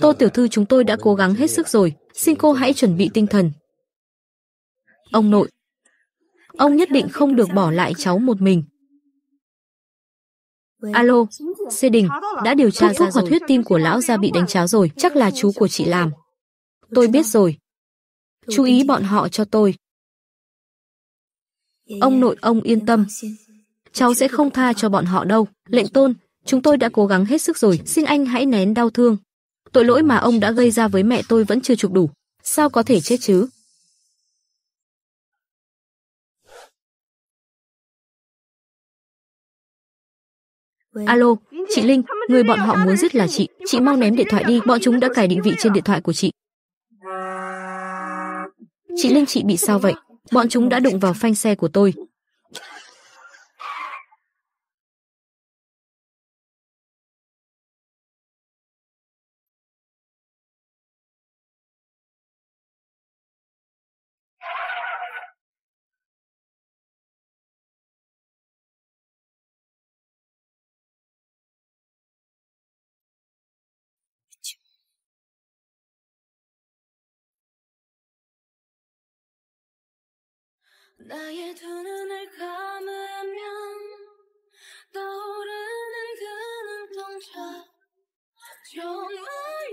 Tô tiểu thư chúng tôi đã cố gắng hết sức rồi, xin cô hãy chuẩn bị tinh thần. Ông nội, ông nhất định không được bỏ lại cháu một mình. Alo, Xê Đình, đã điều tra thuốc hoạt huyết tim của lão gia bị đánh cháo rồi, chắc là chú của chị làm. Tôi biết rồi. Chú ý bọn họ cho tôi. Ông nội ông yên tâm. Cháu sẽ không tha cho bọn họ đâu. Lệnh tôn, chúng tôi đã cố gắng hết sức rồi, xin anh hãy nén đau thương. Tội lỗi mà ông đã gây ra với mẹ tôi vẫn chưa chụp đủ. Sao có thể chết chứ? Alo, chị Linh, người bọn họ muốn giết là chị. Chị mau ném điện thoại đi, bọn chúng đã cài định vị trên điện thoại của chị. Chị Linh chị bị sao vậy? Bọn chúng đã đụng vào phanh xe của tôi. 나의 두 눈을 감으면 떠오르는 그 눈동자 정말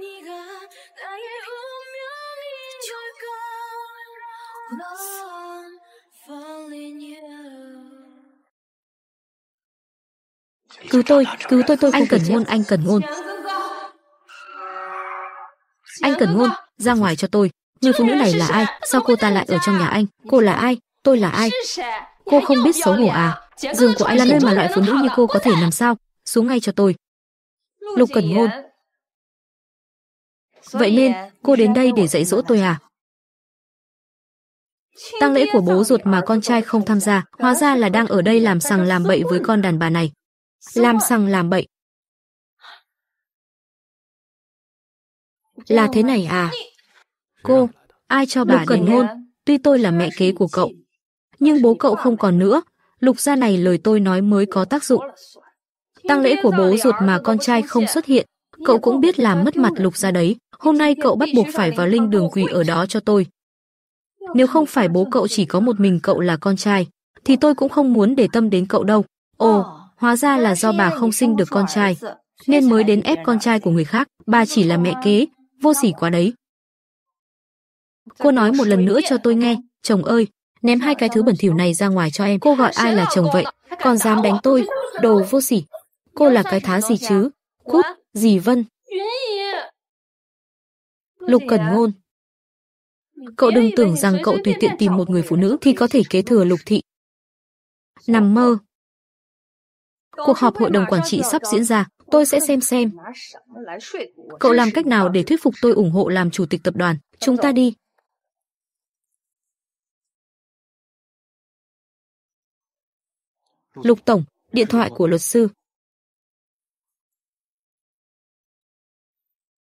네가 나의 운명인 걸까 넌 falling you Cứu tôi, cứu tôi, tôi anh cần ngôn, anh cần ngôn Anh cần ngôn, ra ngoài cho tôi Người phụ nữ này là ai? Sao cô ta lại ở trong nhà anh? Cô là ai? Tôi là ai? Cô không biết xấu hổ à? Giường của ai là nơi mà loại phụ nữ như cô có thể nằm sao? Xuống ngay cho tôi. Lục Cần Ngôn. Vậy nên, cô đến đây để dạy dỗ tôi à? Tang lễ của bố ruột mà con trai không tham gia, hóa ra là đang ở đây làm sằng làm bậy với con đàn bà này. Làm sằng làm bậy. Là thế này à? Cô, ai cho bà cần Cẩn Ngôn, tuy tôi là mẹ kế của cậu, nhưng bố cậu không còn nữa, lục gia này lời tôi nói mới có tác dụng. Tang lễ của bố ruột mà con trai không xuất hiện, cậu cũng biết làm mất mặt lục gia đấy, hôm nay cậu bắt buộc phải vào linh đường quỳ ở đó cho tôi. Nếu không phải bố cậu chỉ có một mình cậu là con trai, thì tôi cũng không muốn để tâm đến cậu đâu. Ồ, hóa ra là do bà không sinh được con trai, nên mới đến ép con trai của người khác, bà chỉ là mẹ kế, vô sỉ quá đấy. Cô nói một lần nữa cho tôi nghe, chồng ơi, ném hai cái thứ bẩn thỉu này ra ngoài cho em. Cô gọi ai là chồng vậy? Còn dám đánh tôi, đồ vô sỉ. Cô là cái thá gì chứ? Cút, dì Vân. Lục Cẩn Ngôn Cậu đừng tưởng rằng cậu tùy tiện tìm một người phụ nữ thì có thể kế thừa lục thị. Nằm mơ. Cuộc họp hội đồng quản trị sắp diễn ra, tôi sẽ xem xem. Cậu làm cách nào để thuyết phục tôi ủng hộ làm chủ tịch tập đoàn? Chúng ta đi, Lục Tổng, điện thoại của luật sư.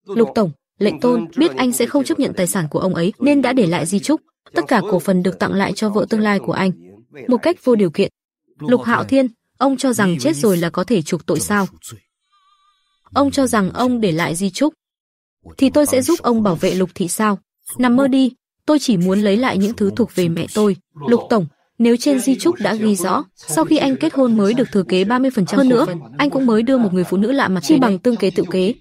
Lục Tổng, lệnh tôn biết anh sẽ không chấp nhận tài sản của ông ấy nên đã để lại di chúc. Tất cả cổ phần được tặng lại cho vợ tương lai của anh. Một cách vô điều kiện. Lục Hạo Thiên, ông cho rằng chết rồi là có thể trục tội sao? Ông cho rằng ông để lại di chúc. Thì tôi sẽ giúp ông bảo vệ Lục Thị sao? Nằm mơ đi, tôi chỉ muốn lấy lại những thứ thuộc về mẹ tôi. Lục Tổng, nếu trên di trúc đã ghi rõ, sau khi anh kết hôn mới được thừa kế 30% hơn nữa, anh cũng mới đưa một người phụ nữ lạ mặt chi bằng tương kế tự kế.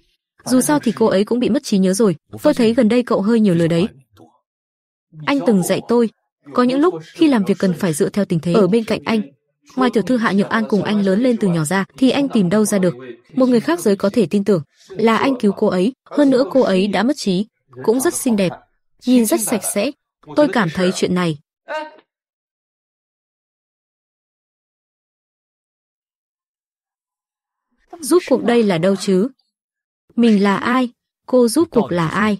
Dù sao thì cô ấy cũng bị mất trí nhớ rồi, tôi thấy gần đây cậu hơi nhiều lời đấy. Anh từng dạy tôi, có những lúc khi làm việc cần phải dựa theo tình thế ở bên cạnh anh. Ngoài tiểu thư Hạ Nhược An cùng anh lớn lên từ nhỏ ra thì anh tìm đâu ra được một người khác giới có thể tin tưởng là anh cứu cô ấy, hơn nữa cô ấy đã mất trí, cũng rất xinh đẹp, nhìn rất sạch sẽ. Tôi cảm thấy chuyện này Rút cuộc đây là đâu chứ? Mình là ai? Cô rút cuộc là ai?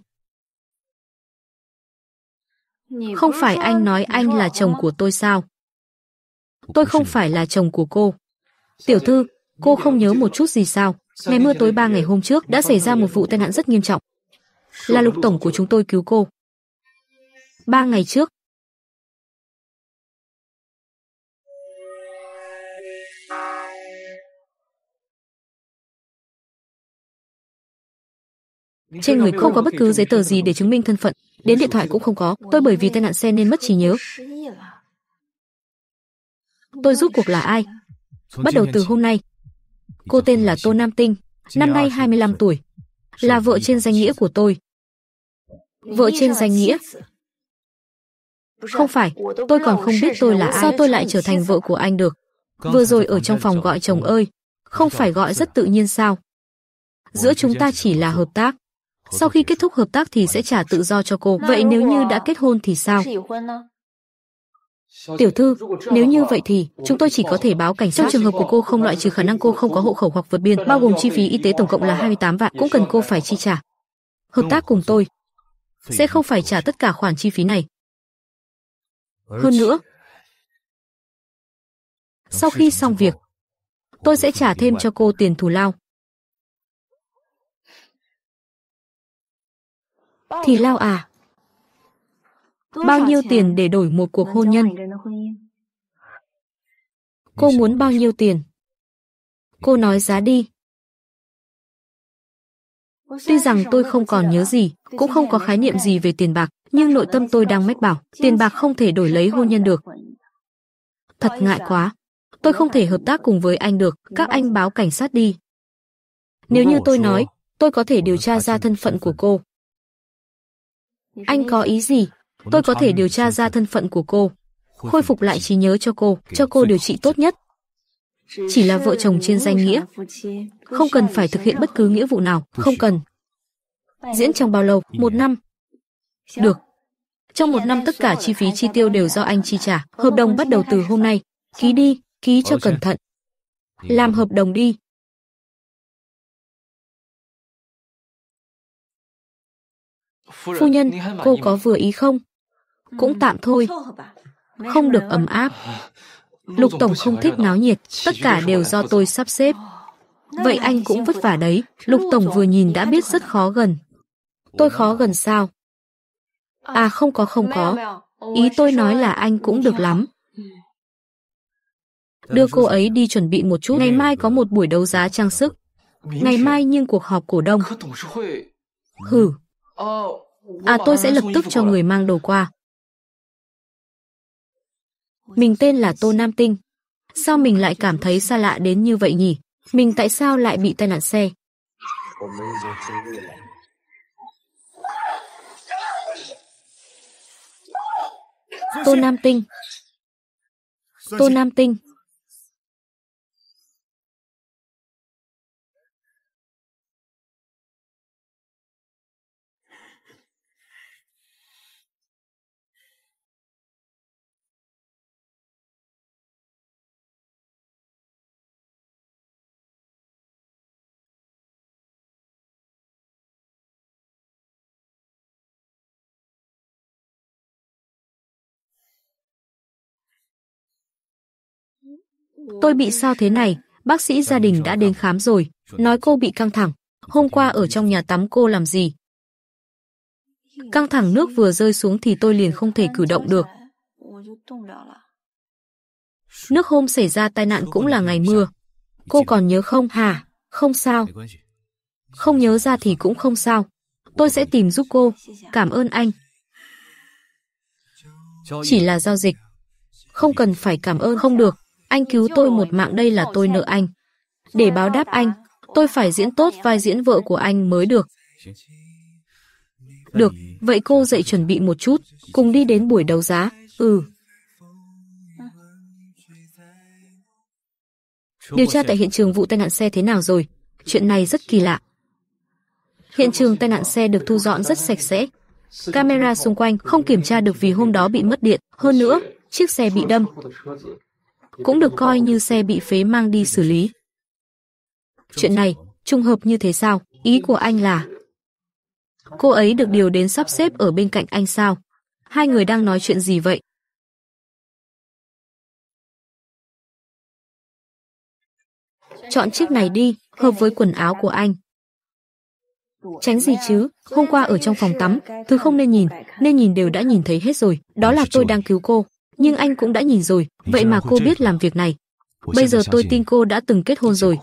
Không phải anh nói anh là chồng của tôi sao? Tôi không phải là chồng của cô. Tiểu thư, cô không nhớ một chút gì sao? Ngày mưa tối ba ngày hôm trước đã xảy ra một vụ tai nạn rất nghiêm trọng. Là lục tổng của chúng tôi cứu cô. Ba ngày trước, Trên người không có bất cứ giấy tờ gì để chứng minh thân phận, đến điện thoại cũng không có. Tôi bởi vì tai nạn xe nên mất trí nhớ. Tôi rút cuộc là ai? Bắt đầu từ hôm nay. Cô tên là Tô Nam Tinh, năm nay 25 tuổi, là vợ trên danh nghĩa của tôi. Vợ trên danh nghĩa? Không phải, tôi còn không biết tôi là ai. Sao tôi lại trở thành vợ của anh được? Vừa rồi ở trong phòng gọi chồng ơi, không phải gọi rất tự nhiên sao? Giữa chúng ta chỉ là hợp tác. Sau khi kết thúc hợp tác thì sẽ trả tự do cho cô. Vậy nếu như đã kết hôn thì sao? Tiểu thư, nếu như vậy thì chúng tôi chỉ có thể báo cảnh sát. Trong trường hợp của cô không loại trừ khả năng cô không có hộ khẩu hoặc vượt biên, bao gồm chi phí y tế tổng cộng là 28 vạn, cũng cần cô phải chi trả. Hợp tác cùng tôi sẽ không phải trả tất cả khoản chi phí này. Hơn nữa, sau khi xong việc, tôi sẽ trả thêm cho cô tiền thù lao. Thì Lao à, bao nhiêu tiền để đổi một cuộc hôn nhân? Cô muốn bao nhiêu tiền? Cô nói giá đi. Tuy rằng tôi không còn nhớ gì, cũng không có khái niệm gì về tiền bạc, nhưng nội tâm tôi đang mách bảo, tiền bạc không thể đổi lấy hôn nhân được. Thật ngại quá. Tôi không thể hợp tác cùng với anh được, các anh báo cảnh sát đi. Nếu như tôi nói, tôi có thể điều tra ra thân phận của cô. Anh có ý gì? Tôi có thể điều tra ra thân phận của cô, khôi phục lại trí nhớ cho cô, cho cô điều trị tốt nhất. Chỉ là vợ chồng trên danh nghĩa, không cần phải thực hiện bất cứ nghĩa vụ nào, không cần. Diễn trong bao lâu? Một năm. Được. Trong một năm tất cả chi phí chi tiêu đều do anh chi trả, hợp đồng bắt đầu từ hôm nay. Ký đi, ký cho cẩn thận. Làm hợp đồng đi, Phu nhân, cô có vừa ý không? Cũng ừ, tạm thôi, không được ấm áp. Lục Tổng không thích náo nhiệt, tất cả đều do tôi sắp xếp. Ờ, Vậy anh cũng vất vả đấy, Lục Tổng vừa nhìn đã biết rất khó gần. Tôi khó gần sao? Ờ. À không có không có, ý tôi nói là anh cũng được lắm. Ừ. Đưa cô ấy đi chuẩn bị một chút, ngày mai có một buổi đấu giá trang sức. Ngày mai nhưng cuộc họp cổ đông. Hử. À tôi sẽ lập tức cho người mang đồ qua. Mình tên là Tô Nam Tinh. Sao mình lại cảm thấy xa lạ đến như vậy nhỉ? Mình tại sao lại bị tai nạn xe? Tô Nam Tinh Tô Nam Tinh Tôi bị sao thế này? Bác sĩ gia đình đã đến khám rồi, nói cô bị căng thẳng. Hôm qua ở trong nhà tắm cô làm gì? Căng thẳng nước vừa rơi xuống thì tôi liền không thể cử động được. Nước hôm xảy ra tai nạn cũng là ngày mưa. Cô còn nhớ không hả? Không sao. Không nhớ ra thì cũng không sao. Tôi sẽ tìm giúp cô. Cảm ơn anh. Chỉ là giao dịch. Không cần phải cảm ơn không được. Anh cứu tôi một mạng đây là tôi nợ anh. Để báo đáp anh, tôi phải diễn tốt vai diễn vợ của anh mới được. Được, vậy cô dậy chuẩn bị một chút, cùng đi đến buổi đấu giá. Ừ. Điều tra tại hiện trường vụ tai nạn xe thế nào rồi? Chuyện này rất kỳ lạ. Hiện trường tai nạn xe được thu dọn rất sạch sẽ. Camera xung quanh không kiểm tra được vì hôm đó bị mất điện. Hơn nữa, chiếc xe bị đâm cũng được coi như xe bị phế mang đi xử lý. Chuyện này, trùng hợp như thế sao? Ý của anh là cô ấy được điều đến sắp xếp ở bên cạnh anh sao? Hai người đang nói chuyện gì vậy? Chọn chiếc này đi, hợp với quần áo của anh. Tránh gì chứ, hôm qua ở trong phòng tắm, thứ không nên nhìn, nên nhìn đều đã nhìn thấy hết rồi, đó là tôi đang cứu cô nhưng anh cũng đã nhìn rồi, vậy mà cô biết làm việc này. Bây giờ tôi tin cô đã từng kết hôn rồi.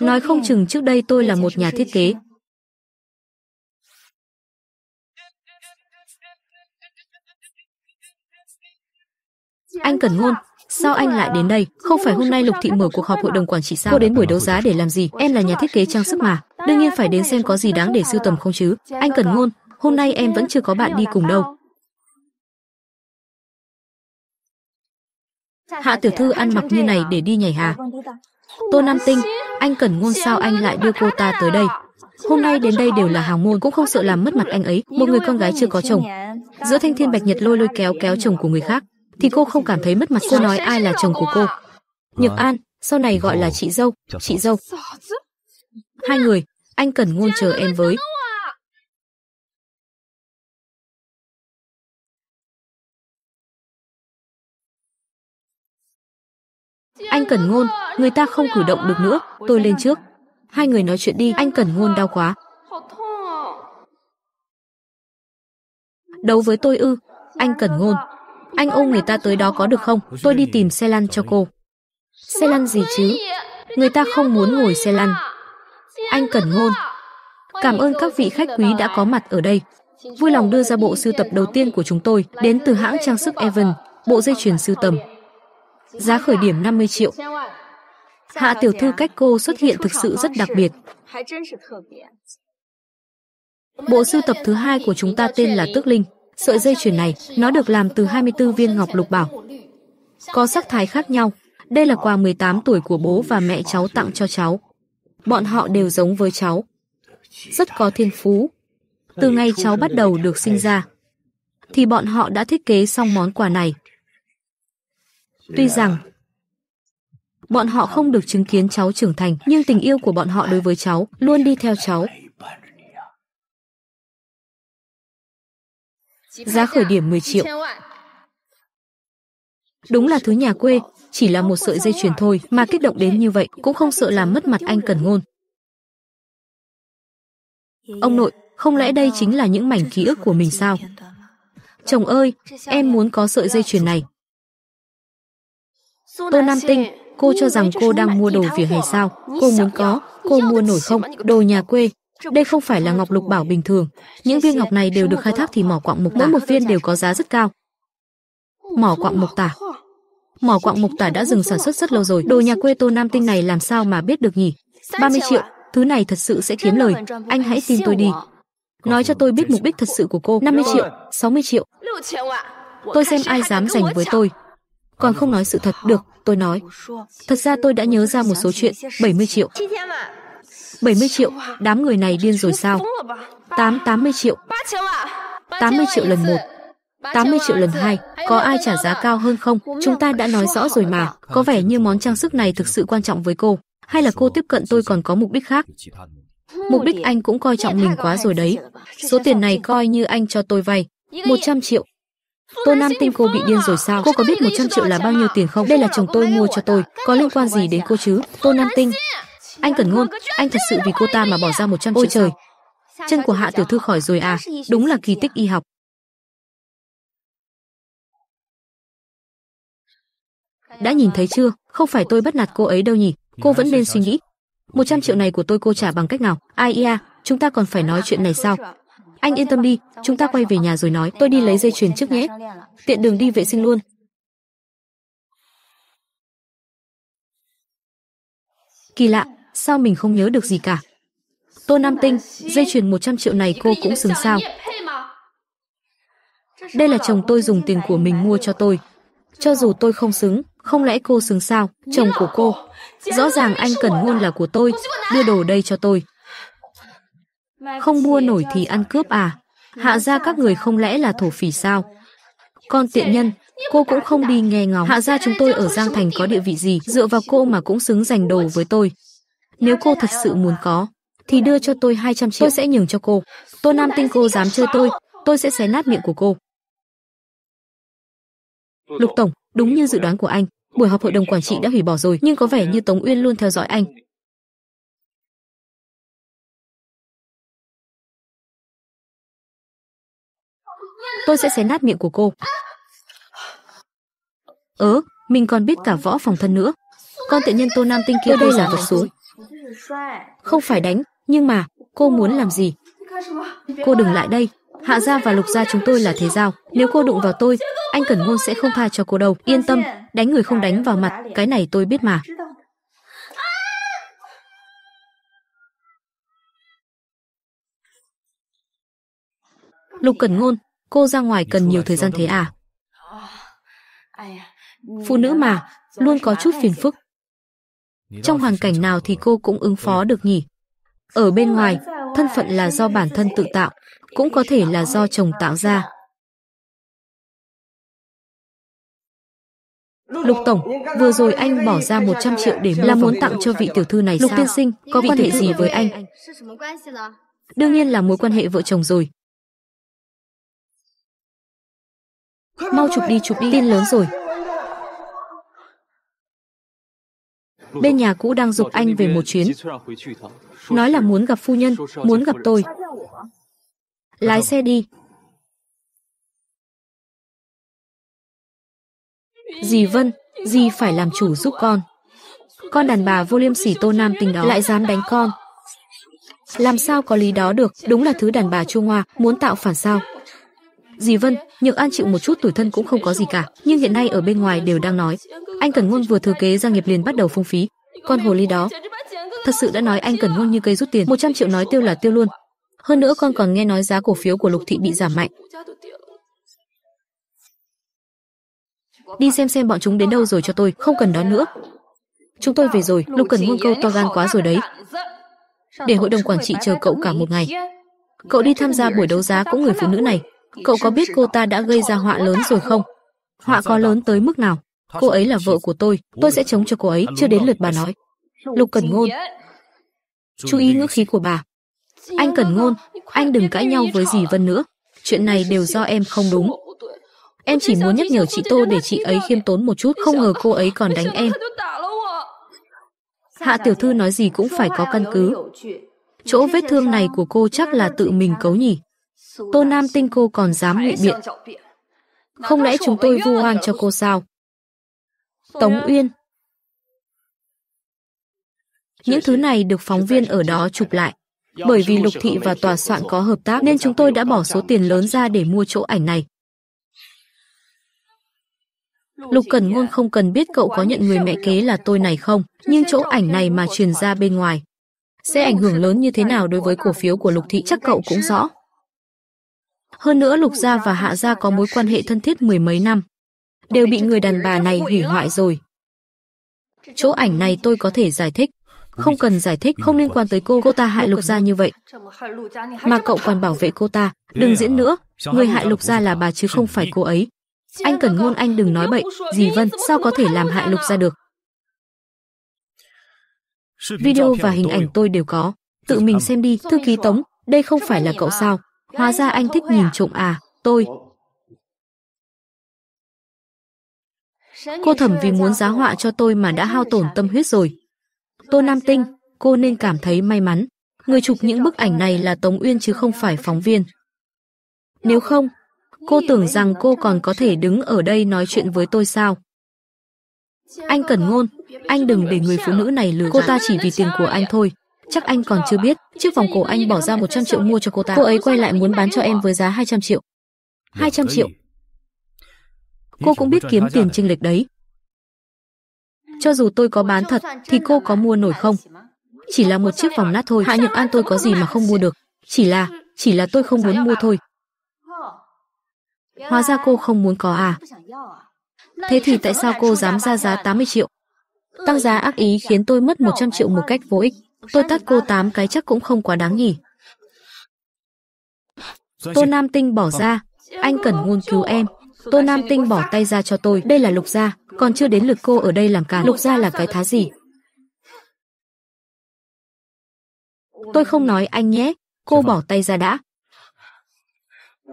Nói không chừng trước đây tôi là một nhà thiết kế. Anh cần Ngôn, sao anh lại đến đây? Không phải hôm nay Lục Thị mở cuộc họp hội đồng quản trị sao? Cô đến buổi đấu giá để làm gì? Em là nhà thiết kế trang sức mà, đương nhiên phải đến xem có gì đáng để sưu tầm không chứ. Anh cần Ngôn, hôm nay em vẫn chưa có bạn đi cùng đâu. Hạ tiểu thư ăn mặc như này để đi nhảy vâng, hà. Vâng, Tô Nam Tinh, anh cần ngôn sao anh lại đưa cô ta tới đây? Hôm nay đến đây đều là hàng môn cũng không sợ làm mất mặt anh ấy, một người con gái chưa có chồng. Giữa thanh thiên bạch nhật lôi lôi kéo kéo chồng của người khác, thì cô không cảm thấy mất mặt cô nói ai là chồng của cô. Nhược An, sau này gọi là vâng. chị dâu, chị dâu. Hai người, anh cần ngôn chờ em với. Anh Cẩn Ngôn, người ta không cử động được nữa, tôi lên trước. Hai người nói chuyện đi, anh Cẩn Ngôn đau quá. Đấu với tôi ư, anh Cẩn Ngôn. Anh ôm người ta tới đó có được không? Tôi đi tìm xe lăn cho cô. Xe lăn gì chứ? Người ta không muốn ngồi xe lăn. Anh Cẩn Ngôn. Cảm ơn các vị khách quý đã có mặt ở đây. Vui lòng đưa ra bộ sưu tập đầu tiên của chúng tôi đến từ hãng trang sức Evan, bộ dây chuyền sưu tầm giá khởi điểm 50 triệu. Hạ tiểu thư cách cô xuất hiện thực sự rất đặc biệt. Bộ sưu tập thứ hai của chúng ta tên là Tước Linh. Sợi dây chuyền này, nó được làm từ 24 viên ngọc lục bảo. Có sắc thái khác nhau. Đây là quà 18 tuổi của bố và mẹ cháu tặng cho cháu. Bọn họ đều giống với cháu. Rất có thiên phú. Từ ngày cháu bắt đầu được sinh ra, thì bọn họ đã thiết kế xong món quà này. Tuy dạ. rằng bọn họ không được chứng kiến cháu trưởng thành, nhưng tình yêu của bọn họ đối với cháu luôn đi theo cháu. Giá khởi điểm 10 triệu. Đúng là thứ nhà quê, chỉ là một sợi dây chuyền thôi mà kích động đến như vậy, cũng không sợ làm mất mặt anh Cần Ngôn. Ông nội, không lẽ đây chính là những mảnh ký ức của mình sao? Chồng ơi, em muốn có sợi dây chuyền này. Tô Nam Tinh, cô cho rằng cô đang mua đồ vỉa hè sao? Cô muốn có, cô mua nổi không? Đồ nhà quê. Đây không phải là ngọc lục bảo bình thường. Những viên ngọc này đều được khai thác thì mỏ quạng mục tả. Mỗi một viên đều có giá rất cao. Mỏ quạng mục tả. Mỏ quạng mục tả đã dừng sản xuất rất lâu rồi. Đồ nhà quê Tô Nam Tinh này làm sao mà biết được nhỉ? 30 triệu, thứ này thật sự sẽ kiếm lời. Anh hãy tin tôi đi. Nói cho tôi biết mục đích thật sự của cô. 50 triệu, 60 triệu. Tôi xem ai dám giành với tôi còn không nói sự thật được, tôi nói. Thật ra tôi đã nhớ ra một số chuyện, 70 triệu. 70 triệu, đám người này điên rồi sao? 8 80 triệu. 80 triệu lần một. 80 triệu lần hai, có ai trả giá cao hơn không? Chúng ta đã nói rõ rồi mà, có vẻ như món trang sức này thực sự quan trọng với cô, hay là cô tiếp cận tôi còn có mục đích khác? Mục đích anh cũng coi trọng mình quá rồi đấy. Số tiền này coi như anh cho tôi vay, 100 triệu, Tô Nam Tinh cô bị điên rồi sao? Cô có biết 100 triệu là bao nhiêu tiền không? Đây là chồng tôi mua cho tôi, có liên quan gì đến cô chứ? Tô Nam Tinh, anh cần ngôn, anh thật sự vì cô ta mà bỏ ra 100 triệu Ôi trời, chân của Hạ Tiểu Thư khỏi rồi à, đúng là kỳ tích y học. Đã nhìn thấy chưa, không phải tôi bắt nạt cô ấy đâu nhỉ, cô vẫn nên suy nghĩ. 100 triệu này của tôi cô trả bằng cách nào? Ai ia, chúng ta còn phải nói chuyện này sao? Anh yên tâm đi, chúng ta quay về nhà rồi nói, tôi đi lấy dây chuyền trước nhé. Tiện đường đi vệ sinh luôn. Kỳ lạ, sao mình không nhớ được gì cả? Tô Nam Tinh, dây chuyền 100 triệu này cô cũng xứng sao. Đây là chồng tôi dùng tiền của mình mua cho tôi. Cho dù tôi không xứng, không lẽ cô xứng sao? Chồng của cô. Rõ ràng anh cần ngôn là của tôi, đưa đồ đây cho tôi. Không mua nổi thì ăn cướp à? Hạ gia các người không lẽ là thổ phỉ sao? Con tiện nhân, cô cũng không đi nghe ngóng. Hạ gia chúng tôi ở Giang Thành có địa vị gì, dựa vào cô mà cũng xứng giành đồ với tôi. Nếu cô thật sự muốn có, thì đưa cho tôi 200 triệu. Tôi sẽ nhường cho cô. Tô Nam Tinh cô dám chơi tôi, tôi sẽ xé nát miệng của cô. Lục Tổng, đúng như dự đoán của anh, buổi họp hội đồng quản trị đã hủy bỏ rồi, nhưng có vẻ như Tống Uyên luôn theo dõi anh. tôi sẽ xé nát miệng của cô. Ớ, mình còn biết cả võ phòng thân nữa. Con tiện nhân Tô Nam Tinh kia đây là vật số. Không phải đánh, nhưng mà, cô muốn làm gì? Cô đừng lại đây. Hạ gia và lục gia chúng tôi là thế giao. Nếu cô đụng vào tôi, anh Cẩn Ngôn sẽ không tha cho cô đâu. Yên tâm, đánh người không đánh vào mặt, cái này tôi biết mà. Lục Cẩn Ngôn, Cô ra ngoài cần nhiều thời gian thế à? Phụ nữ mà, luôn có chút phiền phức. Trong hoàn cảnh nào thì cô cũng ứng phó được nhỉ? Ở bên ngoài, thân phận là do bản thân tự tạo, cũng có thể là do chồng tạo ra. Lục Tổng, vừa rồi anh bỏ ra 100 triệu để là muốn tặng cho vị tiểu thư này Lục sao? Lục tiên sinh, có quan hệ gì với anh? Đương nhiên là mối quan hệ vợ chồng rồi. Mau chụp đi chụp đi Tin lớn rồi Bên nhà cũ đang dục anh về một chuyến Nói là muốn gặp phu nhân Muốn gặp tôi Lái xe đi Dì Vân Dì phải làm chủ giúp con Con đàn bà vô liêm sỉ tô nam tình đó Lại dám đánh con Làm sao có lý đó được Đúng là thứ đàn bà Trung Hoa Muốn tạo phản sao Dì Vân, Nhược An chịu một chút tuổi thân cũng không có gì cả, nhưng hiện nay ở bên ngoài đều đang nói, anh Cẩn Ngôn vừa thừa kế gia nghiệp liền bắt đầu phung phí. Con hồ ly đó, thật sự đã nói anh Cẩn Ngôn như cây rút tiền, 100 triệu nói tiêu là tiêu luôn. Hơn nữa con còn nghe nói giá cổ phiếu của Lục Thị bị giảm mạnh. Đi xem xem bọn chúng đến đâu rồi cho tôi, không cần đó nữa. Chúng tôi về rồi, Lục Cẩn Ngôn câu to gan quá rồi đấy. Để hội đồng quản trị chờ cậu cả một ngày. Cậu đi tham gia buổi đấu giá cũng người phụ nữ này, Cậu có biết cô ta đã gây ra họa lớn rồi không? Họa có lớn tới mức nào? Cô ấy là vợ của tôi, tôi sẽ chống cho cô ấy, chưa đến lượt bà nói. Lục Cần Ngôn. Chú ý ngữ khí của bà. Anh Cần Ngôn, anh đừng cãi nhau với dì Vân nữa. Chuyện này đều do em không đúng. Em chỉ muốn nhắc nhở chị Tô để chị ấy khiêm tốn một chút, không ngờ cô ấy còn đánh em. Hạ tiểu thư nói gì cũng phải có căn cứ. Chỗ vết thương này của cô chắc là tự mình cấu nhỉ. Tô Nam Tinh cô còn dám ngụy biện. Không lẽ chúng tôi vu oan cho cô sao? Tống Uyên Những thứ này được phóng viên ở đó chụp lại. Bởi vì Lục Thị và tòa soạn có hợp tác nên chúng tôi đã bỏ số tiền lớn ra để mua chỗ ảnh này. Lục Cần à, Ngôn không cần biết cậu có nhận người mẹ kế là tôi này không, nhưng chỗ ảnh này mà truyền ra bên ngoài. Sẽ ảnh hưởng lớn như thế nào đối với cổ phiếu của Lục Thị chắc cậu cũng rõ. Hơn nữa Lục Gia và Hạ Gia có mối quan hệ thân thiết mười mấy năm. Đều bị người đàn bà này hủy hoại rồi. Chỗ ảnh này tôi có thể giải thích. Không cần giải thích, không liên quan tới cô, cô ta hại Lục Gia như vậy. Mà cậu còn bảo vệ cô ta, đừng diễn nữa. Người hại Lục Gia là bà chứ không phải cô ấy. Anh cần ngôn anh đừng nói bậy, dì Vân, sao có thể làm hại Lục Gia được. Video và hình ảnh tôi đều có. Tự mình xem đi, thư ký Tống, đây không phải là cậu sao? Hóa ra anh thích nhìn trộm à, tôi. Cô thẩm vì muốn giá họa cho tôi mà đã hao tổn tâm huyết rồi. Tô Nam Tinh, cô nên cảm thấy may mắn. Người chụp những bức ảnh này là Tống Uyên chứ không phải phóng viên. Nếu không, cô tưởng rằng cô còn có thể đứng ở đây nói chuyện với tôi sao? Anh cần Ngôn, anh đừng để người phụ nữ này lừa cô ta chỉ vì tiền của anh thôi chắc anh còn chưa biết, chiếc vòng cổ anh bỏ ra 100 triệu mua cho cô ta. Cô ấy quay lại muốn bán cho em với giá 200 triệu. 200 triệu. Cô cũng biết kiếm tiền chênh lệch đấy. Cho dù tôi có bán thật thì cô có mua nổi không? Chỉ là một chiếc vòng nát thôi, Hạ Nhược An tôi có gì mà không mua được, chỉ là, chỉ là tôi không muốn mua thôi. Hóa ra cô không muốn có à? Thế thì tại sao cô dám ra giá 80 triệu? Tăng giá ác ý khiến tôi mất 100 triệu một cách vô ích. Tôi tát cô tám cái chắc cũng không quá đáng nhỉ. Tô Nam Tinh bỏ vâng. ra, anh cần ngôn cứu em. Tô Nam Tinh bỏ tay ra cho tôi, đây là Lục Gia, còn chưa đến lượt cô ở đây làm càn. Lục Gia là cái thá gì? Tôi không nói anh nhé, cô dạ vâng. bỏ tay ra đã.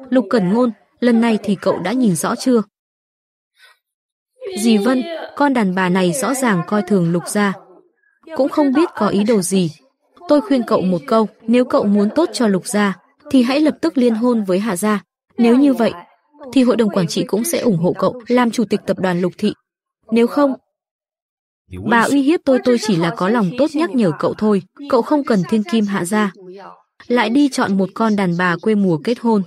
Lục Cẩn Ngôn, lần này thì cậu đã nhìn rõ chưa? Dì Vân, con đàn bà này rõ ràng coi thường Lục Gia, cũng không biết có ý đồ gì. Tôi khuyên cậu một câu, nếu cậu muốn tốt cho Lục Gia, thì hãy lập tức liên hôn với Hạ Gia. Nếu như vậy, thì hội đồng quản trị cũng sẽ ủng hộ cậu làm chủ tịch tập đoàn Lục Thị. Nếu không, bà uy hiếp tôi tôi chỉ là có lòng tốt nhắc nhở cậu thôi, cậu không cần thiên kim Hạ Gia. Lại đi chọn một con đàn bà quê mùa kết hôn.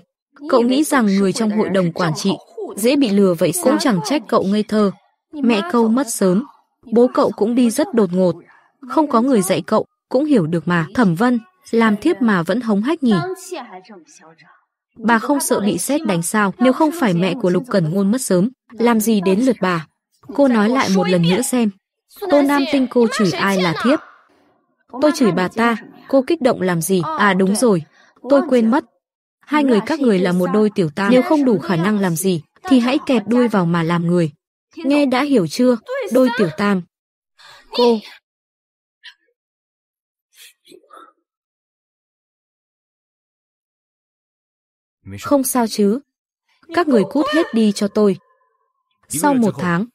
Cậu nghĩ rằng người trong hội đồng quản trị dễ bị lừa vậy sao? Cũng chẳng trách cậu ngây thơ. Mẹ câu mất sớm, bố cậu cũng đi rất đột ngột không có người dạy cậu, cũng hiểu được mà. Thẩm Vân, làm thiếp mà vẫn hống hách nhỉ. Bà không sợ bị xét đánh sao, nếu không phải mẹ của Lục Cẩn Ngôn mất sớm, làm gì đến lượt bà. Cô nói lại một lần nữa xem. Tô Nam Tinh cô chửi ai là thiếp? Tôi chửi bà ta, cô kích động làm gì? À đúng rồi, tôi quên mất. Hai người các người là một đôi tiểu tam, nếu không đủ khả năng làm gì, thì hãy kẹp đuôi vào mà làm người. Nghe đã hiểu chưa, đôi tiểu tam. Cô, Không sao chứ. Các người cút hết đi cho tôi. Sau một tháng,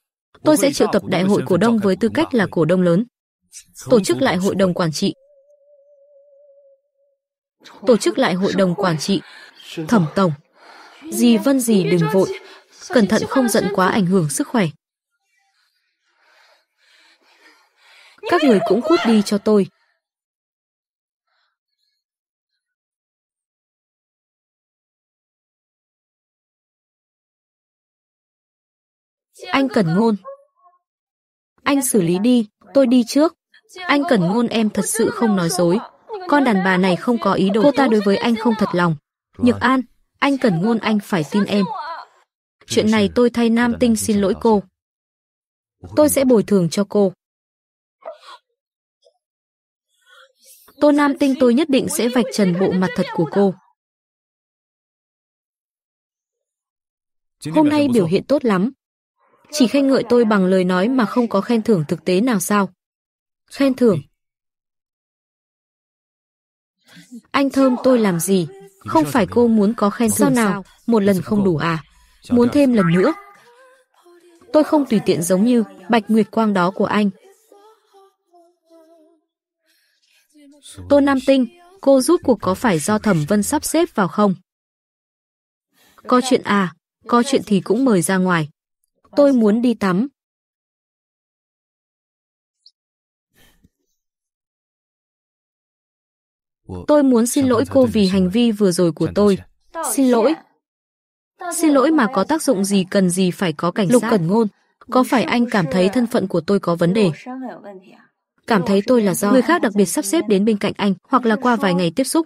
tôi sẽ triệu tập đại hội cổ đông với tư cách là cổ đông lớn. Tổ chức lại hội đồng quản trị. Tổ chức lại hội đồng quản trị. Thẩm tổng. Dì Vân dì đừng vội. Cẩn thận không giận quá ảnh hưởng sức khỏe. Các người cũng cút đi cho tôi. Anh Cẩn Ngôn. Anh xử lý đi, tôi đi trước. Anh Cẩn Ngôn em thật sự không nói dối. Con đàn bà này không có ý đồ. Cô ta đối với anh không thật lòng. Nhược An, anh Cẩn Ngôn anh phải tin em. Chuyện này tôi thay Nam Tinh xin lỗi cô. Tôi sẽ bồi thường cho cô. Tô Nam Tinh tôi nhất định sẽ vạch trần bộ mặt thật của cô. Hôm nay biểu hiện tốt lắm, chỉ khen ngợi tôi bằng lời nói mà không có khen thưởng thực tế nào sao? Khen thưởng. Anh thơm tôi làm gì? Không phải cô muốn có khen thưởng sao nào? Một lần không đủ à? Muốn thêm lần nữa? Tôi không tùy tiện giống như bạch nguyệt quang đó của anh. Tô Nam Tinh, cô rút cuộc có phải do Thẩm Vân sắp xếp vào không? Có chuyện à, có chuyện thì cũng mời ra ngoài. Tôi muốn đi tắm. Tôi muốn xin lỗi cô vì hành vi vừa rồi của tôi. Xin lỗi. Xin lỗi mà có tác dụng gì cần gì phải có cảnh sát. Lục Cẩn Ngôn, có phải anh cảm thấy thân phận của tôi có vấn đề? Cảm thấy tôi là do người khác đặc biệt sắp xếp đến bên cạnh anh hoặc là qua vài ngày tiếp xúc.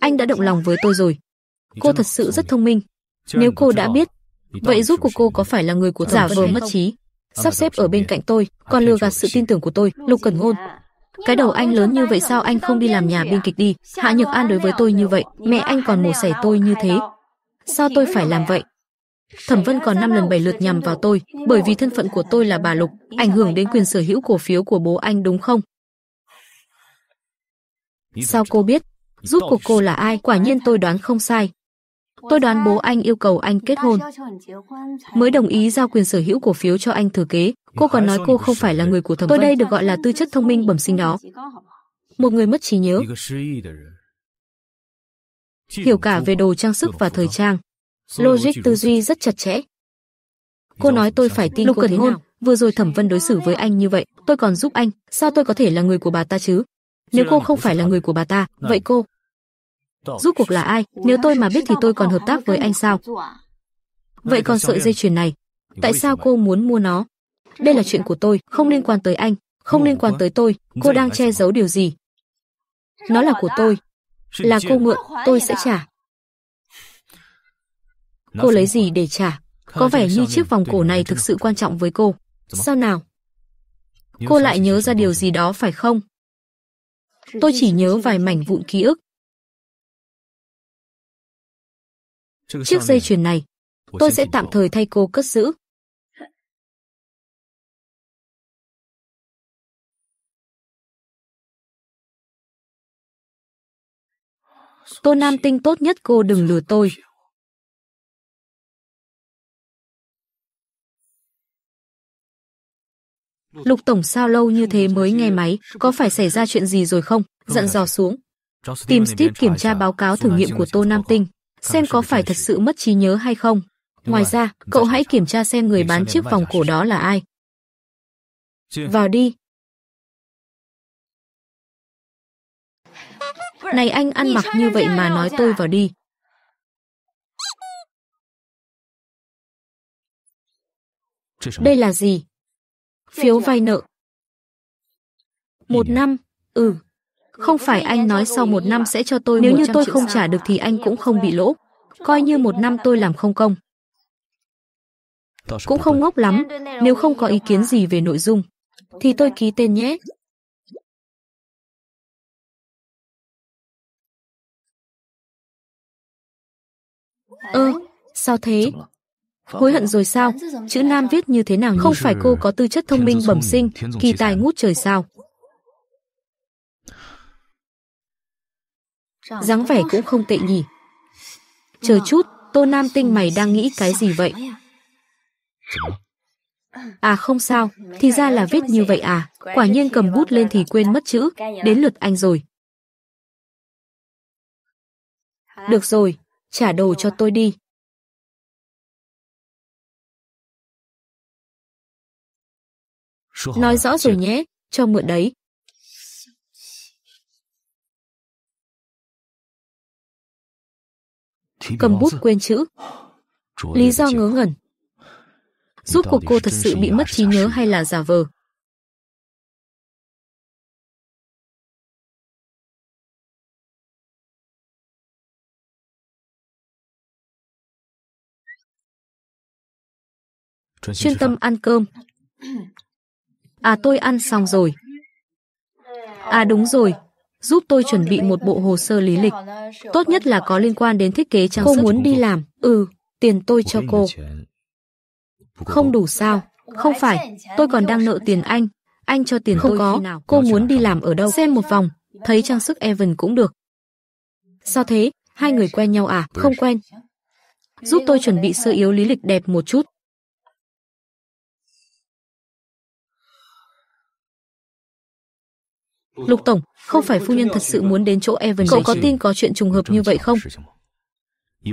Anh đã động lòng với tôi rồi. Cô thật sự rất thông minh. Nếu cô đã biết, Vậy giúp của cô có phải là người của giả vờ mất trí, sắp xếp ở bên cạnh tôi, còn lừa gạt sự tin tưởng của tôi, Lục Cẩn Ngôn. Cái đầu anh lớn như vậy sao anh không đi làm nhà biên kịch đi? Hạ Nhược An đối với tôi như vậy, mẹ anh còn mổ xẻ tôi như thế. Sao tôi phải làm vậy? Thẩm Vân còn 5 lần 7 lượt nhằm vào tôi, bởi vì thân phận của tôi là bà Lục, ảnh hưởng đến quyền sở hữu cổ phiếu của bố anh đúng không? Sao cô biết? Giúp của cô là ai? Quả nhiên tôi đoán không sai. Tôi đoán bố anh yêu cầu anh kết hôn. Mới đồng ý giao quyền sở hữu cổ phiếu cho anh thừa kế, cô còn nói cô không phải là người của thẩm Tôi đây được gọi là tư chất thông minh bẩm sinh đó. Một người mất trí nhớ. Hiểu cả về đồ trang sức và thời trang. Logic tư duy rất chặt chẽ. Cô nói tôi phải tin Lục cô thế hôn. nào? Vừa rồi thẩm vân đối xử với anh như vậy, tôi còn giúp anh, sao tôi có thể là người của bà ta chứ? Nếu cô không phải là người của bà ta, vậy cô Rút cuộc là ai? Nếu tôi mà biết thì tôi còn hợp tác với anh sao? Vậy còn sợi dây chuyền này, tại sao cô muốn mua nó? Đây là chuyện của tôi, không liên quan tới anh, không liên quan tới tôi, cô đang che giấu điều gì? Nó là của tôi, là cô mượn, tôi sẽ trả. Cô lấy gì để trả? Có vẻ như chiếc vòng cổ này thực sự quan trọng với cô. Sao nào? Cô lại nhớ ra điều gì đó phải không? Tôi chỉ nhớ vài mảnh vụn ký ức, Chiếc dây chuyền này, tôi sẽ tạm thời thay cô cất giữ. Tô Nam Tinh tốt nhất cô đừng lừa tôi. Lục Tổng sao lâu như thế mới nghe máy, có phải xảy ra chuyện gì rồi không? Dặn dò xuống. Tìm Steve kiểm tra báo cáo thử nghiệm của Tô Nam Tinh xem có phải thật sự mất trí nhớ hay không. Ngoài ra, cậu hãy kiểm tra xem người bán chiếc vòng cổ đó là ai. Vào đi. Này anh ăn mặc như vậy mà nói tôi vào đi. Đây là gì? Phiếu vay nợ. Một năm, ừ, không phải anh nói sau một năm sẽ cho tôi Nếu như tôi không trả được thì anh cũng không bị lỗ. Coi như một năm tôi làm không công. Cũng không ngốc lắm, nếu không có ý kiến gì về nội dung, thì tôi ký tên nhé. Ơ, ờ, sao thế? Hối hận rồi sao? Chữ Nam viết như thế nào? Không phải cô có tư chất thông minh bẩm sinh, kỳ tài ngút trời sao? dáng vẻ cũng không tệ nhỉ. Chờ chút, Tô Nam Tinh mày đang nghĩ cái gì vậy? À không sao, thì ra là viết như vậy à, quả nhiên cầm bút lên thì quên mất chữ, đến lượt anh rồi. Được rồi, trả đồ cho tôi đi. Nói rõ rồi nhé, cho mượn đấy, cầm bút quên chữ. Lý do ngớ ngẩn. giúp cuộc cô thật sự bị mất trí nhớ hay là giả vờ? chuyên tâm ăn cơm. À tôi ăn xong rồi. À đúng rồi, giúp tôi chuẩn bị một bộ hồ sơ lý lịch, tốt nhất là có liên quan đến thiết kế trang sức. Cô muốn đi làm, ừ, tiền tôi cho cô. Không đủ sao? Không phải, tôi còn đang nợ tiền anh. Anh cho tiền không tôi có, nào? cô muốn đi làm ở đâu? Xem một vòng, thấy trang sức Evan cũng được. Sao thế? Hai người quen nhau à? Không quen. Giúp tôi chuẩn bị sơ yếu lý lịch đẹp một chút. Lục Tổng, không phải phu nhân thật sự muốn đến chỗ Evan Cậu có tin có chuyện trùng hợp như vậy không?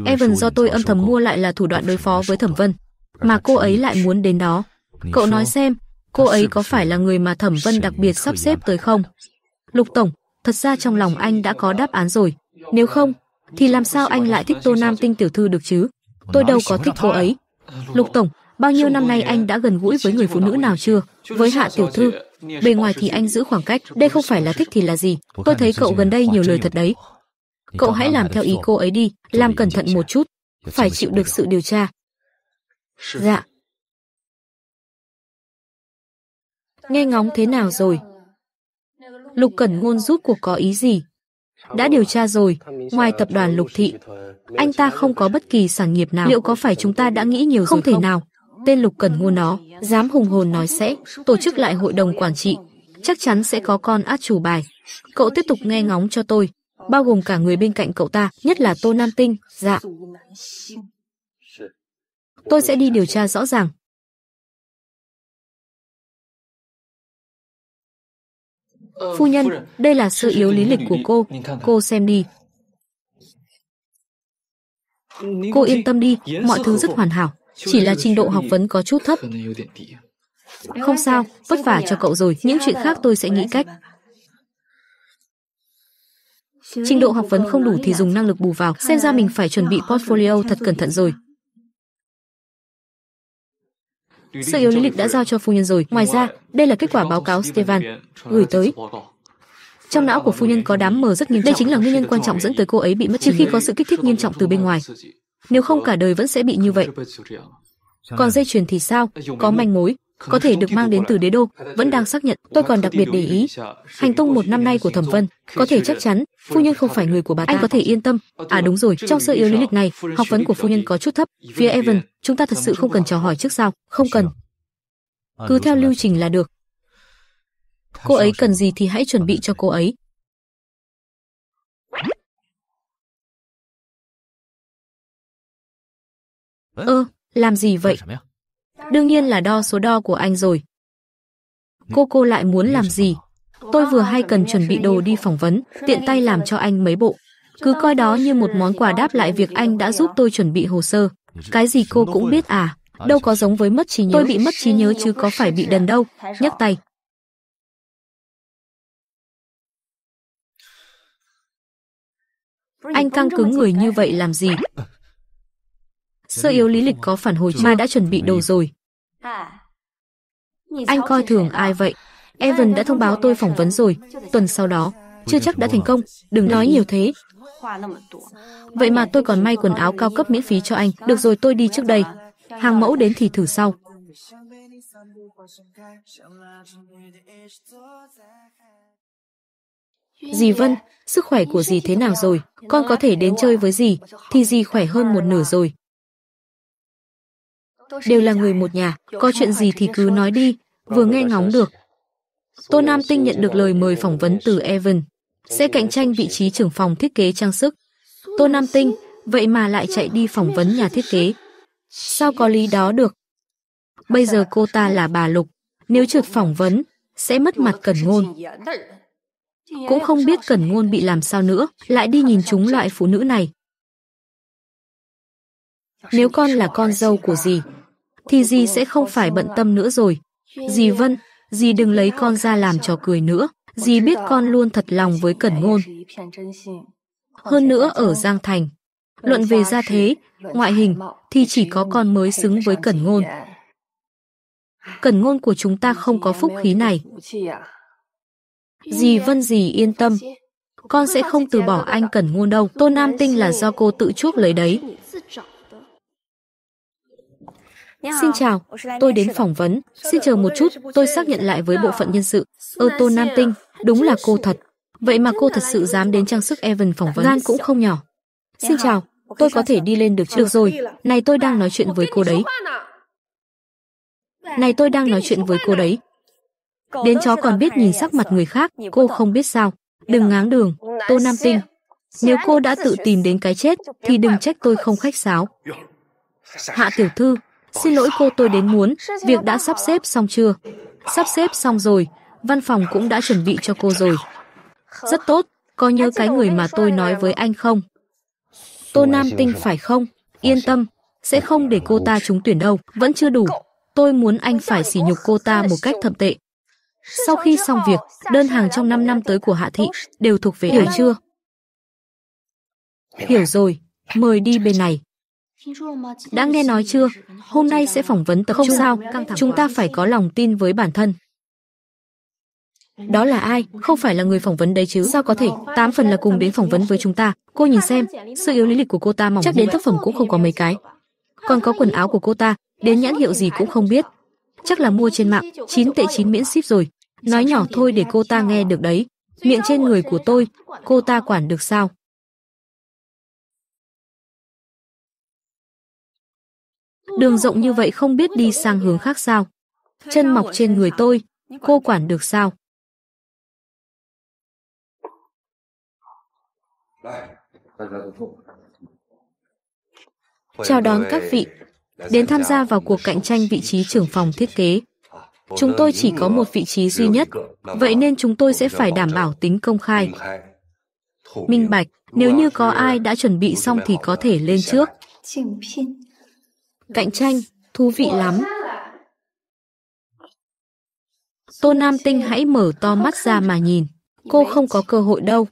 Evan do tôi âm thầm mua lại là thủ đoạn đối phó với Thẩm Vân, mà cô ấy lại muốn đến đó. Cậu nói xem, cô ấy có phải là người mà Thẩm Vân đặc biệt sắp xếp tới không? Lục Tổng, thật ra trong lòng anh đã có đáp án rồi. Nếu không, thì làm sao anh lại thích Tô Nam Tinh Tiểu Thư được chứ? Tôi đâu có thích cô ấy. Lục Tổng, Bao nhiêu năm nay anh đã gần gũi với người phụ nữ nào chưa? Với Hạ Tiểu Thư, bề ngoài thì anh giữ khoảng cách, đây không phải là thích thì là gì. Tôi thấy cậu gần đây nhiều lời thật đấy. Cậu hãy làm theo ý cô ấy đi, làm cẩn thận một à? chút, phải chịu được sự điều tra. Dạ. Nghe ngóng thế nào rồi? Lục Cẩn Ngôn rút cuộc có ý gì? Đã điều tra rồi, ngoài tập đoàn Lục Thị, anh ta không có bất kỳ sản nghiệp nào. Liệu có phải chúng ta đã nghĩ nhiều rồi không? Không thể nào, tên Lục Cần ngu nó, dám hùng hồn nói sẽ tổ chức lại hội đồng quản trị, chắc chắn sẽ có con át chủ bài. Cậu tiếp tục nghe ngóng cho tôi, bao gồm cả người bên cạnh cậu ta, nhất là Tô Nam Tinh, dạ. Tôi sẽ đi điều tra rõ ràng. Phu nhân, đây là sự yếu lý lịch của cô, cô xem đi. Cô yên tâm đi, mọi thứ rất hoàn hảo chỉ là trình độ học vấn có chút thấp. Không sao, vất vả cho cậu rồi, những chuyện khác tôi sẽ nghĩ cách. Trình độ học vấn không đủ thì dùng năng lực bù vào, xem ra mình phải chuẩn bị portfolio thật cẩn thận rồi. sự yếu lý lịch đã giao cho phu nhân rồi. Ngoài ra, đây là kết quả báo cáo Stefan gửi tới. Trong não của phu nhân có đám mờ rất nghiêm trọng. Đây chính là nguyên nhân quan trọng dẫn tới cô ấy bị mất trừ khi có sự kích thích nghiêm trọng từ bên ngoài nếu không cả đời vẫn sẽ bị như vậy. Còn dây chuyền thì sao? Có manh mối, có thể được mang đến từ đế đô, vẫn đang xác nhận. Tôi còn đặc biệt để ý hành tung một năm nay của Thẩm Vân, có thể chắc chắn phu nhân không phải người của bà ta. Anh có thể yên tâm. À đúng rồi, trong sơ yếu lý lịch này, học vấn của phu nhân có chút thấp. Phía Evan, chúng ta thật sự không cần trò hỏi trước sao? Không cần. Cứ theo lưu trình là được. Cô ấy cần gì thì hãy chuẩn bị cho cô ấy. Ơ, làm gì vậy? Đương nhiên là đo số đo của anh rồi. Cô cô lại muốn làm gì? Tôi vừa hay cần chuẩn bị đồ đi phỏng vấn, tiện tay làm cho anh mấy bộ. Cứ coi đó như một món quà đáp lại việc anh đã giúp tôi chuẩn bị hồ sơ. Cái gì cô cũng biết à? Đâu có giống với mất trí nhớ. Tôi bị mất trí nhớ chứ có phải bị đần đâu. Nhấc tay. Anh căng cứng người như vậy làm gì? sơ yếu lý lịch có phản hồi chưa? mà đã chuẩn bị đồ rồi. Anh coi thường ai vậy? Evan đã thông báo tôi phỏng vấn rồi, tuần sau đó. Chưa chắc đã thành công, đừng nói nhiều thế. Vậy mà tôi còn may quần áo cao cấp miễn phí cho anh. Được rồi tôi đi trước đây. Hàng mẫu đến thì thử sau. Dì Vân, sức khỏe của dì thế nào rồi? Con có thể đến chơi với dì, thì dì khỏe hơn một nửa rồi đều là người một nhà, có chuyện gì thì cứ nói đi, vừa vâng, nghe vâng, ngóng được. Tô Nam Tinh nhận được lời mời phỏng vấn từ Evan, sẽ cạnh tranh vị trí trưởng phòng thiết kế trang sức. Tô Nam Tinh, vậy mà lại chạy đi phỏng vấn nhà thiết kế. Sao có lý đó được? Bây giờ cô ta là bà Lục, nếu trượt phỏng vấn, sẽ mất mặt Cẩn Ngôn. Cũng không biết Cẩn Ngôn bị làm sao nữa, lại đi nhìn chúng loại phụ nữ này. Nếu con là con dâu của gì, thì dì sẽ không phải bận tâm nữa rồi. Dì Vân, dì đừng lấy con ra làm trò cười nữa. Dì biết con luôn thật lòng với Cẩn Ngôn. Hơn nữa ở Giang Thành, luận về gia thế, ngoại hình thì chỉ có con mới xứng với Cẩn Ngôn. Cẩn Ngôn của chúng ta không có phúc khí này. Dì Vân dì yên tâm, con sẽ không từ bỏ anh Cẩn Ngôn đâu. Tô Nam Tinh là do cô tự chuốc lấy đấy. Xin chào, tôi đến phỏng vấn. Xin chờ một chút, tôi xác nhận lại với bộ phận nhân sự. Ơ Tô Nam Tinh, đúng là cô thật. Vậy mà cô thật sự dám đến trang sức Evan phỏng vấn. Gan vâng, cũng không nhỏ. Xin chào, tôi có thể đi lên được chưa? Vâng được rồi, vâng, này tôi đang nói chuyện với cô đấy. Này tôi đang nói chuyện với cô đấy. Đến chó còn biết nhìn sắc mặt người khác, cô không biết sao. Đừng ngáng đường, Tô Nam Tinh. Nếu cô đã tự tìm đến cái chết, thì đừng trách tôi không khách sáo. Hạ tiểu thư, Xin lỗi cô tôi đến muốn, việc đã sắp xếp xong chưa? Sắp xếp xong rồi, văn phòng cũng đã chuẩn bị cho cô rồi. Rất tốt, có nhớ cái người mà tôi nói với anh không? Tô Nam Tinh phải không? Yên tâm, sẽ không để cô ta trúng tuyển đâu, vẫn chưa đủ. Tôi muốn anh phải sỉ nhục cô ta một cách thậm tệ. Sau khi xong việc, đơn hàng trong 5 năm tới của Hạ Thị đều thuộc về Hiểu chưa? Hiểu rồi, mời đi bên này. Đã nghe nói chưa? Hôm nay sẽ phỏng vấn tập Không sao, chúng ta phải có lòng tin với bản thân. Đó là ai? Không phải là người phỏng vấn đấy chứ? Sao có thể? Tám phần là cùng đến phỏng vấn với chúng ta. Cô nhìn xem, sự yếu lý lịch của cô ta mỏng chắc đến tác phẩm cũng không có mấy cái. Còn có quần áo của cô ta, đến nhãn hiệu gì cũng không biết. Chắc là mua trên mạng, 9 tệ 9 miễn ship rồi. Nói nhỏ thôi để cô ta nghe được đấy. Miệng trên người của tôi, cô ta quản được sao? Đường rộng như vậy không biết đi sang hướng khác sao? Chân mọc trên người tôi, cô quản được sao? Chào đón các vị đến tham gia vào cuộc cạnh tranh vị trí trưởng phòng thiết kế. Chúng tôi chỉ có một vị trí duy nhất, vậy nên chúng tôi sẽ phải đảm bảo tính công khai. Minh bạch, nếu như có ai đã chuẩn bị xong thì có thể lên trước cạnh tranh, thú vị lắm. Tô Nam Tinh hãy mở to mắt ra mà nhìn, cô không có cơ hội đâu.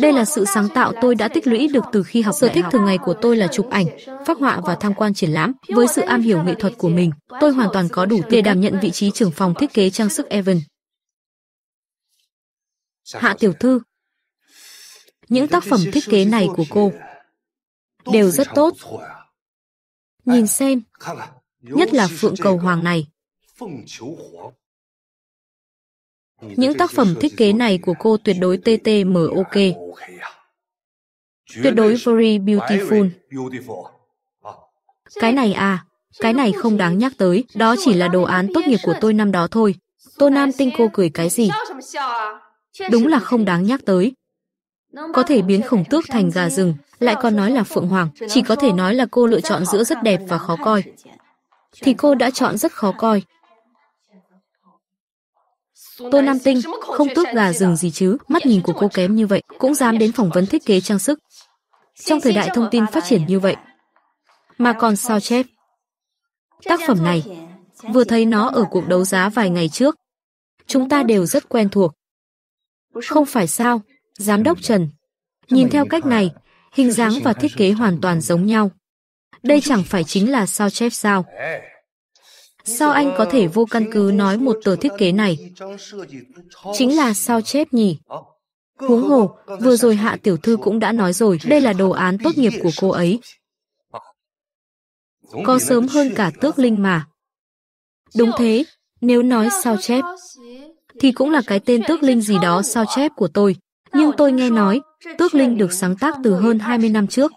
Đây là sự sáng tạo tôi đã tích lũy được từ khi học Sở thích thường ngày của tôi là chụp ảnh, phác họa và tham quan triển lãm. Với sự am hiểu nghệ thuật của mình, tôi hoàn toàn có đủ để đảm nhận vị trí trưởng phòng thiết kế trang sức Evan. Hạ Tiểu Thư Những tác phẩm thiết kế này của cô đều rất tốt. Nhìn xem, nhất là Phượng Cầu Hoàng này. Những tác phẩm thiết kế này của cô tuyệt đối TTMOK. Tuyệt đối very beautiful. Cái này à, cái này không đáng nhắc tới, đó chỉ là đồ án tốt nghiệp của tôi năm đó thôi. Tô Nam Tinh cô cười cái gì? Đúng là không đáng nhắc tới. Có thể biến khổng tước thành gà rừng, lại còn nói là phượng hoàng, chỉ có thể nói là cô lựa chọn giữa rất đẹp và khó coi. Thì cô đã chọn rất khó coi. Tô Nam Tinh, không tước gà rừng gì chứ, mắt nhìn của cô kém như vậy, cũng dám đến phỏng vấn thiết kế trang sức. Trong thời đại thông tin phát triển như vậy, mà còn sao chép. Tác phẩm này, vừa thấy nó ở cuộc đấu giá vài ngày trước, chúng ta đều rất quen thuộc. Không phải sao, Giám đốc Trần. Nhìn theo cách này, hình dáng và thiết kế hoàn toàn giống nhau. Đây chẳng phải chính là sao chép sao? Sao anh có thể vô căn cứ nói một tờ thiết kế này? Chính là sao chép nhỉ? Huống hồ, vừa rồi Hạ Tiểu Thư cũng đã nói rồi, đây là đồ án tốt nghiệp của cô ấy. Có sớm hơn cả tước linh mà. Đúng thế, nếu nói sao chép, thì cũng là cái tên tước linh gì đó sao chép của tôi nhưng tôi nghe nói, Tước Linh được sáng tác từ hơn 20 năm trước.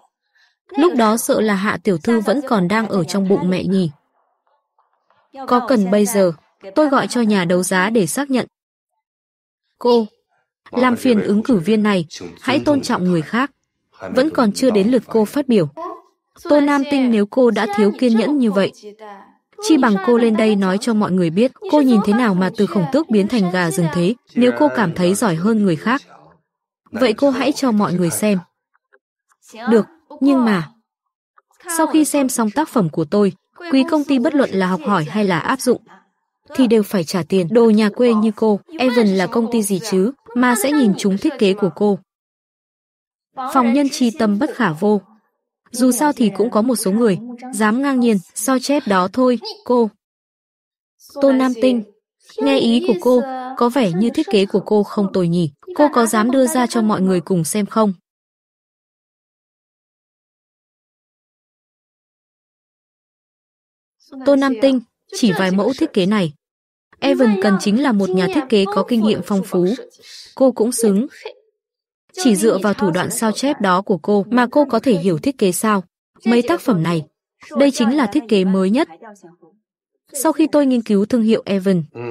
Lúc đó sợ là Hạ Tiểu Thư vẫn còn đang ở trong bụng mẹ nhỉ. Có cần bây giờ, tôi gọi cho nhà đấu giá để xác nhận. Cô, làm phiền ứng cử viên này, hãy tôn trọng người khác. Vẫn còn chưa đến lượt cô phát biểu. tôi Nam Tinh nếu cô đã thiếu kiên nhẫn như vậy, chi bằng cô lên đây nói cho mọi người biết cô nhìn thế nào mà từ khổng tước biến thành gà rừng thế nếu cô cảm thấy giỏi hơn người khác Vậy cô hãy cho mọi người xem. Được, nhưng mà... Sau khi xem xong tác phẩm của tôi, quý công ty bất luận là học hỏi hay là áp dụng, thì đều phải trả tiền. Đồ nhà quê như cô, Evan là công ty gì chứ, mà sẽ nhìn chúng thiết kế của cô. Phòng nhân tri tâm bất khả vô. Dù sao thì cũng có một số người, dám ngang nhiên, so chép đó thôi, cô. Tô Nam Tinh, nghe ý của cô, có vẻ như thiết kế của cô không tồi nhỉ. Cô có dám đưa ra cho mọi người cùng xem không? Tô Nam Tinh, chỉ vài mẫu thiết kế này. Evan cần chính là một nhà thiết kế có kinh nghiệm phong phú. Cô cũng xứng. Chỉ dựa vào thủ đoạn sao chép đó của cô mà cô có thể hiểu thiết kế sao. Mấy tác phẩm này, đây chính là thiết kế mới nhất. Sau khi tôi nghiên cứu thương hiệu Evan, ừ.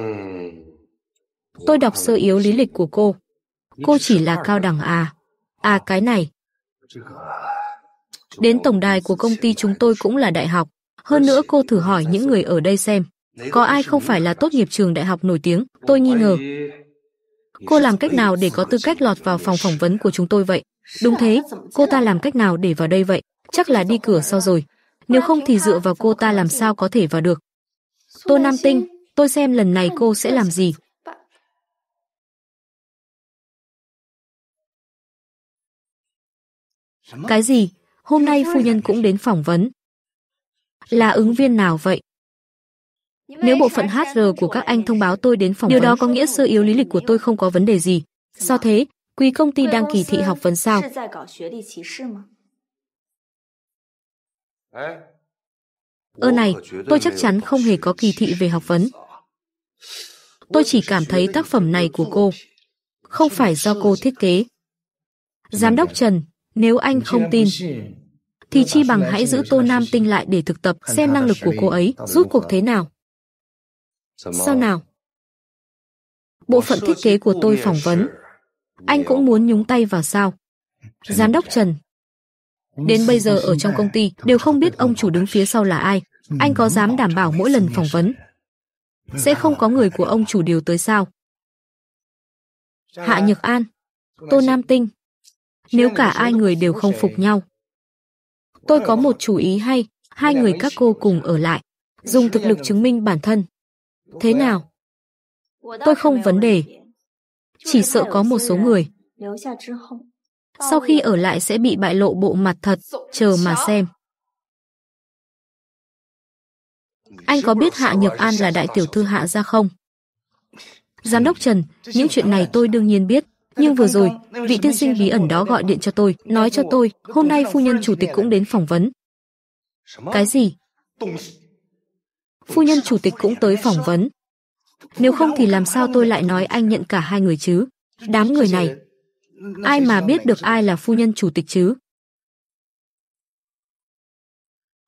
tôi đọc sơ yếu lý lịch của cô cô chỉ là cao đẳng à? À cái này. Đến tổng đài của công ty chúng tôi cũng là đại học. Hơn nữa cô thử hỏi những người ở đây xem. Có ai không phải là tốt nghiệp trường đại học nổi tiếng? Tôi nghi ngờ. Cô làm cách nào để có tư cách lọt vào phòng phỏng vấn của chúng tôi vậy? Đúng thế, cô ta làm cách nào để vào đây vậy? Chắc là đi cửa sau rồi. Nếu không thì dựa vào cô ta làm sao có thể vào được. Tô Nam Tinh, tôi xem lần này cô sẽ làm gì. Cái gì? Hôm nay phu nhân cũng đến phỏng vấn. Là ứng viên nào vậy? Nếu bộ phận HR của các anh thông báo tôi đến phỏng vấn, điều đó có nghĩa sơ yếu lý lịch của tôi không có vấn đề gì. do thế? Quý công ty đang kỳ thị học vấn sao? Ơ này, tôi chắc chắn không hề có kỳ thị về học vấn. Tôi chỉ cảm thấy tác phẩm này của cô không phải do cô thiết kế. Giám đốc Trần, nếu anh không tin, thì chi bằng hãy giữ Tô Nam Tinh lại để thực tập xem năng lực của cô ấy rút cuộc thế nào. Sao nào? Bộ phận thiết kế của tôi phỏng vấn. Anh cũng muốn nhúng tay vào sao? Giám đốc Trần. Đến bây giờ ở trong công ty đều không biết ông chủ đứng phía sau là ai. Ừ, anh có dám đảm bảo mỗi lần phỏng vấn ừ. sẽ không có người của ông chủ điều tới sao? Hạ Nhược An, Tô Nam Tinh, nếu cả ai người đều không phục nhau. Tôi có một chủ ý hay, hai người các cô cùng ở lại, dùng thực lực chứng minh bản thân. Thế nào? Tôi không vấn đề. Chỉ sợ có một số người. Sau khi ở lại sẽ bị bại lộ bộ mặt thật, chờ mà xem. Anh có biết Hạ Nhược An là đại tiểu thư Hạ ra không? Giám đốc Trần, những chuyện này tôi đương nhiên biết. Nhưng vừa rồi, vị tiên sinh bí ẩn đó gọi điện cho tôi, nói cho tôi, hôm nay phu nhân chủ tịch cũng đến phỏng vấn. Cái gì? Phu nhân chủ tịch cũng tới phỏng vấn. Nếu không thì làm sao tôi lại nói anh nhận cả hai người chứ? Đám người này, ai mà biết được ai là phu nhân chủ tịch chứ?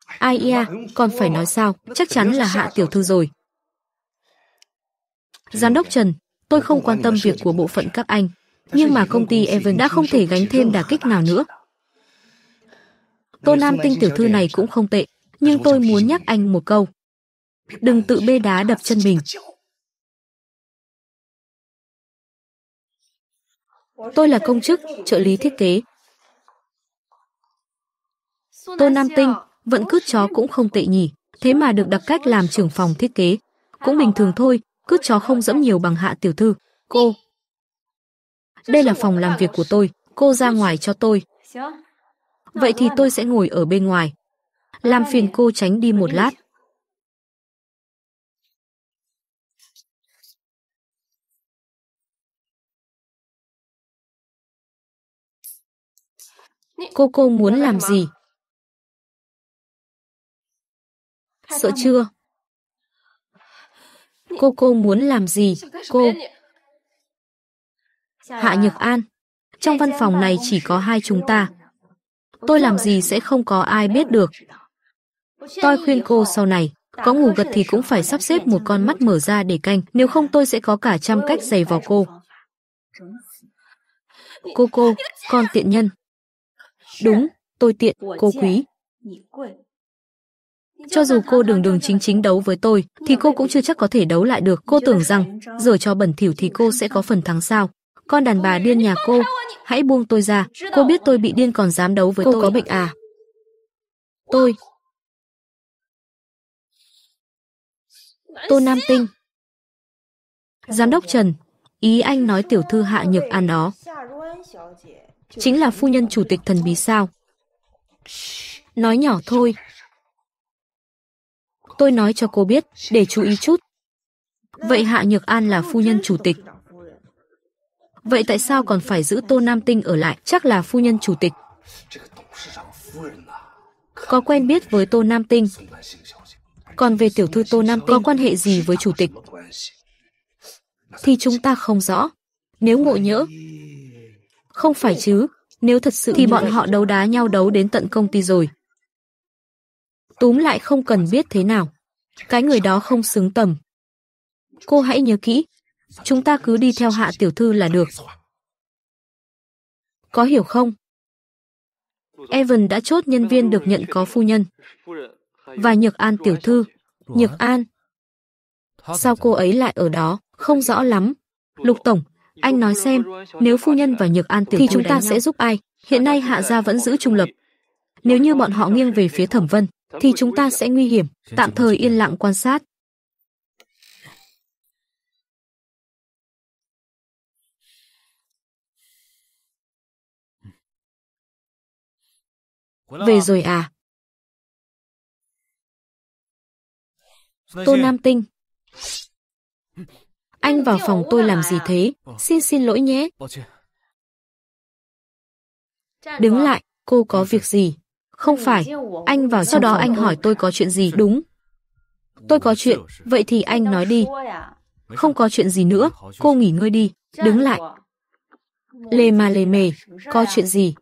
Ai ia, còn phải nói sao, chắc chắn là hạ tiểu thư rồi. Giám đốc Trần, tôi không quan tâm việc của bộ phận các anh, nhưng mà công ty Evan đã không thể gánh thêm đả kích nào nữa. Tô Nam Tinh tiểu thư này cũng không tệ, nhưng tôi muốn nhắc anh một câu. Đừng tự bê đá đập chân mình. Tôi là công chức, trợ lý thiết kế. Tô Nam Tinh, vẫn cướp chó cũng không tệ nhỉ, thế mà được đặc cách làm trưởng phòng thiết kế. Cũng bình thường thôi, cướp chó không dẫm nhiều bằng hạ tiểu thư. Cô, đây là phòng làm việc của tôi, cô ra ngoài cho tôi. Vậy thì tôi sẽ ngồi ở bên ngoài. Làm phiền cô tránh đi một lát. Cô cô muốn làm gì? Sợ chưa? Cô cô muốn làm gì? Cô... Hạ Nhược An. Trong văn phòng này chỉ có hai chúng ta. Tôi làm gì sẽ không có ai biết được. Tôi khuyên cô sau này, có ngủ gật thì cũng phải sắp xếp một con mắt mở ra để canh, nếu không tôi sẽ có cả trăm cách giày vào cô. Cô cô, con tiện nhân. Đúng, tôi tiện, cô quý. À? Cho dù cô đường đường chính chính đấu với tôi, thì cô cũng chưa chắc có thể đấu lại được. Cô tưởng rằng, giờ cho bẩn thỉu thì cô sẽ có phần thắng sao con đàn bà điên nhà cô, hãy buông tôi ra, cô biết tôi bị điên còn dám đấu với cô tôi. có bệnh à? Tôi. Tô Nam Tinh. Giám đốc Trần, ý anh nói tiểu thư Hạ Nhược An đó. Chính là phu nhân chủ tịch thần bí sao? Nói nhỏ thôi. Tôi nói cho cô biết, để chú ý chút. Vậy Hạ Nhược An là phu nhân chủ tịch, Vậy tại sao còn phải giữ Tô Nam Tinh ở lại? Chắc là phu nhân chủ tịch. Có quen biết với Tô Nam Tinh. Còn về tiểu thư Tô Nam Tinh có quan hệ gì với chủ tịch? Thì chúng ta không rõ. Nếu ngộ nhỡ. Không phải chứ, nếu thật sự thì bọn họ đấu đá nhau đấu đến tận công ty rồi. Túm lại không cần biết thế nào. Cái người đó không xứng tầm. Cô hãy nhớ kỹ, Chúng ta cứ đi theo hạ tiểu thư là được. Có hiểu không? Evan đã chốt nhân viên được nhận có phu nhân. Và Nhược An tiểu thư. Nhược An. Sao cô ấy lại ở đó? Không rõ lắm. Lục Tổng, anh nói xem, nếu phu nhân và Nhược An tiểu thư thì chúng ta sẽ giúp ai? Hiện nay Hạ Gia vẫn giữ trung lập. Nếu như bọn họ nghiêng về phía Thẩm Vân, thì chúng ta sẽ nguy hiểm, tạm thời yên lặng quan sát. Về à? rồi à? Tô Nam Tinh Anh vào phòng tôi làm gì thế? Xin xin lỗi nhé. Đứng lại, cô có việc gì? Không phải, anh vào sau đó anh hỏi tôi có chuyện gì, đúng. Tôi có chuyện, vậy thì anh nói đi. À? Không có chuyện gì nữa, cô nghỉ ngơi đi, đứng lại. lê mà lê mề, có chuyện à? gì?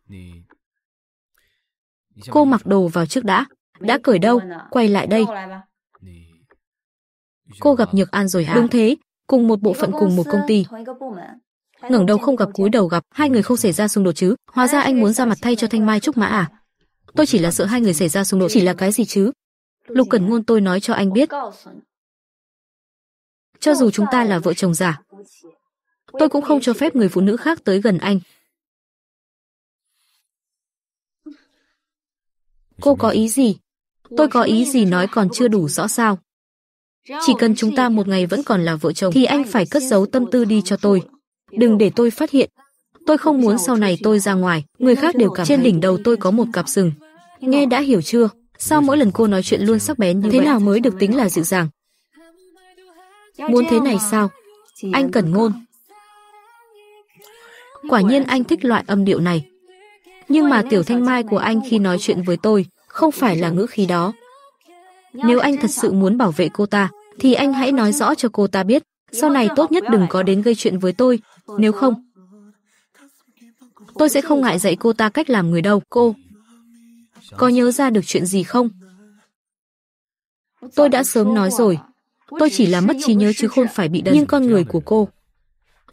Cô mặc đồ vào trước đã. Đã cởi đâu, quay lại đây. Cô gặp Nhược An rồi hả? Đúng thế, cùng một bộ phận cùng một công ty. Ngẩng đầu không gặp cúi đầu gặp, hai người không xảy ra xung đột chứ? Hóa ra anh muốn ra mặt thay cho Thanh Mai Trúc Mã à? Tôi chỉ là sợ hai người xảy ra xung đột chỉ là cái gì chứ? Lục Cẩn Ngôn tôi nói cho anh biết. Cho dù chúng ta là vợ chồng giả, tôi cũng không cho phép người phụ nữ khác tới gần anh, Cô có ý gì? Tôi có ý gì nói còn chưa đủ rõ sao? Chỉ cần chúng ta một ngày vẫn còn là vợ chồng thì anh phải cất giấu tâm tư đi cho tôi. Đừng để tôi phát hiện. Tôi không muốn sau này tôi ra ngoài, người khác đều cảm trên đỉnh đầu tôi có một cặp sừng. Nghe đã hiểu chưa? Sao mỗi lần cô nói chuyện luôn sắc bén như thế nào mới được tính là dịu dàng? Muốn thế này sao? Anh cần ngôn. Quả nhiên anh thích loại âm điệu này nhưng mà tiểu thanh mai của anh khi nói chuyện với tôi không phải là ngữ khí đó. Nếu anh thật sự muốn bảo vệ cô ta, thì anh hãy nói rõ cho cô ta biết, sau này tốt nhất đừng có đến gây chuyện với tôi, nếu không. Tôi sẽ không ngại dạy cô ta cách làm người đâu, cô. Có nhớ ra được chuyện gì không? Tôi đã sớm nói rồi, tôi chỉ là mất trí nhớ chứ không phải bị đần. Nhưng con người của cô,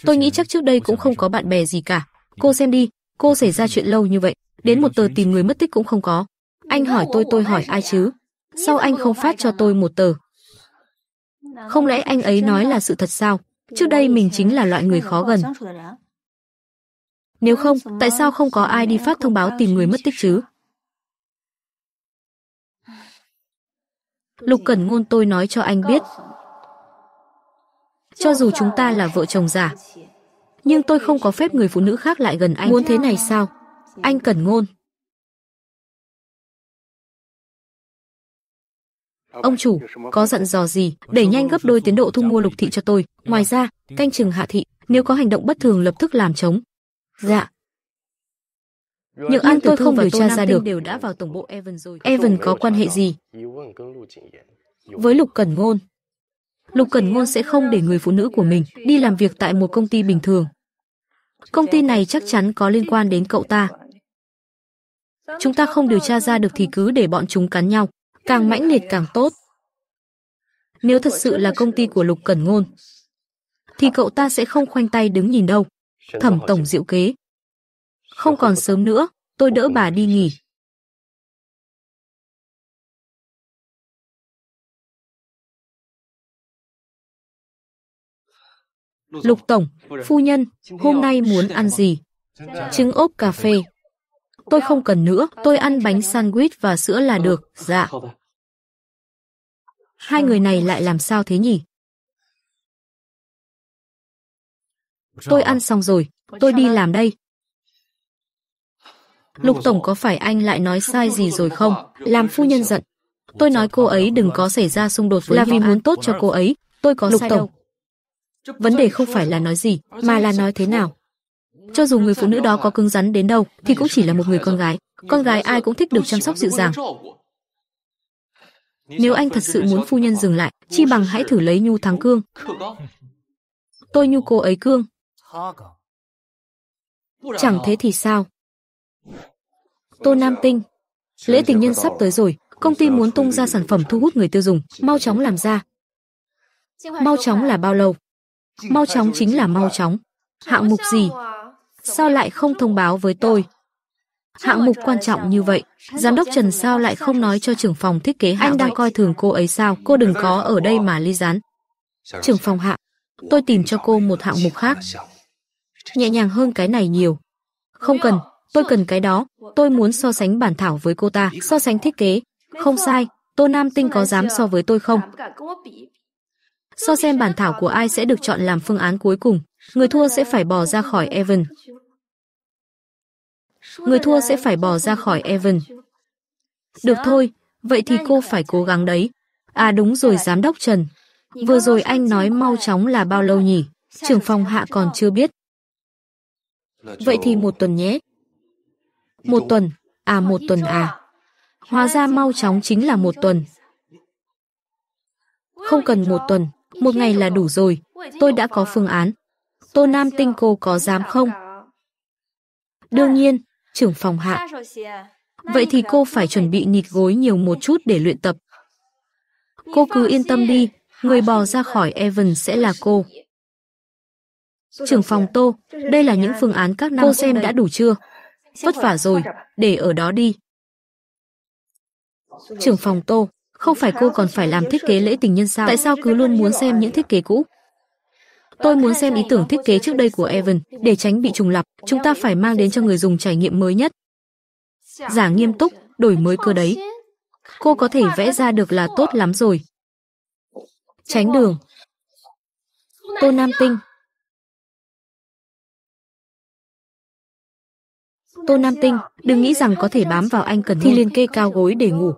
tôi nghĩ chắc trước đây cũng không có bạn bè gì cả. Cô xem đi, Cô xảy ra chuyện lâu như vậy, đến một tờ tìm người mất tích cũng không có. Anh hỏi tôi tôi hỏi ai chứ? Sao anh không phát cho tôi một tờ? Không lẽ anh ấy nói là sự thật sao? Trước đây mình chính là loại người khó gần. Nếu không, tại sao không có ai đi phát thông báo tìm người mất tích chứ? Lục Cẩn Ngôn tôi nói cho anh biết, cho dù chúng ta là vợ chồng giả, nhưng tôi không có phép người phụ nữ khác lại gần anh. Muốn thế này sao? Anh cần ngôn. Ông chủ, có giận dò gì, đẩy nhanh gấp đôi tiến độ thu mua lục thị cho tôi. Ngoài ra, canh chừng hạ thị, nếu có hành động bất thường lập tức làm chống. Dạ. những An tôi không điều tra ra được. Đều đã vào tổng bộ Evan rồi. Evan có quan hệ gì? Với Lục Cẩn Ngôn. Lục Cẩn Ngôn sẽ không để người phụ nữ của mình đi làm việc tại một công ty bình thường. Công ty này chắc chắn có liên quan đến cậu ta. Chúng ta không điều tra ra được thì cứ để bọn chúng cắn nhau, càng mãnh liệt càng tốt. Nếu thật sự là công ty của Lục Cẩn Ngôn, thì cậu ta sẽ không khoanh tay đứng nhìn đâu. Thẩm tổng diệu kế. Không còn sớm nữa, tôi đỡ bà đi nghỉ. Lục Tổng, phu nhân, hôm nay muốn ăn gì? Trứng ốp cà phê. Tôi không cần nữa, tôi ăn bánh sandwich và sữa là ờ, được, dạ. Hai người này lại làm sao thế nhỉ? Tôi ăn xong rồi, tôi đi làm đây. Lục Tổng có phải anh lại nói sai gì rồi không? Làm phu nhân giận. Tôi nói cô ấy đừng có xảy ra xung đột với là vì muốn tốt cho cô ấy. Tôi có Lục sai Tổng, đâu. Vấn đề không phải là nói gì, mà là nói thế nào. Cho dù người phụ nữ đó có cứng rắn đến đâu thì cũng chỉ là một người con gái, con gái ai cũng thích được chăm sóc dịu dàng. Nếu anh thật sự muốn phu nhân dừng lại, chi bằng hãy thử lấy nhu thắng cương. Tôi nhu cô ấy cương. Chẳng thế thì sao? Tô Nam Tinh Lễ tình nhân sắp tới rồi, công ty muốn tung ra sản phẩm thu hút người tiêu dùng, mau chóng làm ra. Mau chóng là bao lâu? Mau chóng chính là mau chóng. Hạng mục gì? Sao à? lại không thông báo với tôi? Hạng mục quan trọng như vậy, giám đốc Trần sao lại không nói cho trưởng phòng thiết kế Anh đang coi thường cô ấy sao? Cô đừng có ở đây mà ly gián. Trưởng phòng Hạ, tôi tìm cho cô một hạng mục khác. Nhẹ nhàng hơn cái này nhiều. Không cần, tôi cần cái đó. Tôi muốn so sánh bản thảo với cô ta, so sánh thiết kế. Không sai, Tô Nam Tinh có dám so với tôi không? So xem bản thảo của ai sẽ được chọn làm phương án cuối cùng, người thua sẽ phải bỏ ra khỏi Evan. Người thua sẽ phải bỏ ra khỏi Evan. Được thôi, vậy thì cô phải cố gắng đấy. À đúng rồi giám đốc Trần. Vừa rồi anh nói mau chóng là bao lâu nhỉ? Trưởng phòng hạ còn chưa biết. Vậy thì một tuần nhé. Một tuần, à một tuần à. Hóa ra mau chóng chính là một tuần. Không cần một tuần, một ngày là đủ rồi, tôi đã có phương án. Tô Nam Tinh cô có dám không? Đương nhiên, trưởng phòng hạ. Vậy thì cô phải chuẩn bị nghịt gối nhiều một chút để luyện tập. Cô cứ yên tâm đi, người bò ra khỏi Evan sẽ là cô. Trưởng phòng Tô, đây là những phương án các cô xem đã đủ chưa? Vất vả rồi, để ở đó đi. Trưởng phòng Tô, không phải cô còn phải làm thiết kế lễ tình nhân sao? Tại sao cứ luôn muốn xem những thiết kế cũ? Tôi muốn xem ý tưởng thiết kế trước đây của Evan, để tránh bị trùng lặp, chúng ta phải mang đến cho người dùng trải nghiệm mới nhất. Giả nghiêm túc, đổi mới cơ đấy. Cô có thể vẽ ra được là tốt lắm rồi. Tránh đường. Tô Nam Tinh. Tô Nam Tinh, đừng nghĩ rằng có thể bám vào anh cần thì liền kê cao gối để ngủ.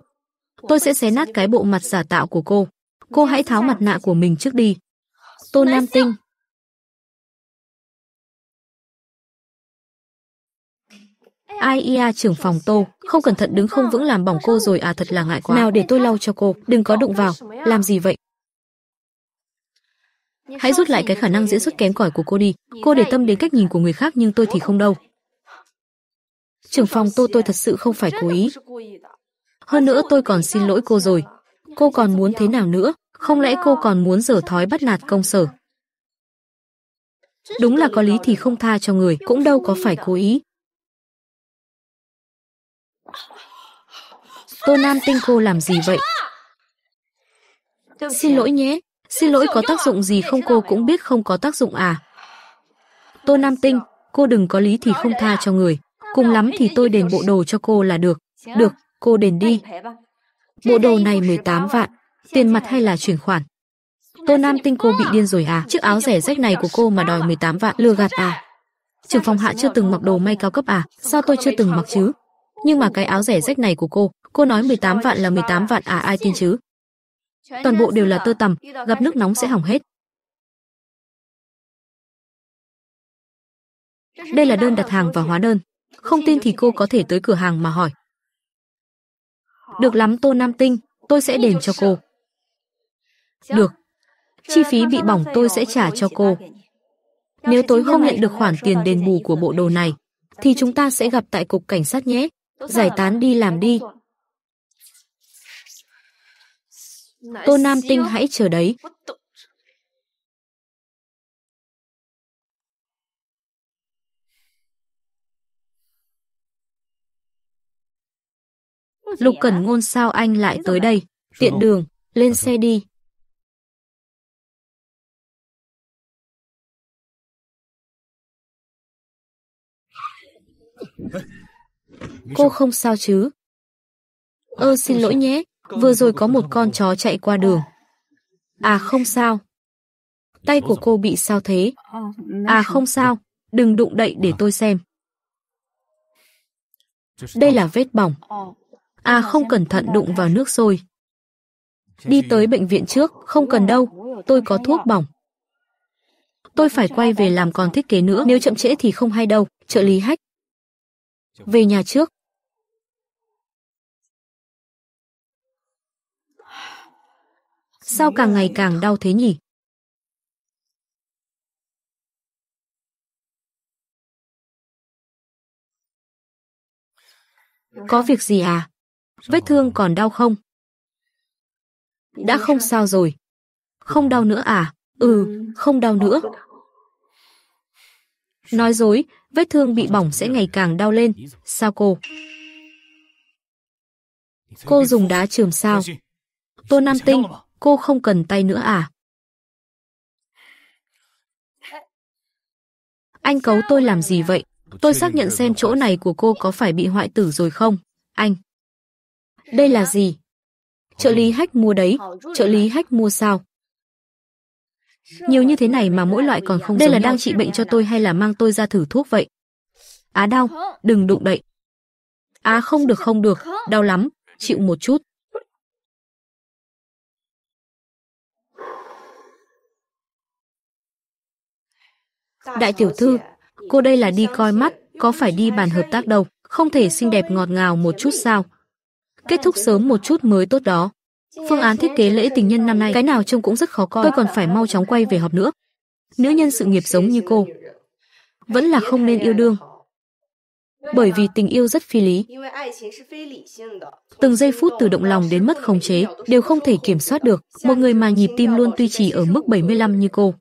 Tôi sẽ xé nát cái bộ mặt giả tạo của cô. Cô hãy tháo mặt nạ của mình trước đi. Tô Nam Tinh Ai ia trưởng phòng Tô, không cẩn thận đứng không vững làm bỏng cô rồi à thật là ngại quá. Nào để tôi lau cho cô, đừng có đụng vào, làm gì vậy? Hãy rút lại cái khả năng diễn xuất kém cỏi của cô đi. Cô để tâm đến cách nhìn của người khác nhưng tôi thì không đâu. Trưởng phòng Tô tôi thật sự không phải cố ý. Hơn nữa tôi còn xin lỗi cô rồi. Cô còn muốn thế nào nữa? Không lẽ cô còn muốn dở thói bắt nạt công sở? Đúng là có lý thì không tha cho người, cũng đâu có phải cố ý. Tô Nam Tinh cô làm gì vậy? Xin lỗi nhé, xin lỗi có tác dụng gì không cô cũng biết không có tác dụng à. Tô Nam Tinh, cô đừng có lý thì không tha cho người. Cùng lắm thì tôi đền bộ đồ cho cô là được. Được, Cô đền đi. À? Bộ đồ này 18 à? vạn, tiền mặt hay là chuyển khoản? Tô Nam Tinh cô bị điên à? rồi à? Chiếc áo rẻ rách này của cô mà đòi 18 vạn lừa gạt à? Trường phòng hạ chưa từng mặc đồ may cao cấp à? Sao tôi chưa từng mặc chứ? Nhưng mà cái áo rẻ rách này của cô, cô nói 18 vạn là 18 vạn à ai tin chứ? Toàn bộ đều là tơ tằm, gặp nước nóng sẽ hỏng hết. Đây là đơn đặt hàng và hóa đơn. Không tin thì cô có thể tới cửa hàng mà hỏi. Được lắm Tô Nam Tinh, tôi sẽ đền cho cô. Được. Chi phí bị bỏng tôi sẽ trả cho cô. Nếu tôi không nhận được khoản tiền đền bù của bộ đồ này, thì chúng ta sẽ gặp tại cục cảnh sát nhé. Giải tán đi làm đi. Tô Nam Tinh hãy chờ đấy. Lục Cẩn Ngôn sao anh lại tới đây? Tiện đường, lên xe đi. Cô không sao chứ? Ơ xin lỗi nhé, vừa rồi có một con chó chạy qua đường. À không sao. Tay của cô bị sao thế? À không sao, đừng đụng đậy để tôi xem. Đây là vết bỏng. À không cẩn thận đụng vào nước sôi. Đi tới bệnh viện trước, không cần đâu, tôi có thuốc bỏng. Tôi phải quay về làm còn thiết kế nữa, nếu chậm trễ thì không hay đâu, trợ lý hách. Về nhà trước. Sao càng ngày càng đau thế nhỉ? Có việc gì à? Vết thương còn đau không? Đã không sao rồi. Không đau nữa à? Ừ, ừ. không đau nữa. Nói dối, vết thương bị bỏng sẽ ngày càng đau lên. Sao cô? Cô dùng đá trường sao? Tô Nam Tinh, cô không cần tay nữa à? Anh cấu tôi làm gì vậy? Tôi xác nhận xem chỗ này của cô có phải bị hoại tử rồi không? Anh. Đây là gì? Trợ lý hách mua đấy, trợ lý hách mua sao? Nhiều như thế này mà mỗi loại còn không Đây là đang trị bệnh cho tôi hay là mang tôi ra thử thuốc vậy? Á đau, đừng đụng đậy. Á không được không được, đau lắm, chịu một chút. Đại tiểu thư, cô đây là đi coi mắt, có phải đi bàn hợp tác đâu, không thể xinh đẹp ngọt ngào một chút sao, kết thúc sớm một chút mới tốt đó. Phương án thiết kế lễ tình nhân năm nay cái nào trông cũng rất khó coi, tôi còn phải mau chóng quay về họp nữa. Nữ nhân sự nghiệp giống như cô, vẫn là không nên yêu đương. Bởi vì tình yêu rất phi lý. Từng giây phút từ động lòng đến mất khống chế đều không thể kiểm soát được, một người mà nhịp tim luôn duy trì ở mức 75 như cô.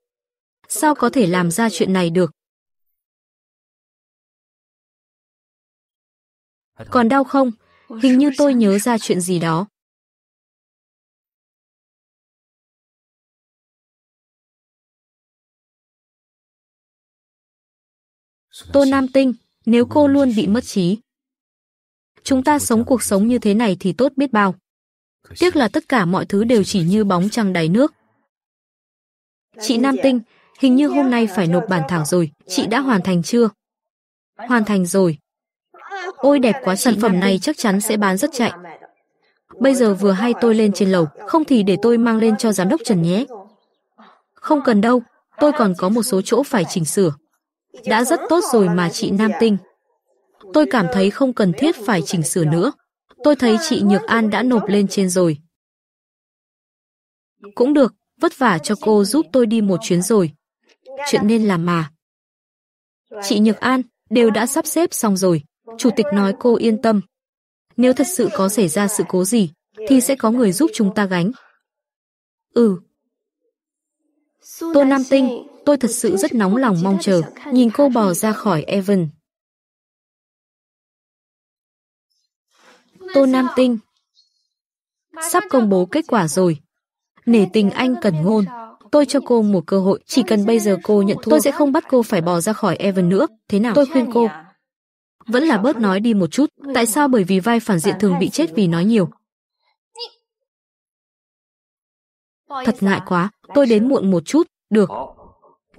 Sao có thể làm ra chuyện này được? Còn đau không? Hình như tôi nhớ ra chuyện gì đó. Tô Nam Tinh, nếu cô luôn bị mất trí. Chúng ta sống cuộc sống như thế này thì tốt biết bao. Tiếc là tất cả mọi thứ đều chỉ như bóng trăng đáy nước. Chị Nam Tinh, hình như hôm nay phải nộp bản thảo rồi, chị đã hoàn thành chưa? Hoàn thành rồi. Ôi đẹp quá sản phẩm này chắc chắn sẽ bán rất chạy. Bây giờ vừa hay tôi lên trên lầu, không thì để tôi mang lên cho giám đốc Trần nhé. Không cần đâu, tôi còn có một số chỗ phải chỉnh sửa. Đã rất tốt rồi mà chị Nam Tinh. Tôi cảm thấy không cần thiết phải chỉnh sửa nữa. Tôi thấy chị Nhược An đã nộp lên trên rồi. Cũng được, vất vả cho cô giúp tôi đi một chuyến rồi. Chuyện nên làm mà. Chị Nhược An đều đã sắp xếp xong rồi. Chủ tịch nói cô yên tâm. Nếu thật sự có xảy ra sự cố gì, thì sẽ có người giúp chúng ta gánh. Ừ. Tô Nam Tinh, tôi thật sự rất nóng lòng mong chờ, nhìn cô bò ra khỏi Evan. Tô Nam Tinh Sắp công bố kết quả rồi. Nể tình anh cần ngôn. Tôi cho cô một cơ hội, chỉ cần bây giờ cô nhận thua. Tôi sẽ không bắt cô phải bò ra khỏi Evan nữa. Thế nào? Tôi khuyên cô, vẫn là bớt nói đi một chút. Tại sao bởi vì vai phản diện thường bị chết vì nói nhiều? Thật ngại quá, tôi đến muộn một chút, được.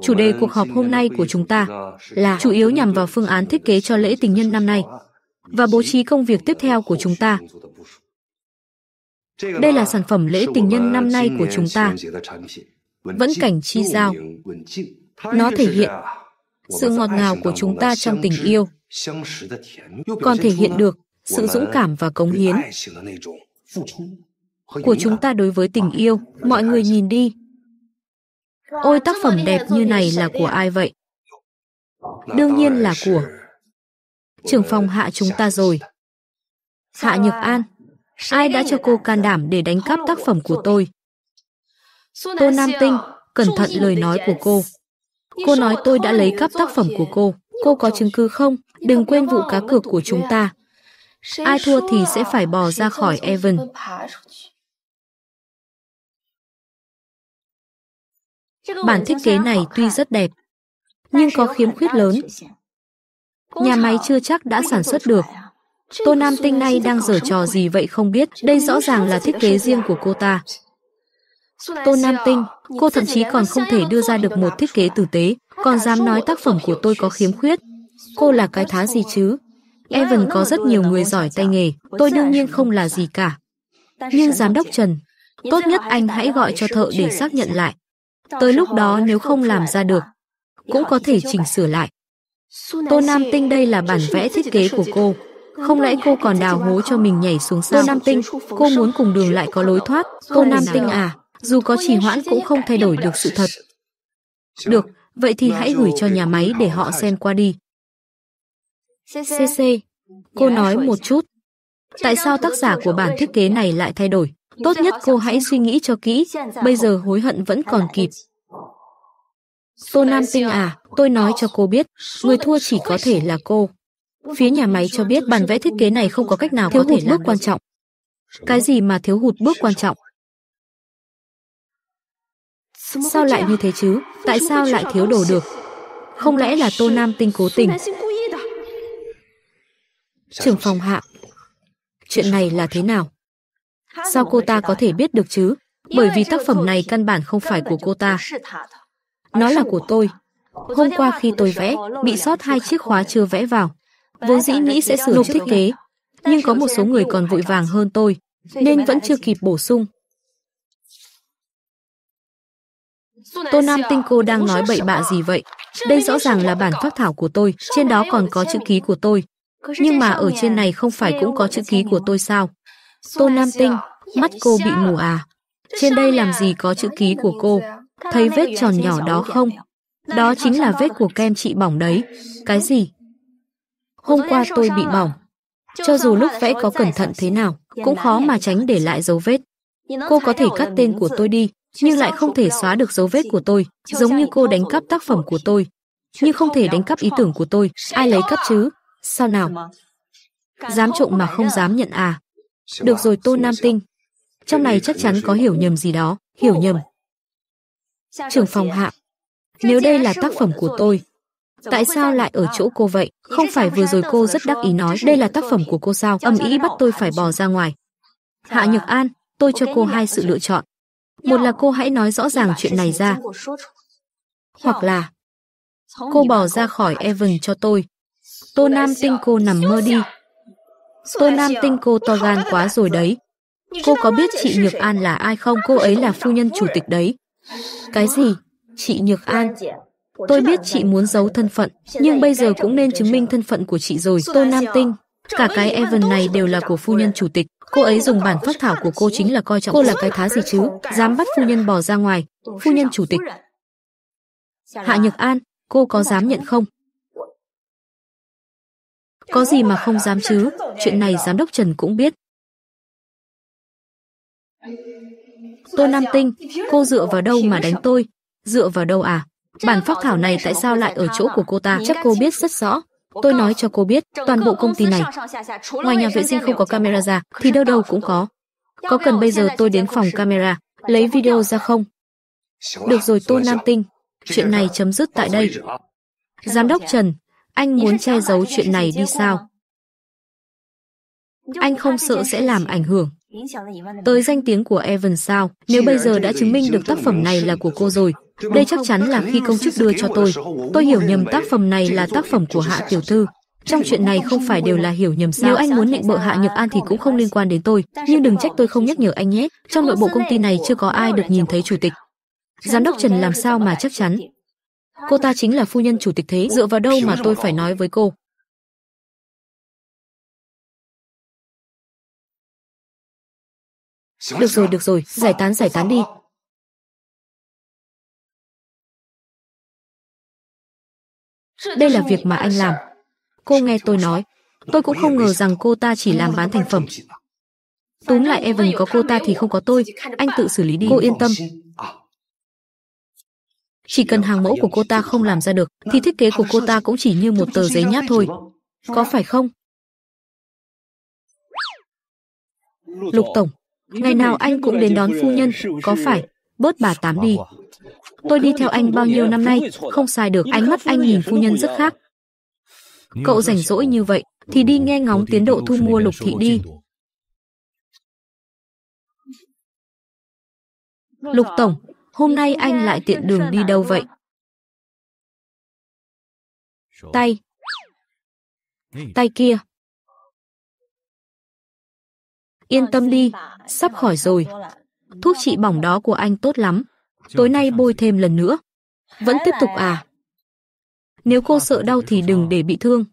Chủ đề cuộc họp hôm nay của chúng ta là chủ yếu nhằm vào phương án thiết kế cho lễ tình nhân năm nay và bố trí công việc tiếp theo của chúng ta. Đây là sản phẩm lễ tình nhân năm nay của chúng ta. Vẫn cảnh chi giao. Nó thể hiện sự ngọt ngào của chúng ta trong tình yêu còn thể hiện được sự dũng cảm và cống hiến của chúng ta đối với tình yêu. Mọi người nhìn đi. Ôi tác phẩm đẹp vâng, như này là của ai vậy? Đương nhiên là của trưởng phòng hạ chúng ta rồi. Hạ Nhược vâng. An, ai đã cho cô can đảm để đánh cắp tác phẩm của tôi? Tô Nam Tinh, cẩn thận lời nói của cô. Cô nói tôi đã lấy cắp tác phẩm của cô. Cô có chứng cứ không? Đừng quên vụ cá cược của chúng ta. Ai thua thì sẽ phải bò ra khỏi Evan. Bản thiết kế này tuy rất đẹp, nhưng có khiếm khuyết lớn. Nhà máy chưa chắc đã sản xuất được. Tô Nam Tinh này đang giở trò gì vậy không biết, đây rõ ràng là thiết kế riêng của cô ta. Tô Nam Tinh, cô thậm chí còn không thể đưa ra được một thiết kế tử tế, còn dám nói tác phẩm của tôi có khiếm khuyết. Cô là cái thá gì chứ? Evan có rất nhiều người giỏi tay nghề, tôi đương nhiên không là gì cả. Nhưng giám đốc Trần, tốt nhất anh hãy gọi cho thợ để xác nhận lại. Tới lúc đó nếu không làm ra được, cũng có thể chỉnh sửa lại. Tô Nam Tinh đây là bản vẽ thiết kế của cô. Không lẽ cô còn đào hố cho mình nhảy xuống sao? Tô Nam Tinh, cô muốn cùng đường lại có lối thoát. Tô Nam Tinh à, dù có trì hoãn cũng không thay đổi được sự thật. Được, vậy thì hãy gửi cho nhà máy để họ xem qua đi. CC, cô nói một chút. Tại sao tác giả của bản thiết kế này lại thay đổi? Tốt nhất cô hãy suy nghĩ cho kỹ, bây giờ hối hận vẫn còn kịp. Tô Nam Tinh à, tôi nói cho cô biết, người thua chỉ có thể là cô. Phía nhà máy cho biết bản vẽ thiết kế này không có cách nào thiếu có thể hụt bước quan trọng. Cái gì mà thiếu hụt bước quan trọng? Sao lại như thế chứ? Tại sao lại thiếu đồ được? Không lẽ là Tô Nam Tinh cố tình, trưởng phòng hạ. Chuyện này là thế nào? Sao cô ta có thể biết được chứ? Bởi vì tác phẩm này căn bản không phải của cô ta. Nó là của tôi. Hôm qua khi tôi vẽ, bị sót hai chiếc khóa chưa vẽ vào. Vốn dĩ nghĩ sẽ sửa thiết kế, nhưng có một số người còn vội vàng hơn tôi, nên vẫn chưa kịp bổ sung. Tô Nam Tinh cô đang nói bậy bạ gì vậy? Đây rõ ràng là bản phát thảo của tôi, trên đó còn có chữ ký của tôi, nhưng mà ở trên này không phải cũng có chữ ký của tôi sao? Tô Nam Tinh, mắt cô bị dạ. mù à? Trên đây làm gì có chữ ký của cô? Thấy vết tròn nhỏ đó không? Đó chính là vết của kem chị bỏng đấy. Cái gì? Hôm qua tôi bị bỏng. Cho dù lúc vẽ có cẩn thận thế nào, cũng khó mà tránh để lại dấu vết. Cô có thể cắt tên của tôi đi, nhưng lại không thể xóa được dấu vết của tôi, giống như cô đánh cắp tác phẩm của tôi. Nhưng không thể đánh cắp ý tưởng của tôi, ai lấy cắp chứ? Sao nào? Dám trộm mà không dám nhận à? Được rồi Tô Nam Tinh. Trong này chắc chắn có hiểu nhầm gì đó, hiểu nhầm. Trưởng phòng hạ. Nếu đây là tác phẩm của tôi, Tại sao lại ở chỗ cô vậy? Không phải vừa rồi cô rất đắc ý nói đây là tác phẩm của cô sao? Âm ý bắt tôi phải bò ra ngoài. Hạ Nhược An, tôi cho cô hai sự lựa chọn. Một là cô hãy nói rõ ràng chuyện này ra. Hoặc là cô bỏ ra khỏi Evan cho tôi, Tô Nam Tinh cô nằm mơ đi. Tô Nam Tinh cô to gan quá rồi đấy. Cô có biết chị Nhược An là ai không? Cô ấy là phu nhân chủ tịch đấy. Cái gì? Chị Nhược An? Tôi biết chị muốn giấu thân phận, nhưng bây giờ cũng nên chứng minh thân phận của chị rồi. Tô Nam Tinh, cả cái Evan này đều là của phu nhân chủ tịch. Cô ấy dùng bản phát thảo của cô chính là coi trọng cô là cái thá gì chứ, dám bắt phu nhân bỏ ra ngoài, phu nhân chủ tịch. Hạ Nhược An, cô có dám nhận không? Có gì mà không dám chứ, chuyện này giám đốc Trần cũng biết. Tôi Nam Tinh, cô dựa vào đâu mà đánh tôi? Dựa vào đâu à? Bản phác thảo này tại sao lại ở chỗ của cô ta? Chắc cô biết rất rõ. Tôi nói cho cô biết, toàn bộ công ty này, ngoài nhà vệ sinh không có camera ra, thì đâu đâu cũng có. Có cần bây giờ tôi đến phòng camera, lấy video ra không? Được rồi Tô Nam Tinh, chuyện này chấm dứt tại đây. Giám đốc Trần, anh muốn che giấu chuyện này đi sao? Anh không sợ sẽ làm ảnh hưởng tới danh tiếng của Evan sao? Nếu bây giờ đã chứng minh được tác phẩm này là của cô rồi, đây chắc chắn là khi công chức đưa cho tôi. Tôi hiểu nhầm tác phẩm này là tác phẩm của Hạ Tiểu Thư. Trong chuyện này không phải đều là hiểu nhầm sao. Nếu anh muốn định bợ Hạ Nhược An thì cũng không liên quan đến tôi. Nhưng đừng trách tôi không nhắc nhở anh nhé. Trong nội bộ công ty này chưa có ai được nhìn thấy chủ tịch. Giám đốc Trần làm sao mà chắc chắn. Cô ta chính là phu nhân chủ tịch thế, dựa vào đâu mà tôi phải nói với cô? Được rồi, được rồi, giải tán giải tán đi. Đây là việc mà anh làm. Cô nghe tôi nói, tôi cũng không ngờ rằng cô ta chỉ làm bán thành phẩm. Túm lại Evan có cô ta thì không có tôi, anh tự xử lý đi. Cô yên tâm, chỉ cần hàng mẫu của cô ta không làm ra được, thì thiết kế của cô ta cũng chỉ như một tờ giấy nháp thôi. Có phải không? Lục Tổng, ngày nào anh cũng đến đón phu nhân, có phải? Bớt bà tám đi. Tôi đi theo anh bao nhiêu năm nay, không sai được ánh mắt anh nhìn phu nhân rất khác. Cậu rảnh rỗi như vậy, thì đi nghe ngóng tiến độ thu mua lục thị đi. Lục Tổng, Hôm nay anh lại tiện đường đi đâu vậy? Tay. Tay kia. Yên tâm đi, sắp khỏi rồi. Thuốc trị bỏng đó của anh tốt lắm. Tối nay bôi thêm lần nữa. Vẫn tiếp tục à? Nếu cô sợ đau thì đừng để bị thương.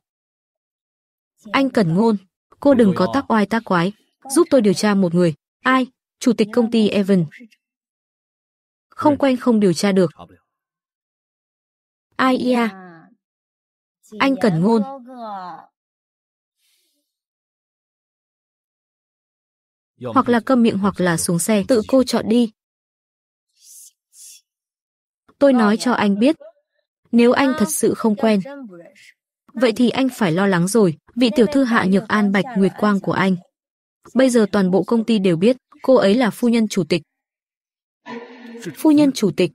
Anh cần ngôn. Cô đừng có tác oai tác quái. Giúp tôi điều tra một người. Ai? Chủ tịch công ty Evan không ừ. quen không điều tra được. Ai dạ. ia? Anh cần Ngôn. Hoặc là cầm miệng hoặc là xuống xe, tự cô chọn đi. Tôi nói cho anh biết, nếu anh thật sự không quen, vậy thì anh phải lo lắng rồi, vị tiểu thư Hạ Nhược An Bạch Nguyệt Quang của anh. Bây giờ toàn bộ công ty đều biết, cô ấy là phu nhân chủ tịch, phu nhân chủ tịch.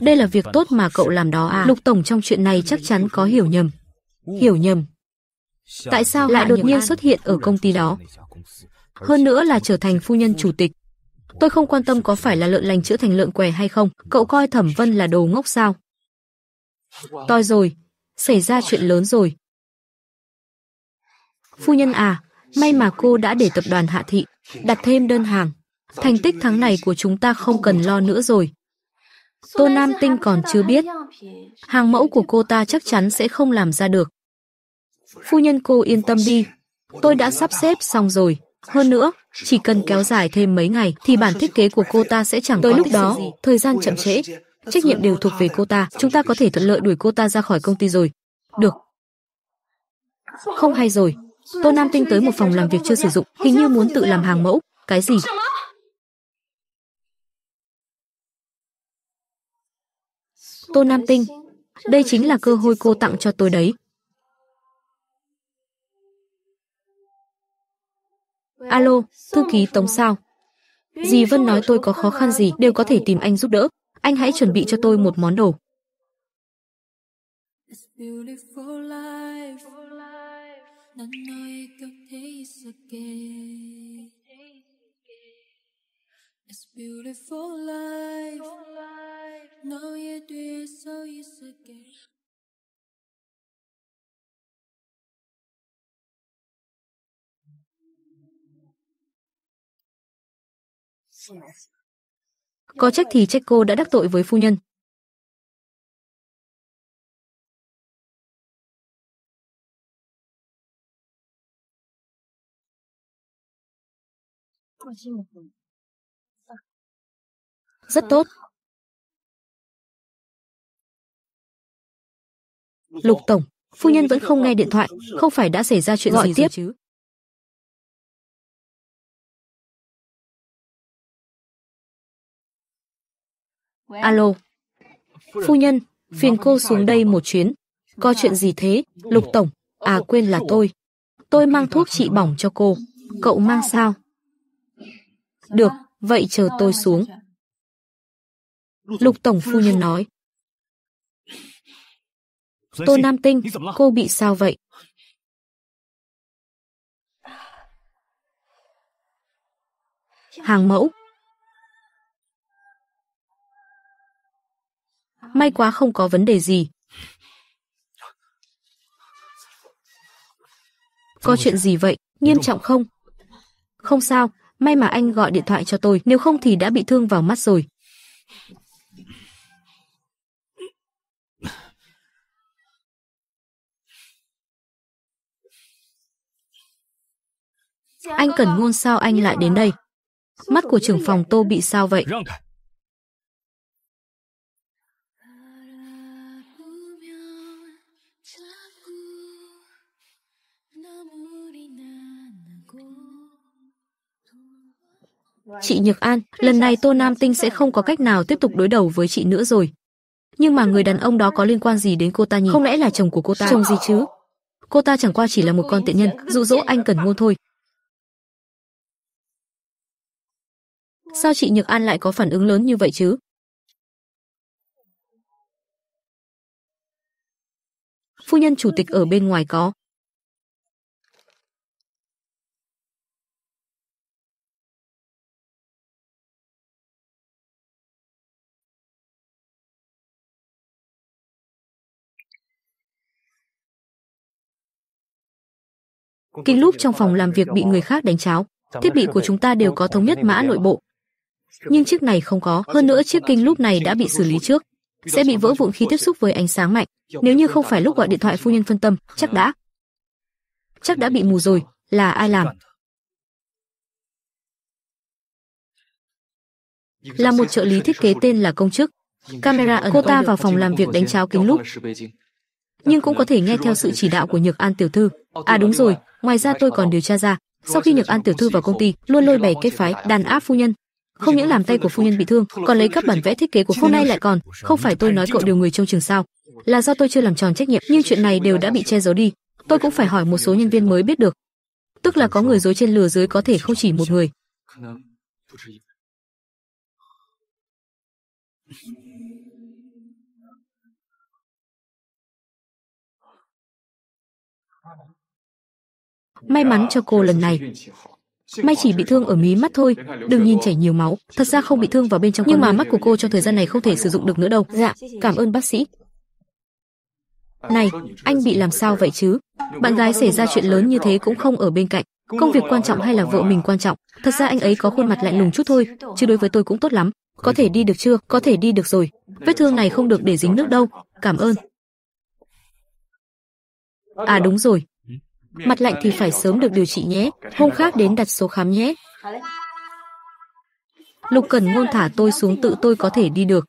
Đây là việc tốt mà cậu làm đó à? Lục Tổng trong chuyện này chắc chắn có hiểu nhầm. Hiểu nhầm. Tại sao lại đột nhiên xuất hiện ở công ty đó? Hơn nữa là trở thành phu nhân chủ tịch. Tôi không quan tâm có phải là lợn lành chữa thành lợn què hay không, cậu coi Thẩm Vân là đồ ngốc sao? Toi rồi, xảy ra chuyện lớn rồi. Phu nhân à, may mà cô đã để tập đoàn Hạ Thị đặt thêm đơn hàng. Thành tích tháng này của chúng ta không cần lo nữa rồi. Tô Nam Tinh còn chưa biết. Hàng mẫu của cô ta chắc chắn sẽ không làm ra được. Phu nhân cô yên tâm đi. Tôi đã sắp xếp xong rồi. Hơn nữa, chỉ cần kéo dài thêm mấy ngày thì bản thiết kế của cô ta sẽ chẳng tới lúc đó, thời gian chậm trễ, trách nhiệm đều thuộc về cô ta, chúng ta có thể thuận lợi đuổi cô ta ra khỏi công ty rồi. Được. Không hay rồi. Tô Nam Tinh tới một phòng làm việc chưa sử dụng, hình như muốn tự làm hàng mẫu, cái gì? Tô Nam Tinh, đây chính là cơ hội cô tặng cho tôi đấy. Alo, thư ký Tống sao? Dì Vân nói tôi có khó khăn gì đều có thể tìm anh giúp đỡ. Anh hãy chuẩn bị cho tôi một món đồ. Yes có trách thì trách cô đã đắc tội với phu nhân. Rất tốt. Lục Tổng, phu nhân vẫn không nghe điện thoại, không phải đã xảy ra chuyện Gọi gì tiếp chứ? Alo. Phu nhân, phiền cô xuống đây một chuyến. Có chuyện gì thế, Lục Tổng? Ờ, à quên là tôi. Tôi mang thuốc trị bỏng cho cô. Cậu mang sao? Được, vậy chờ tôi xuống. Lục Tổng Phu Nhân nói. Tô Nam Tinh, cô bị sao vậy? Hàng mẫu, May quá không có vấn đề gì. Có chuyện gì vậy? Nghiêm trọng không? Không sao, may mà anh gọi điện thoại cho tôi, nếu không thì đã bị thương vào mắt rồi. Anh cần ngôn sao anh lại đến đây? Mắt của trưởng phòng tô bị sao vậy? Chị Nhược An, lần này Tô Nam Tinh sẽ không có cách nào tiếp tục đối đầu với chị nữa rồi. Nhưng mà người đàn ông đó có liên quan gì đến cô ta nhỉ? Không lẽ là chồng của cô ta? Chồng gì chứ? Cô ta chẳng qua chỉ là một con tiện nhân, dụ dỗ anh cần ngôn thôi. Sao chị Nhược An lại có phản ứng lớn như vậy chứ? Phu nhân chủ tịch ở bên ngoài có. Kinh lúc trong phòng làm việc bị người khác đánh cháo, thiết bị của chúng ta đều có thống nhất mã nội bộ. Nhưng chiếc này không có, hơn nữa chiếc kinh lúc này đã bị xử lý trước, sẽ bị vỡ vụn khi tiếp xúc với ánh sáng mạnh, nếu như không phải lúc gọi điện thoại phu nhân phân tâm, chắc đã chắc đã bị mù rồi, là ai làm? Là một trợ lý thiết kế tên là công chức. Camera ẩn cô ta vào phòng làm việc đánh cháo kính lúc. Nhưng cũng có thể nghe theo sự chỉ đạo của Nhược An tiểu thư. À đúng rồi, Ngoài ra tôi còn điều tra ra, sau khi Nhược An tiểu thư vào công ty, luôn lôi bè kết phái, đàn áp phu nhân, không những làm tay của phu nhân bị thương, còn lấy các bản vẽ thiết kế của phu nay lại còn, không phải tôi nói cậu điều người trong trường sao? Là do tôi chưa làm tròn trách nhiệm, nhưng chuyện này đều đã bị che giấu đi, tôi cũng phải hỏi một số nhân viên mới biết được. Tức là có người dối trên lừa dưới có thể không chỉ một người. May mắn cho cô lần này. May chỉ bị thương ở mí mắt thôi, đừng nhìn chảy nhiều máu, thật ra không bị thương vào bên trong nhưng mà mắt của cô trong thời gian này không thể sử dụng được nữa đâu. Dạ, cảm ơn bác sĩ. Này, anh bị làm sao vậy chứ? Bạn gái xảy ra chuyện lớn như thế cũng không ở bên cạnh. Công việc quan trọng hay là vợ mình quan trọng? Thật ra anh ấy có khuôn mặt lạnh lùng chút thôi, chứ đối với tôi cũng tốt lắm. Có thể đi được chưa? Có thể đi được rồi. Vết thương này không được để dính nước đâu. Cảm ơn. À đúng rồi, Mặt lạnh thì phải sớm được điều trị nhé, hôm khác đến đặt số khám nhé. Lục Cẩn Ngôn thả tôi xuống tự tôi có thể đi được.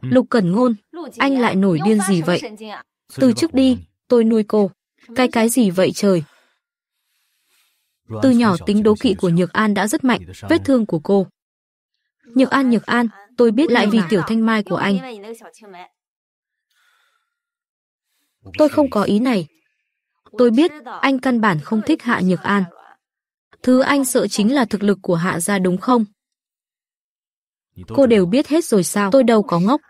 Lục Cẩn Ngôn, anh lại nổi điên gì vậy? Từ trước đi, tôi nuôi cô. Cái cái gì vậy trời? Từ nhỏ tính đố kỵ của Nhược An đã rất mạnh, vết thương của cô. Nhược An, Nhược An, tôi biết lại vì tiểu thanh mai của anh. Tôi không có ý này. Tôi biết anh căn bản không thích Hạ Nhược An. Thứ anh sợ chính là thực lực của Hạ gia đúng không? Cô đều biết hết rồi sao, tôi đâu có ngốc.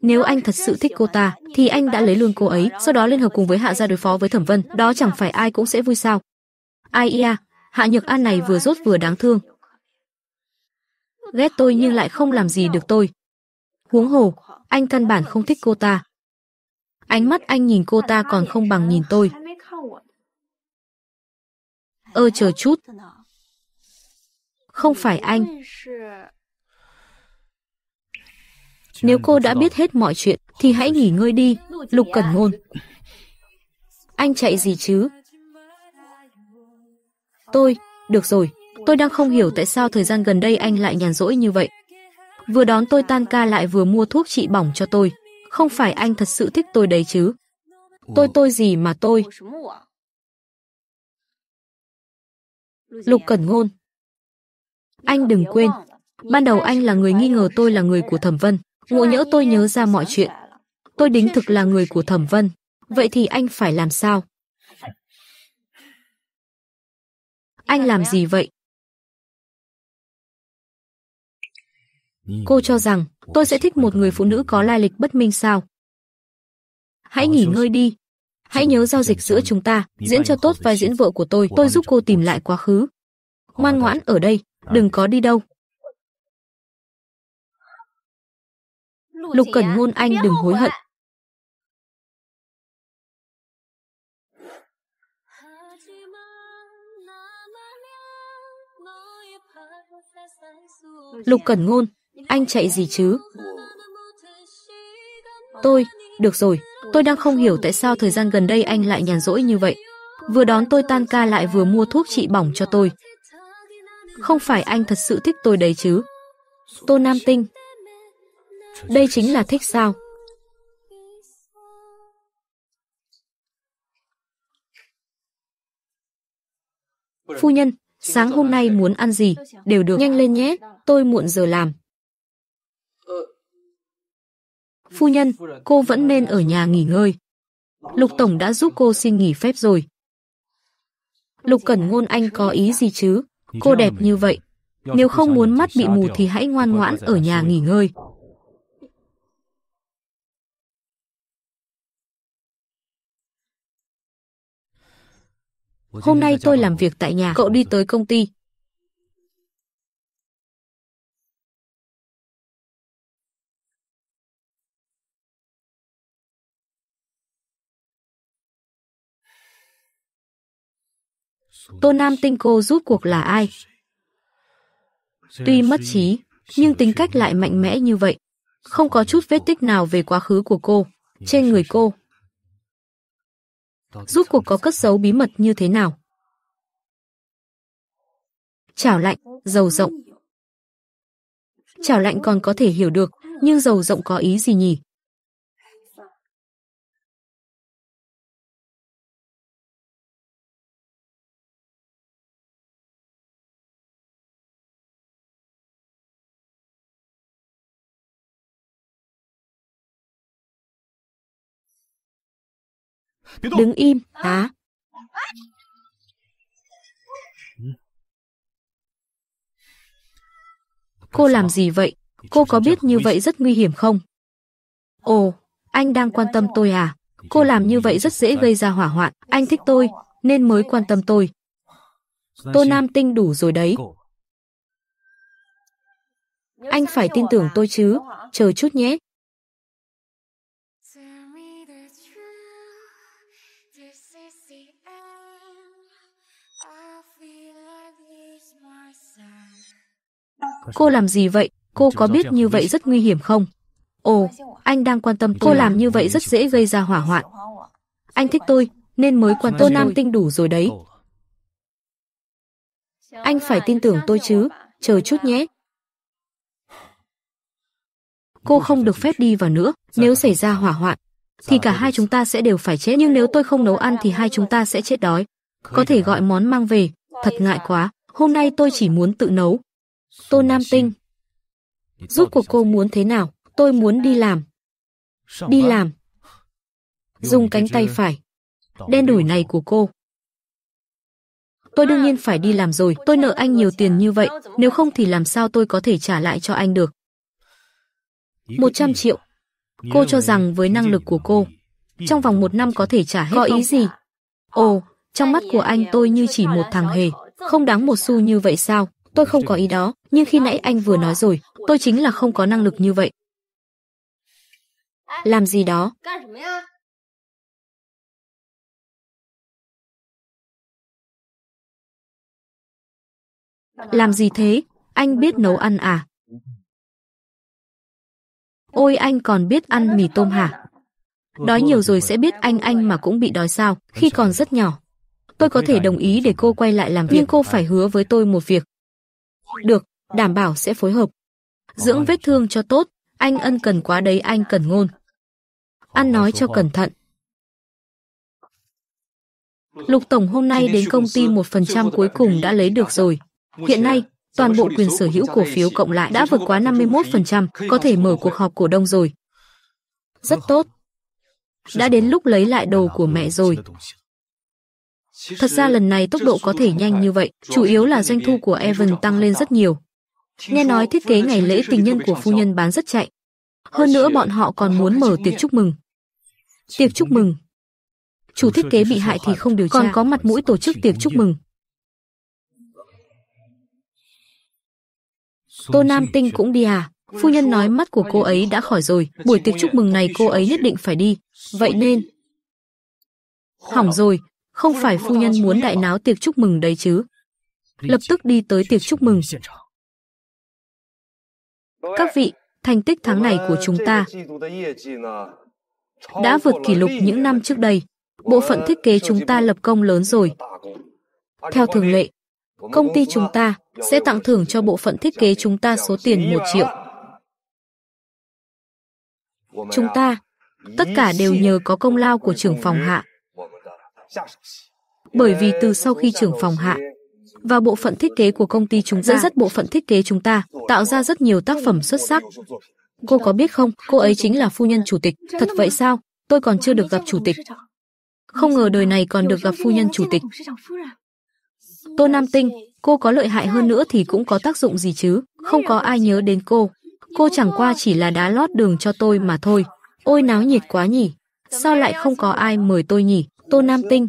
Nếu anh thật sự thích cô ta, thì anh đã lấy luôn cô ấy, sau đó liên hợp cùng với Hạ gia đối phó với Thẩm Vân, đó chẳng phải ai cũng sẽ vui sao. Ai ia, Hạ Nhược An này vừa rốt vừa đáng thương. Ghét tôi nhưng lại không làm gì được tôi. Huống hồ, anh căn bản không thích cô ta. Ánh mắt anh nhìn cô ta còn không bằng nhìn tôi. Ơ ờ, chờ chút. Không phải anh. Nếu cô đã biết hết mọi chuyện thì hãy nghỉ ngơi đi, Lục Cẩn Ngôn. Anh chạy gì chứ? Tôi, được rồi, tôi đang không hiểu tại sao thời gian gần đây anh lại nhàn rỗi như vậy. Vừa đón tôi tan ca lại vừa mua thuốc trị bỏng cho tôi. Không phải anh thật sự thích tôi đấy chứ? Tôi tôi gì mà tôi? Lục Cẩn Ngôn Anh đừng quên, ban đầu anh là người nghi ngờ tôi là người của Thẩm Vân, ngộ nhỡ tôi nhớ ra mọi chuyện. Tôi đính thực là người của Thẩm Vân, vậy thì anh phải làm sao? Anh làm gì vậy? Cô cho rằng Tôi sẽ thích một người phụ nữ có lai lịch bất minh sao? Hãy nghỉ ngơi đi. Hãy nhớ giao dịch giữa chúng ta, diễn cho tốt vai diễn vợ của tôi, tôi giúp cô tìm lại quá khứ. Ngoan ngoãn ở đây, đừng có đi đâu. Lục Cẩn Ngôn Anh đừng hối hận. Lục Cẩn Ngôn, anh chạy gì chứ? Tôi, được rồi, tôi đang không hiểu tại sao thời gian gần đây anh lại nhàn rỗi như vậy. Vừa đón tôi tan ca lại vừa mua thuốc trị bỏng cho tôi. Không phải anh thật sự thích tôi đấy chứ? Tô Nam Tinh Đây chính là thích sao? Phu nhân, sáng hôm nay muốn ăn gì, đều được nhanh lên nhé, tôi muộn giờ làm. Phu nhân, cô vẫn nên ở nhà nghỉ ngơi. Lục Tổng đã giúp cô xin nghỉ phép rồi. Lục Cẩn Ngôn Anh có ý gì chứ? Cô đẹp như vậy. Nếu không muốn mắt bị mù thì hãy ngoan ngoãn ở nhà nghỉ ngơi. Hôm nay tôi làm việc tại nhà, cậu đi tới công ty. Tô Nam Tinh cô rút cuộc là ai? Tuy mất trí, nhưng tính cách lại mạnh mẽ như vậy. Không có chút vết tích nào về quá khứ của cô, trên người cô. Rút cuộc có cất giấu bí mật như thế nào? Chảo lạnh, dầu rộng. Chảo lạnh còn có thể hiểu được, nhưng dầu rộng có ý gì nhỉ? Đứng im, á. Cô làm gì vậy? Cô có biết như vậy rất nguy hiểm không? Ồ, anh đang quan tâm tôi à? Cô làm như vậy rất dễ gây ra hỏa hoạn. Anh thích tôi, nên mới quan tâm tôi. Tô Nam Tinh đủ rồi đấy. Anh phải tin tưởng tôi chứ, chờ chút nhé. Cô làm gì vậy? Cô có biết như vậy rất nguy hiểm không? Ồ, anh đang quan tâm cô làm như vậy rất dễ gây ra hỏa hoạn. Anh thích tôi, nên mới quan tô nam tinh đủ rồi đấy. Anh phải tin tưởng tôi chứ, chờ chút nhé. Cô không được phép đi vào nữa, dạ, nếu dạ, xảy dạ. ra hỏa hoạn, thì cả hai chúng ta sẽ đều phải chết. Nhưng nếu tôi không nấu ăn thì hai chúng ta sẽ chết đói. Có thể gọi món mang về, thật ngại quá, hôm nay tôi chỉ muốn tự nấu, Tô Nam Tinh. Rốt cuộc cô muốn thế nào? Tôi muốn đi làm. Đi làm. Dùng cánh tay phải. Đen đủi này của cô. Tôi đương nhiên phải đi làm rồi, tôi nợ anh nhiều tiền như vậy, nếu không thì làm sao tôi có thể trả lại cho anh được. 100 triệu. Cô cho rằng với năng lực của cô, trong vòng một năm có thể trả hết Có ý gì? Ồ, trong mắt của anh tôi như chỉ một thằng hề, không đáng một xu à? như vậy sao? tôi không có ý đó, nhưng khi nãy anh vừa nói rồi, tôi chính là không có năng lực như vậy. Làm gì đó? Làm gì thế? Anh biết nấu ăn à? Ôi anh còn biết ăn mì tôm hả? Đói nhiều rồi sẽ biết anh anh mà cũng bị đói sao, khi còn rất nhỏ. Tôi có thể đồng ý để cô quay lại làm việc, nhưng cô phải hứa với tôi một việc, được, đảm bảo sẽ phối hợp. Dưỡng vết thương cho tốt, anh ân cần quá đấy anh cần ngôn. Ăn nói cho cẩn thận. Lục Tổng hôm nay đến công ty 1% cuối cùng đã lấy được rồi. Hiện nay, toàn bộ quyền sở hữu cổ phiếu cộng lại đã vượt quá 51%, có thể mở cuộc họp cổ đông rồi. Rất tốt. Đã đến lúc lấy lại đồ của mẹ rồi. Thật ra lần này tốc độ có thể nhanh như vậy, chủ yếu là doanh thu của Evan tăng lên rất nhiều. Nghe nói thiết kế ngày lễ tình nhân của phu nhân bán rất chạy. Hơn nữa bọn họ còn muốn mở tiệc chúc mừng. Tiệc chúc mừng. Chủ thiết kế bị hại thì không điều tra, còn có mặt mũi tổ chức tiệc chúc mừng. Tô Nam Tinh cũng đi à? Phu nhân nói mắt của cô ấy đã khỏi rồi, buổi tiệc chúc mừng này cô ấy nhất định phải đi. Vậy nên... Hỏng rồi, không phải phu nhân muốn đại náo tiệc chúc mừng đấy chứ. Lập tức đi tới tiệc chúc mừng. Các vị, thành tích tháng này của chúng ta đã vượt kỷ lục những năm trước đây. Bộ phận thiết kế chúng ta lập công lớn rồi. Theo thường lệ, công ty chúng ta sẽ tặng thưởng cho bộ phận thiết kế chúng ta số tiền 1 triệu. Chúng ta, tất cả đều nhờ có công lao của trưởng phòng hạ. Bởi vì từ sau khi trưởng phòng hạ và bộ phận thiết kế của công ty chúng ta rất bộ phận thiết kế chúng ta, tạo ra rất nhiều tác phẩm xuất sắc. Cô có biết không, cô ấy chính là phu nhân chủ tịch, thật vậy sao? Tôi còn chưa được gặp chủ tịch. Không ngờ đời này còn được gặp phu nhân chủ tịch. Tô Nam Tinh, cô có lợi hại hơn nữa thì cũng có tác dụng gì chứ, không có ai nhớ đến cô. Cô chẳng qua chỉ là đá lót đường cho tôi mà thôi. Ôi náo nhiệt quá nhỉ, sao lại không có ai mời tôi nhỉ? Tô Nam Tinh.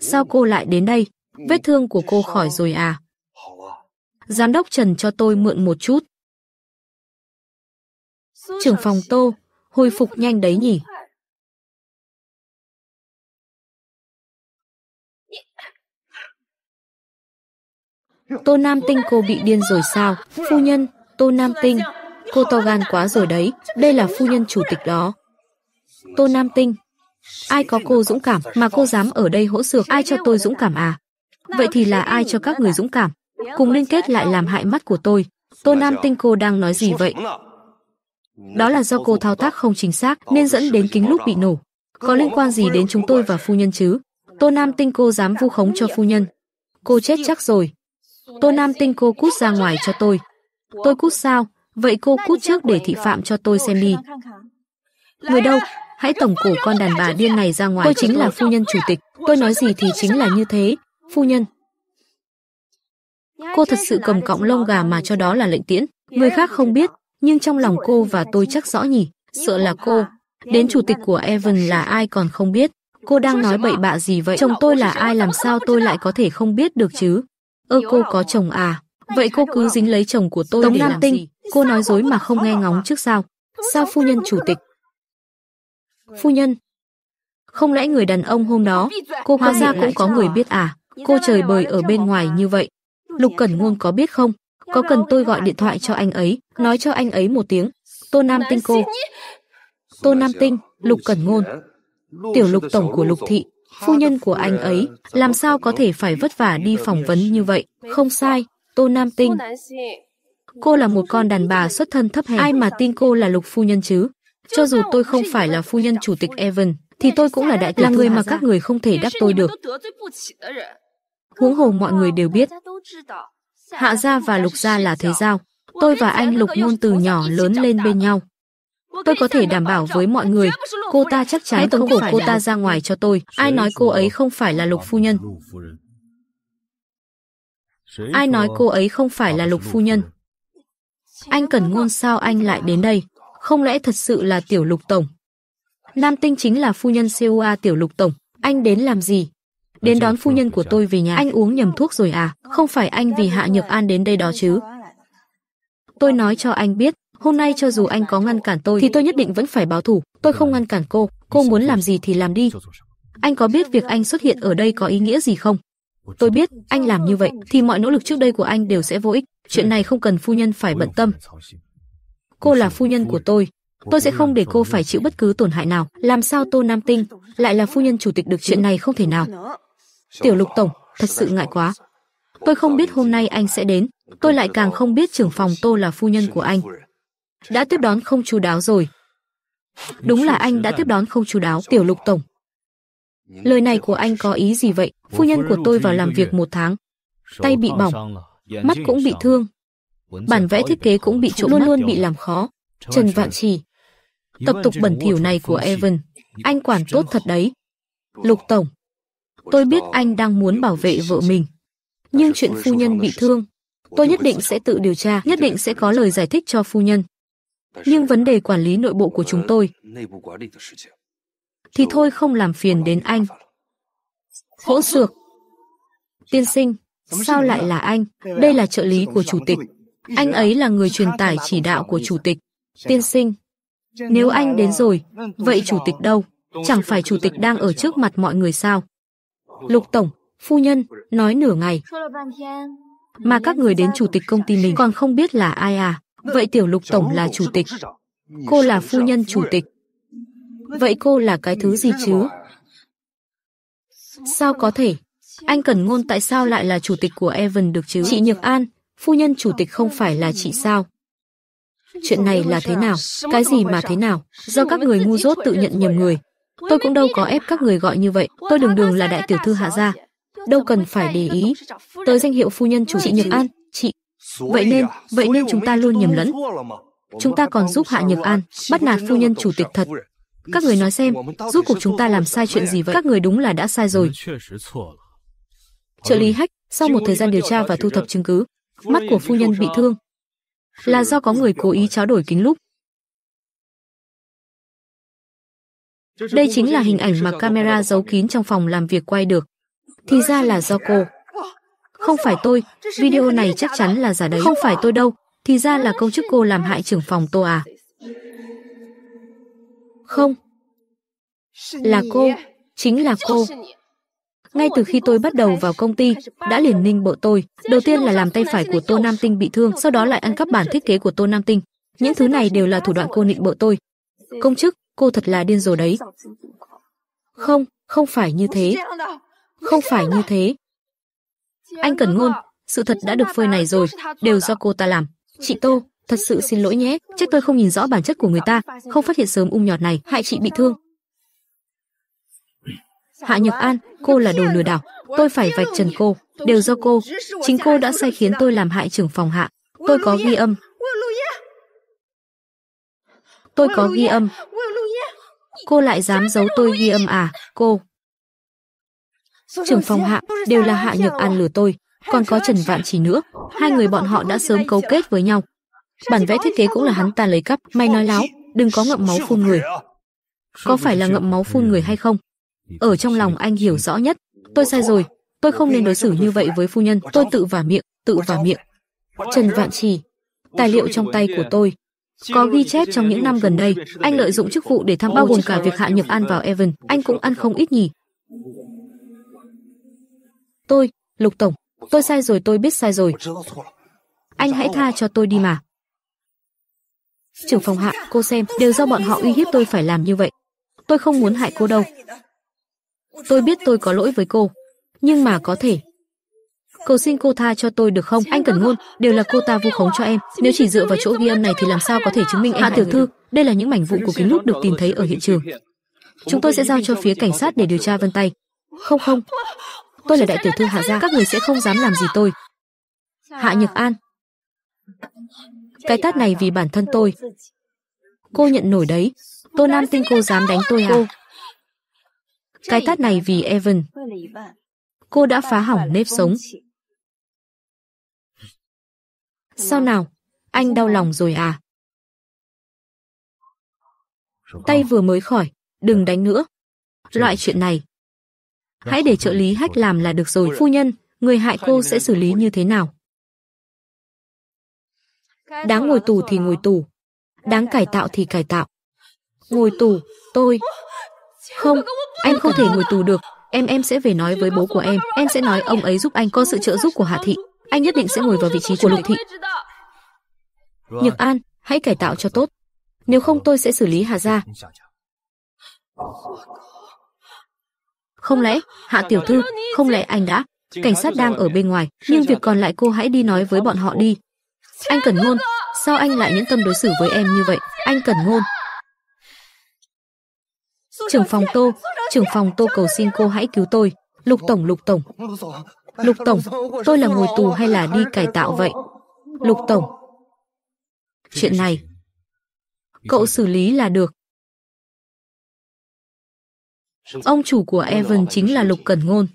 Sao cô lại đến đây? Vết thương của cô khỏi rồi à? Giám đốc Trần cho tôi mượn một chút. Trưởng phòng Tô, hồi phục nhanh đấy nhỉ? Tô Nam Tinh cô bị điên rồi sao? Phu nhân, Tô Nam Tinh, cô to gan quá rồi đấy, đây là phu nhân chủ tịch đó. Tô Nam Tinh Ai có cô dũng cảm mà cô dám ở đây hỗ xược ai cho tôi dũng cảm à? Vậy thì là ai cho các người dũng cảm? Cùng liên kết lại làm hại mắt của tôi. Tô Nam Tinh cô đang nói gì vậy? Đó là do cô thao tác không chính xác nên dẫn đến kính lúc bị nổ. Có liên quan gì đến chúng tôi và phu nhân chứ? Tô Nam Tinh cô dám vu khống cho phu nhân. Cô chết chắc rồi. Tô Nam Tinh cô cút ra ngoài cho tôi. Tôi cút sao? Vậy cô cút trước để thị phạm cho tôi xem đi. Người đâu? hãy tổng cổ con đàn bà điên này ra ngoài. Tôi chính là phu nhân chủ tịch, tôi nói gì thì chính là như thế, phu nhân. Cô thật sự cầm cọng lông gà mà cho đó là lệnh tiễn, người khác không biết, nhưng trong lòng cô và tôi chắc rõ nhỉ, sợ là cô. Đến chủ tịch của Evan là ai còn không biết, cô đang nói bậy bạ gì vậy? Chồng tôi là ai làm sao tôi lại có thể không biết được chứ? Ơ cô có chồng à? Vậy cô cứ dính lấy chồng của tôi Tống để Nam làm Tinh, gì? Cô nói dối mà không nghe ngóng trước sao? Sao phu nhân chủ tịch? Phu nhân, không lẽ người đàn ông hôm đó, cô hóa ra cũng có người biết à? Cô trời bời ở bên ngoài như vậy. Lục Cẩn Ngôn có biết không? Có cần tôi gọi điện thoại cho anh ấy, nói cho anh ấy một tiếng. Tô Nam Tinh cô. Tô Nam Tinh, Lục Cẩn Ngôn. Tiểu lục tổng của Lục Thị, phu nhân của anh ấy, làm sao có thể phải vất vả đi phỏng vấn như vậy? Không sai, Tô Nam Tinh. Cô là một con đàn bà xuất thân thấp hèn, ai mà tin cô là Lục phu nhân chứ? Cho dù tôi không phải là phu nhân chủ tịch Evan, thì tôi cũng là đại là người mà các người không thể đắc tôi được. Huống hồ mọi người đều biết, Hạ Gia và Lục Gia là thế giao. Tôi và anh Lục Ngôn từ nhỏ lớn lên bên nhau. Tôi có thể đảm bảo với mọi người, cô ta chắc chắn tống cổ cô ta ra ngoài cho tôi. Ai nói cô ấy không phải là Lục Phu Nhân? Ai nói cô ấy không phải là Lục Phu Nhân? Anh cần ngôn sao anh lại đến đây? không lẽ thật sự là Tiểu Lục Tổng? Nam Tinh chính là phu nhân COA Tiểu Lục Tổng, anh đến làm gì? Đến đón phu nhân của tôi về nhà, anh uống nhầm thuốc rồi à? Không phải anh vì Hạ Nhược An đến đây đó chứ? Tôi nói cho anh biết, hôm nay cho dù anh có ngăn cản tôi thì tôi nhất định vẫn phải báo thủ, tôi không ngăn cản cô, cô muốn làm gì thì làm đi. Anh có biết việc anh xuất hiện ở đây có ý nghĩa gì không? Tôi biết, anh làm như vậy thì mọi nỗ lực trước đây của anh đều sẽ vô ích, chuyện này không cần phu nhân phải bận tâm cô là phu nhân của tôi. Tôi sẽ không để cô phải chịu bất cứ tổn hại nào. Làm sao Tô Nam Tinh lại là phu nhân chủ tịch được chuyện này không thể nào. Tiểu Lục Tổng, thật sự ngại quá. Tôi không biết hôm nay anh sẽ đến. Tôi lại càng không biết trưởng phòng Tô là phu nhân của anh. Đã tiếp đón không chú đáo rồi. Đúng là anh đã tiếp đón không chú đáo, Tiểu Lục Tổng. Lời này của anh có ý gì vậy? Phu nhân của tôi vào làm việc một tháng. Tay bị bỏng, mắt cũng bị thương, bản vẽ thiết kế cũng bị trộm luôn luôn bị làm khó. Trần Vạn Chỉ, Tập tục bẩn thỉu này của Evan, anh quản tốt thật đấy. Lục Tổng, tôi biết anh đang muốn bảo vệ vợ mình. Nhưng chuyện phu nhân bị thương, tôi nhất định sẽ tự điều tra, nhất định sẽ có lời giải thích cho phu nhân. Nhưng vấn đề quản lý nội bộ của chúng tôi thì thôi không làm phiền đến anh. Hỗn xược. Tiên sinh, sao lại là anh? Đây là trợ lý của chủ tịch. Anh ấy là người truyền tải chỉ đạo của chủ tịch. Tiên sinh, nếu anh đến rồi, vậy chủ tịch đâu? Chẳng phải chủ tịch đang ở trước mặt mọi người sao? Lục Tổng, phu nhân, nói nửa ngày. Mà các người đến chủ tịch công ty mình còn không biết là ai à? Vậy tiểu Lục Tổng là chủ tịch. Cô là phu nhân chủ tịch. Vậy cô là cái thứ gì chứ? Sao có thể? Anh cần Ngôn tại sao lại là chủ tịch của Evan được chứ? Chị Nhược An, phu nhân chủ tịch không phải là chị sao? Chuyện này là thế nào? Cái gì mà thế nào? Do các người ngu dốt tự nhận nhầm người. Tôi cũng đâu có ép các người gọi như vậy. Tôi đường đường là đại tiểu thư hạ gia. Đâu cần phải để ý. Tới danh hiệu phu nhân chủ chị Nhược An, chị. Vậy nên, vậy nên chúng ta luôn nhầm lẫn. Chúng ta còn giúp Hạ Nhược An bắt nạt phu nhân chủ tịch thật. Các người nói xem, giúp cuộc chúng ta làm sai chuyện gì vậy? Các người đúng là đã sai rồi. Trợ lý Hách, sau một thời gian điều tra và thu thập chứng cứ, mắt của phu nhân bị thương. Là do có người cố ý tráo đổi kính lúc. Đây chính là hình ảnh mà camera giấu kín trong phòng làm việc quay được. Thì ra là do cô. Không phải tôi, video này chắc chắn là giả đấy. Không phải tôi đâu, thì ra là công chức cô làm hại trưởng phòng tôi à. Không. Là cô, chính là cô. Ngay từ khi tôi bắt đầu vào công ty, đã liền ninh bộ tôi. Đầu tiên là làm tay phải của Tô Nam Tinh bị thương, sau đó lại ăn cắp bản thiết kế của Tô Nam Tinh. Những thứ này đều là thủ đoạn cô nịnh bộ tôi. Công chức, cô thật là điên rồ đấy. Không, không phải như thế. Không phải như thế. Anh cần Ngôn, sự thật đã được phơi này rồi, đều do cô ta làm. Chị Tô, thật sự xin lỗi nhé, chắc tôi không nhìn rõ bản chất của người ta, không phát hiện sớm ung nhọt này, hại chị bị thương. Hạ Nhược An, cô là đồ lừa đảo, tôi phải vạch trần cô, đều do cô, chính cô đã sai khiến tôi làm hại trưởng phòng hạ, tôi có ghi âm. Tôi có ghi âm. Cô lại dám giấu tôi ghi âm à, cô. Trưởng phòng hạ đều là Hạ Nhược An lừa tôi, còn có Trần Vạn Chỉ nữa, hai người bọn họ đã sớm cấu kết với nhau. Bản vẽ thiết kế cũng là hắn ta lấy cắp, may nói láo, đừng có ngậm máu phun người. Có phải là ngậm máu phun người hay không? Ở trong lòng anh hiểu rõ nhất, tôi sai rồi, tôi không nên đối xử như vậy với phu nhân, tôi tự vả miệng, tự vả miệng. Trần Vạn Trì, tài liệu trong tay của tôi có ghi chép trong những năm gần đây, anh lợi dụng chức vụ để tham bao gồm cả việc hạ nhược an vào Evan, anh cũng ăn không ít nhỉ. Tôi, Lục Tổng, tôi sai rồi tôi biết sai rồi. Anh hãy tha cho tôi đi mà. Trưởng phòng hạ, cô xem, đều do bọn họ uy hiếp tôi phải làm như vậy. Tôi không muốn hại cô đâu. Tôi biết tôi có lỗi với cô, nhưng mà có thể. Cầu xin cô tha cho tôi được không? Anh cần Ngôn, đều là cô ta vu khống cho em. Nếu chỉ dựa vào chỗ ghi âm này thì làm sao có thể chứng minh em Hạ à, tiểu thư, đây là những mảnh vụn của kính lúp được tìm thấy ở hiện trường. Chúng tôi sẽ giao cho phía cảnh sát để điều tra vân tay. Không không, tôi là đại tiểu thư Hạ gia, các người sẽ không dám làm gì tôi. Hạ Nhược An. Cái tát này vì bản thân tôi. Cô nhận nổi đấy. Tô Nam tin cô dám đánh tôi à? Cô, cái tát này vì Evan. Cô đã phá hỏng nếp sống. Sao nào? Anh đau lòng rồi à? Tay vừa mới khỏi, đừng đánh nữa. Loại chuyện này. Hãy để trợ lý hách làm là được rồi phu nhân, người hại cô sẽ xử lý như thế nào? Đáng ngồi tù thì ngồi tù. Đáng cải tạo thì cải tạo. Ngồi tù, tôi, không, anh không thể ngồi tù được. Em em sẽ về nói với bố của em. Em sẽ nói ông ấy giúp anh có sự trợ giúp của Hạ Thị. Anh nhất định sẽ ngồi vào vị trí của Lục Thị. Nhược An, hãy cải tạo cho tốt. Nếu không tôi sẽ xử lý Hà Gia. Không lẽ, Hạ Tiểu Thư, không lẽ anh đã... Cảnh sát đang ở bên ngoài, nhưng việc còn lại cô hãy đi nói với bọn họ đi. Anh Cần Ngôn, sao anh lại nhẫn tâm đối xử với em như vậy? Anh Cần Ngôn, Trưởng phòng Tô, trưởng phòng Tô cầu xin cô hãy cứu tôi. Lục Tổng, Lục Tổng. Lục Tổng, tôi là ngồi tù hay là đi cải tạo vậy? Lục Tổng. Chuyện này, cậu xử lý là được. Ông chủ của Evan chính là Lục Cẩn Ngôn.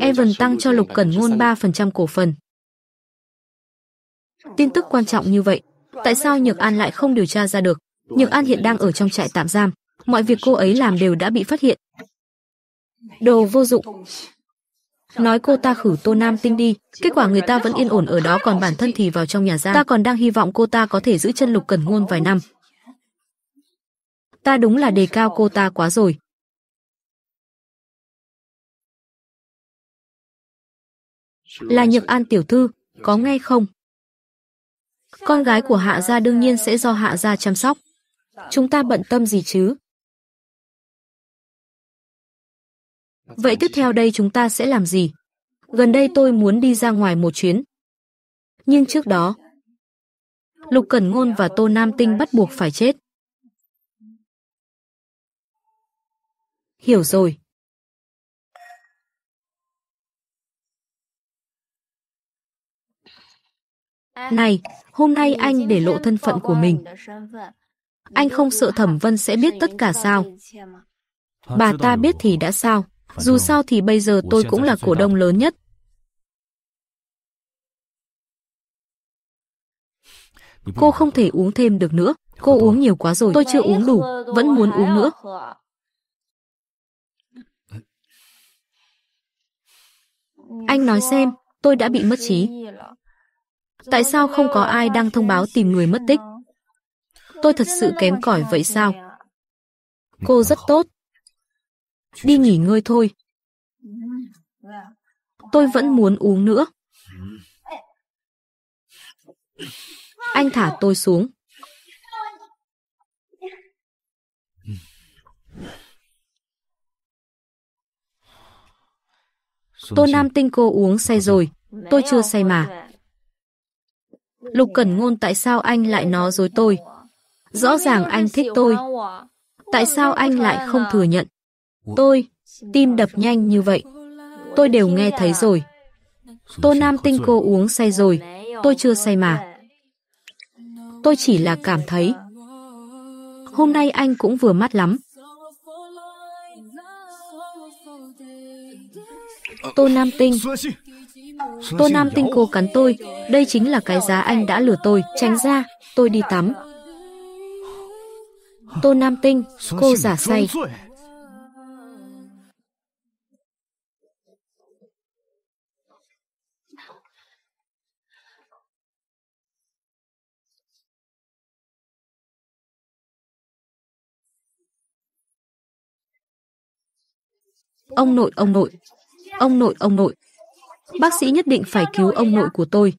Evan tăng cho Lục Cẩn Ngôn 3% cổ phần. Tin tức quan trọng như vậy, tại sao Nhược An lại không điều tra ra được? Nhược An hiện đang ở trong trại tạm giam. Mọi việc cô ấy làm đều đã bị phát hiện. Đồ vô dụng. Nói cô ta khử Tô Nam Tinh đi, kết quả người ta vẫn yên ổn ở đó còn bản thân thì vào trong nhà giam. Ta còn đang hy vọng cô ta có thể giữ chân Lục Cẩn Ngôn vài năm. Ta đúng là đề cao cô ta quá rồi. Là Nhược An tiểu thư, có nghe không? Con gái của Hạ gia đương nhiên sẽ do Hạ gia chăm sóc. Chúng ta bận tâm gì chứ? Vậy tiếp theo đây chúng ta sẽ làm gì? Gần đây tôi muốn đi ra ngoài một chuyến. Nhưng trước đó, Lục Cẩn Ngôn và Tô Nam Tinh bắt buộc phải chết. Hiểu rồi. Này, hôm nay anh để lộ thân phận của mình. Anh không sợ Thẩm Vân sẽ biết tất cả sao? Bà ta biết thì đã sao? Dù sao thì bây giờ tôi cũng là cổ đông lớn nhất. Cô không thể uống thêm được nữa. Cô uống nhiều quá rồi. Tôi chưa uống đủ, vẫn muốn uống nữa. Anh nói xem, tôi đã bị mất trí. Tại sao không có ai đang thông báo tìm người mất tích? Tôi thật sự kém cỏi vậy sao? Cô rất tốt đi nghỉ ngơi thôi. Tôi vẫn muốn uống nữa. Anh thả tôi xuống. Tô Nam Tinh cô uống say rồi, tôi chưa say mà. Lục Cẩn Ngôn tại sao anh lại nói dối tôi? Rõ ràng anh thích tôi. Tại sao anh lại không thừa nhận? Tôi, tim đập nhanh như vậy. Tôi đều nghe thấy rồi. Tô Nam Tinh cô uống say rồi, tôi chưa say mà. Tôi chỉ là cảm thấy. Hôm nay anh cũng vừa mắt lắm. Tô Nam Tinh. Tô Nam Tinh cô cắn tôi, đây chính là cái giá anh đã lừa tôi, tránh ra, tôi đi tắm. Tô Nam Tinh, cô giả say. Ông nội, ông nội. Ông nội, ông nội. Bác sĩ nhất định phải cứu ông nội của tôi.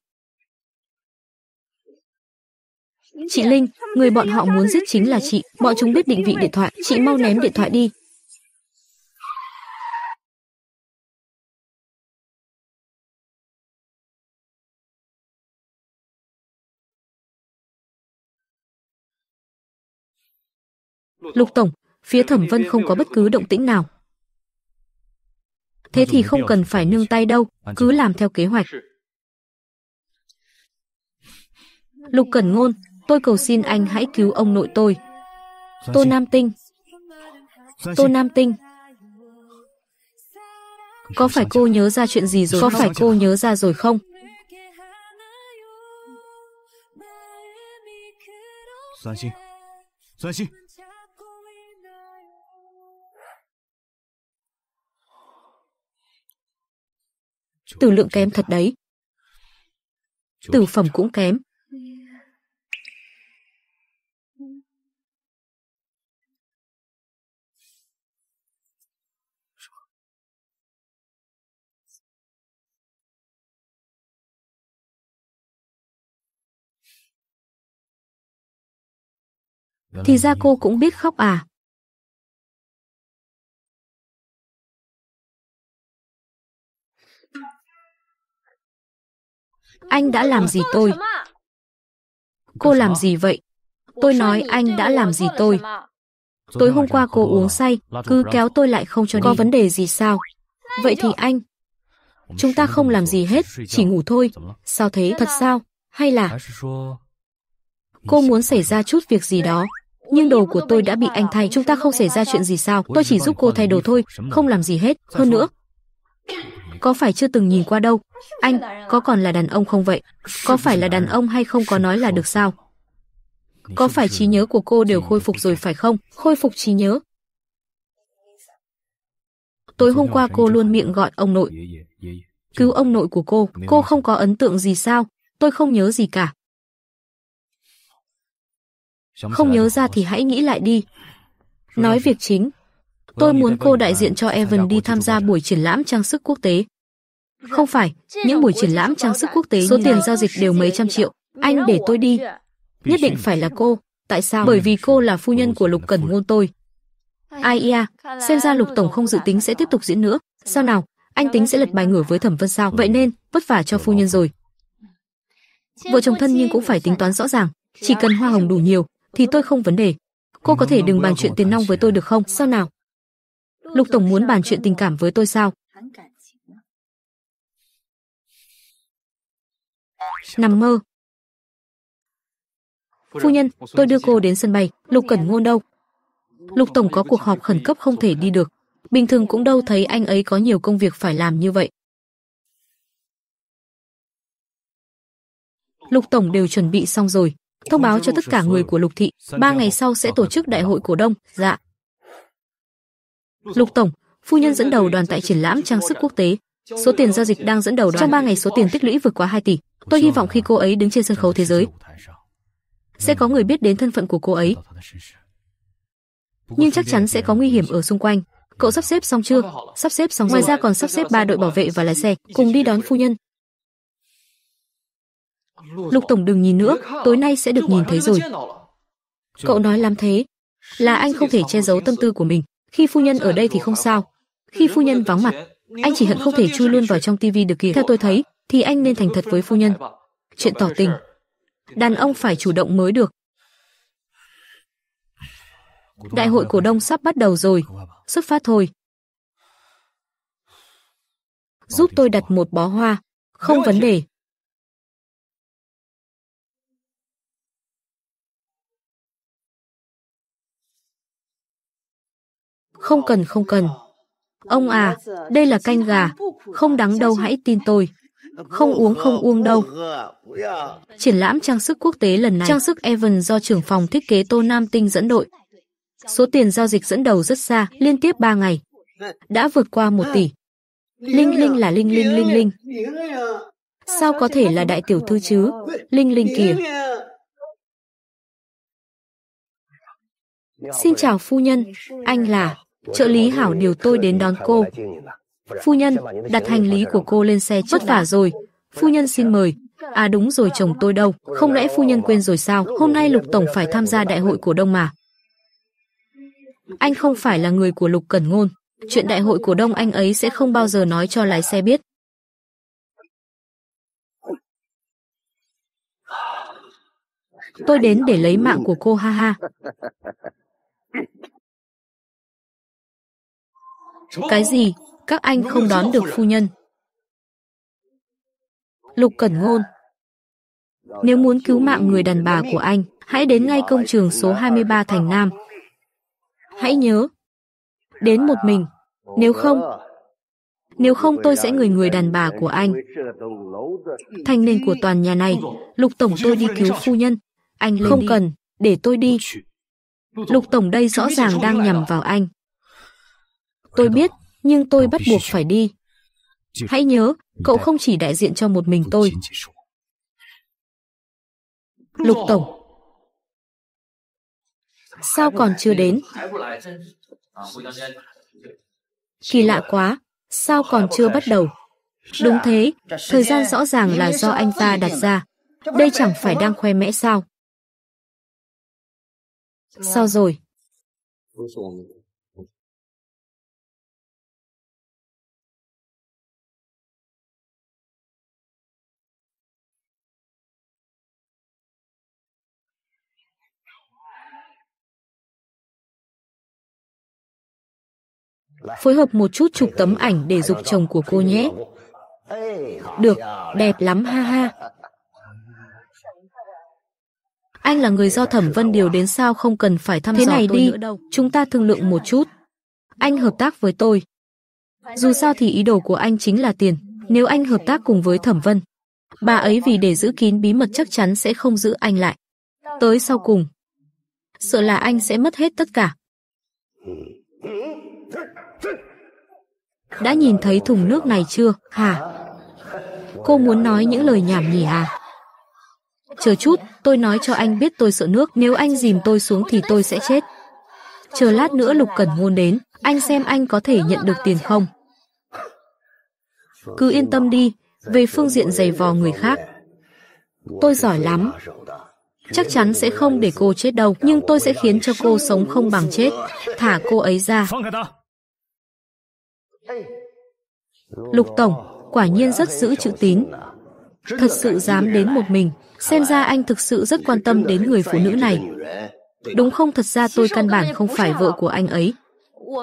Chị Linh, người bọn họ muốn giết chính là chị. Bọn chúng biết định vị điện thoại. Chị mau ném điện thoại đi. Lục Tổng, phía thẩm vân không có bất cứ động tĩnh nào. Thế thì không cần phải nương tay đâu, cứ làm theo kế hoạch. Lục Cẩn Ngôn, tôi cầu xin anh hãy cứu ông nội tôi. Tô Nam Tinh Tô Nam Tinh Có phải cô nhớ ra chuyện gì rồi Có phải cô nhớ ra rồi không? Soan Xinh Soan Xinh Từ lượng kém thật đấy. Từ phẩm cũng kém. Thì ra cô cũng biết khóc à? anh đã làm gì tôi? Cô làm gì vậy? Tôi nói anh đã làm gì tôi? Tối hôm qua cô uống say, cứ kéo tôi lại không cho đi. Có vấn đề gì sao? Vậy thì anh... Chúng ta không làm gì hết, chỉ ngủ thôi. Sao thế? Thật sao? Hay là... Cô muốn xảy ra chút việc gì đó, nhưng đồ của tôi đã bị anh thay. Chúng ta không xảy ra chuyện gì sao? Tôi chỉ giúp cô thay đồ thôi, không làm gì hết. Hơn nữa... Có phải chưa từng nhìn qua đâu? Anh, có còn là đàn ông không vậy? Có phải là đàn ông hay không có nói là được sao? Có phải trí nhớ của cô đều khôi phục rồi phải không? Khôi phục trí nhớ. Tối hôm qua cô luôn miệng gọi ông nội. Cứu ông nội của cô, cô không có ấn tượng gì sao? Tôi không nhớ gì cả. Không nhớ ra thì hãy nghĩ lại đi. Nói việc chính, Tôi vâng, muốn cô đại diện cho vâng, Evan đi tham gia buổi triển lãm trang sức quốc tế. Dạ. Không phải, những buổi triển lãm trang sức quốc tế số tiền giao dịch đều mấy trăm triệu. Anh để tôi đi. Nhất định phải là cô. Tại sao? Bởi vì cô là phu nhân của Lục Cẩn Ngôn tôi. Ai ia, xem ra Lục Tổng không dự tính sẽ tiếp tục diễn nữa. Dạ sao vâng. nào, anh dạ tính sẽ lật bài ngửa với Thẩm Vân sao? Ừ. Vậy nên, vất vả cho phu nhân rồi. Vợ chồng thân nhưng cũng phải tính toán rõ ràng. Chỉ cần hoa hồng đủ nhiều, thì tôi không vấn đề. Cô có thể đừng bàn chuyện tiền nong với tôi được không? Sao nào? Lục Tổng muốn bàn chuyện tình cảm với tôi sao? Nằm mơ. Phu nhân, tôi đưa cô đến sân bay. Lục Cẩn Ngôn đâu? Lục Tổng có cuộc họp khẩn cấp không thể đi được. Bình thường cũng đâu thấy anh ấy có nhiều công việc phải làm như vậy. Lục Tổng đều chuẩn bị xong rồi. Thông báo cho tất cả người của Lục Thị, ba ngày sau sẽ tổ chức đại hội cổ đông. Dạ, Lục tổng, phu nhân dẫn đầu đoàn tại triển lãm trang sức quốc tế, số tiền giao dịch đang dẫn đầu đoàn. Trong 3 ngày số tiền tích lũy vượt quá 2 tỷ. Tôi hy vọng khi cô ấy đứng trên sân khấu thế giới, sẽ có người biết đến thân phận của cô ấy. Nhưng chắc chắn sẽ có nguy hiểm ở xung quanh. Cậu sắp xếp xong chưa? Sắp xếp xong. Ngoài ra còn sắp xếp ba đội bảo vệ và lái xe cùng đi đón phu nhân. Lục tổng đừng nhìn nữa, tối nay sẽ được nhìn thấy rồi. Cậu nói làm thế, là anh không thể che giấu tâm tư của mình. Khi phu nhân ở đây thì không sao. Khi phu nhân vắng mặt, anh chỉ hận không thể chui luôn vào trong tivi được kìa. Theo tôi thấy, thì anh nên thành thật với phu nhân. Chuyện tỏ tình, đàn ông phải chủ động mới được. Đại hội cổ đông sắp bắt đầu rồi, xuất phát thôi. Giúp tôi đặt một bó hoa, không vấn đề. Không cần, không cần. Ông à, đây là canh gà, không đắng đâu hãy tin tôi. Không uống không uống đâu. Triển lãm trang sức quốc tế lần này, trang sức Evan do trưởng phòng thiết kế Tô Nam Tinh dẫn đội. Số tiền giao dịch dẫn đầu rất xa, liên tiếp 3 ngày. Đã vượt qua 1 tỷ. Linh Linh là Linh Linh Linh Linh. Sao có thể là đại tiểu thư chứ? Linh Linh kìa. Xin chào phu nhân, anh là Trợ lý Hảo điều tôi đến đón cô. Phu nhân, đặt hành lý của cô lên xe vất vả rồi. Phu nhân xin mời. À đúng rồi chồng tôi đâu, không lẽ phu nhân quên rồi sao? Hôm nay Lục Tổng phải tham gia đại hội cổ đông mà. Anh không phải là người của Lục Cẩn Ngôn. Chuyện đại hội cổ đông anh ấy sẽ không bao giờ nói cho lái xe biết. Tôi đến để lấy mạng của cô ha ha. Cái gì? Các anh không đón được phu nhân. Lục Cẩn Ngôn Nếu muốn cứu mạng người đàn bà của anh, hãy đến ngay công trường số 23 Thành Nam. Hãy nhớ, đến một mình. Nếu không, nếu không tôi sẽ người người đàn bà của anh. Thành nền của toàn nhà này, Lục Tổng tôi đi cứu phu nhân. Anh không cần, để tôi đi. Lục Tổng đây rõ ràng đang nhằm vào anh. Tôi biết, nhưng tôi bắt buộc phải đi. Hãy nhớ, cậu không chỉ đại diện cho một mình tôi. Lục Tổng Sao còn chưa đến? Ờ, Kỳ lạ quá, sao còn chưa bắt đầu? Đúng thế, thời gian rõ ràng là do anh ta đặt ra. Đây chẳng phải đang khoe mẽ sao? Dạ. Sao rồi? phối hợp một chút chụp tấm ảnh để dục chồng của cô nhé. Được, đẹp lắm ha ha. Anh là người do Thẩm Vân điều đến sao không cần phải thăm Thế dò này tôi đi, nữa đâu. Chúng ta thương lượng một chút. Anh hợp tác với tôi. Dù sao thì ý đồ của anh chính là tiền. Nếu anh hợp tác cùng với Thẩm Vân, bà ấy vì để giữ kín bí mật chắc chắn sẽ không giữ anh lại. Tới sau cùng, sợ là anh sẽ mất hết tất cả. Đã nhìn thấy thùng nước này chưa, hả? Cô muốn nói những lời nhảm nhỉ à? Chờ chút, tôi nói cho anh biết tôi sợ nước, nếu anh dìm tôi xuống thì tôi sẽ chết. Chờ lát nữa Lục Cẩn Ngôn đến, anh xem anh có thể nhận được tiền không? Cứ yên tâm đi, về phương diện giày vò người khác. Tôi giỏi lắm. Chắc chắn sẽ không để cô chết đâu, nhưng tôi sẽ khiến cho cô sống không bằng chết. Thả cô ấy ra. Lục Tổng quả nhiên rất giữ chữ tín. Thật sự dám đến một mình, xem ra anh thực sự rất quan tâm đến người phụ nữ này. Đúng không thật ra tôi căn bản không phải vợ của anh ấy.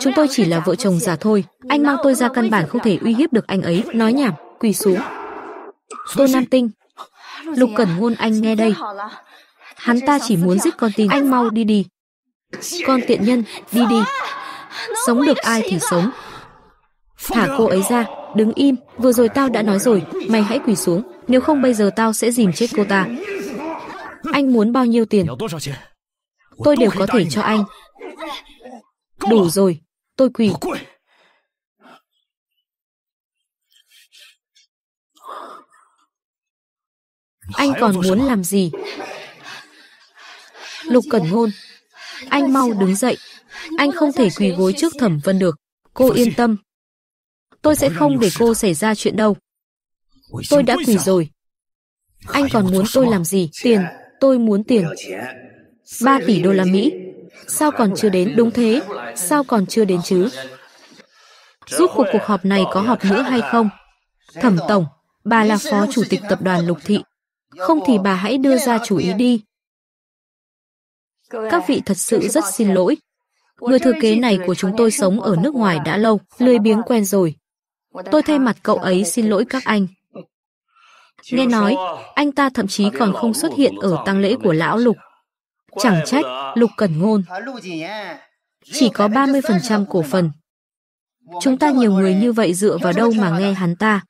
Chúng tôi chỉ là vợ chồng giả thôi, anh mang tôi ra căn bản không thể uy hiếp được anh ấy, nói nhảm, quỳ xuống. Tô Nam Tinh, Lục Cẩn Ngôn anh nghe đây. Hắn ta chỉ muốn giết con tin, anh mau đi đi. Con tiện nhân, đi đi. Sống được ai thì sống. Thả cô ấy ra, đứng im, vừa rồi tao đã nói rồi, mày hãy quỳ xuống, nếu không bây giờ tao sẽ dìm chết cô ta. Anh muốn bao nhiêu tiền? Tôi đều có thể cho anh. Đủ rồi, tôi quỳ. Anh còn muốn làm gì? Lục Cẩn Ngôn, anh mau đứng dậy. Anh không thể quỳ gối trước Thẩm Vân được. Cô yên tâm, Tôi sẽ không để cô xảy ra chuyện đâu. Tôi đã quỳ rồi. Anh còn muốn tôi làm gì? Tiền. Tôi muốn tiền. 3 tỷ đô la Mỹ. Sao còn chưa đến? Đúng thế. Sao còn chưa đến chứ? Giúp cuộc cuộc họp này có họp nữa hay không? Thẩm Tổng, bà là phó chủ tịch tập đoàn Lục Thị. Không thì bà hãy đưa ra chủ ý đi. Các vị thật sự rất xin lỗi. Người thừa kế này của chúng tôi sống ở nước ngoài đã lâu, lười biếng quen rồi. Tôi thay mặt cậu ấy xin lỗi các anh. Nghe nói, anh ta thậm chí còn không xuất hiện ở tang lễ của lão Lục. Chẳng trách, Lục Cẩn Ngôn. Chỉ có 30% cổ phần. Chúng ta nhiều người như vậy dựa vào đâu mà nghe hắn ta.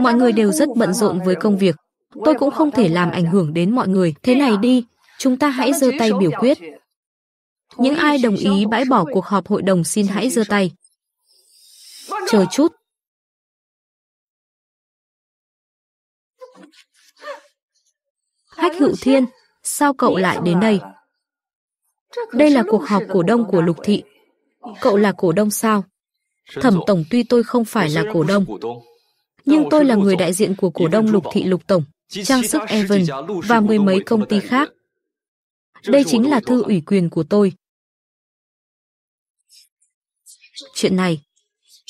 Mọi người đều rất bận rộn với công việc. Tôi cũng không thể làm ảnh hưởng đến mọi người. Thế này đi, chúng ta hãy giơ tay biểu quyết. Những ai đồng ý bãi bỏ cuộc họp hội đồng xin hãy giơ tay. Chờ chút, Hách Hữu Thiên, sao cậu lại đến đây? Đây là cuộc họp cổ đông của Lục Thị. Cậu là cổ đông sao? Thẩm Tổng tuy tôi không phải là cổ đông, nhưng tôi là người đại diện của cổ đông Lục Thị Lục Tổng, Trang Sức Evan và mười mấy công ty khác. Đây chính là thư ủy quyền của tôi. Chuyện này,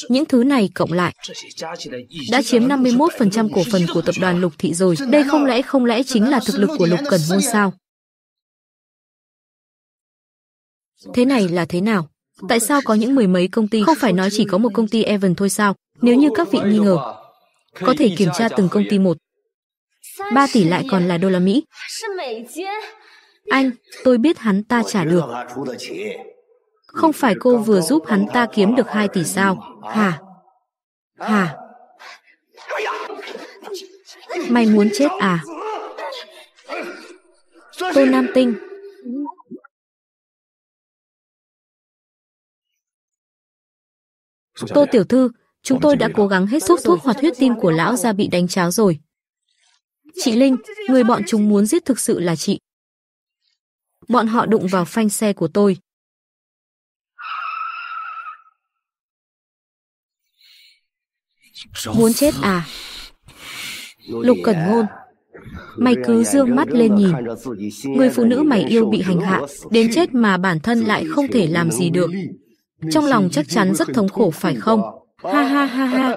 những thứ này cộng lại đã chiếm 51% cổ phần của tập đoàn Lục Thị rồi. Đây không lẽ không lẽ chính là thực lực của Lục Cẩn Môn sao? Thế này là thế nào? Tại sao có những mười mấy công ty, không phải nói chỉ có một công ty Evan thôi sao? Nếu như các vị nghi ngờ, có thể kiểm tra từng công ty một. 3 tỷ lại còn là đô la Mỹ. Anh, tôi biết hắn ta trả được. Không phải cô vừa giúp hắn ta kiếm được 2 tỷ sao? Hả? Hả? Mày muốn chết à? Tô Nam Tinh Tô Tiểu Thư, chúng tôi đã cố gắng hết sức thuốc hoạt huyết tim của lão ra bị đánh cháo rồi. Chị Linh, người bọn chúng muốn giết thực sự là chị. Bọn họ đụng vào phanh xe của tôi. Muốn chết à? Lục Cẩn Ngôn Mày cứ à, dương mắt lên nhìn. Người phụ nữ mày yêu bị hành hạ, đến chết mà bản thân lại không thể làm gì được. Trong lòng chắc chắn rất thống khổ phải không? Ha ha ha ha.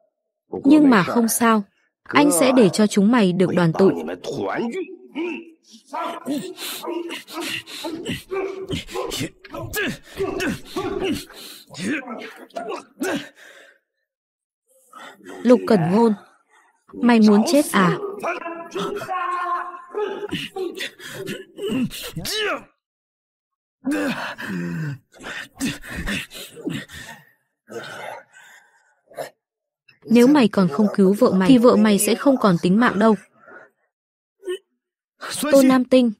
Nhưng mà không sao, anh sẽ để cho chúng mày được đoàn tụ. Lục Cẩn Ngôn Mày muốn chết à? Nếu mày còn không cứu vợ mày thì vợ mày sẽ không còn tính mạng đâu. Tô Nam Tinh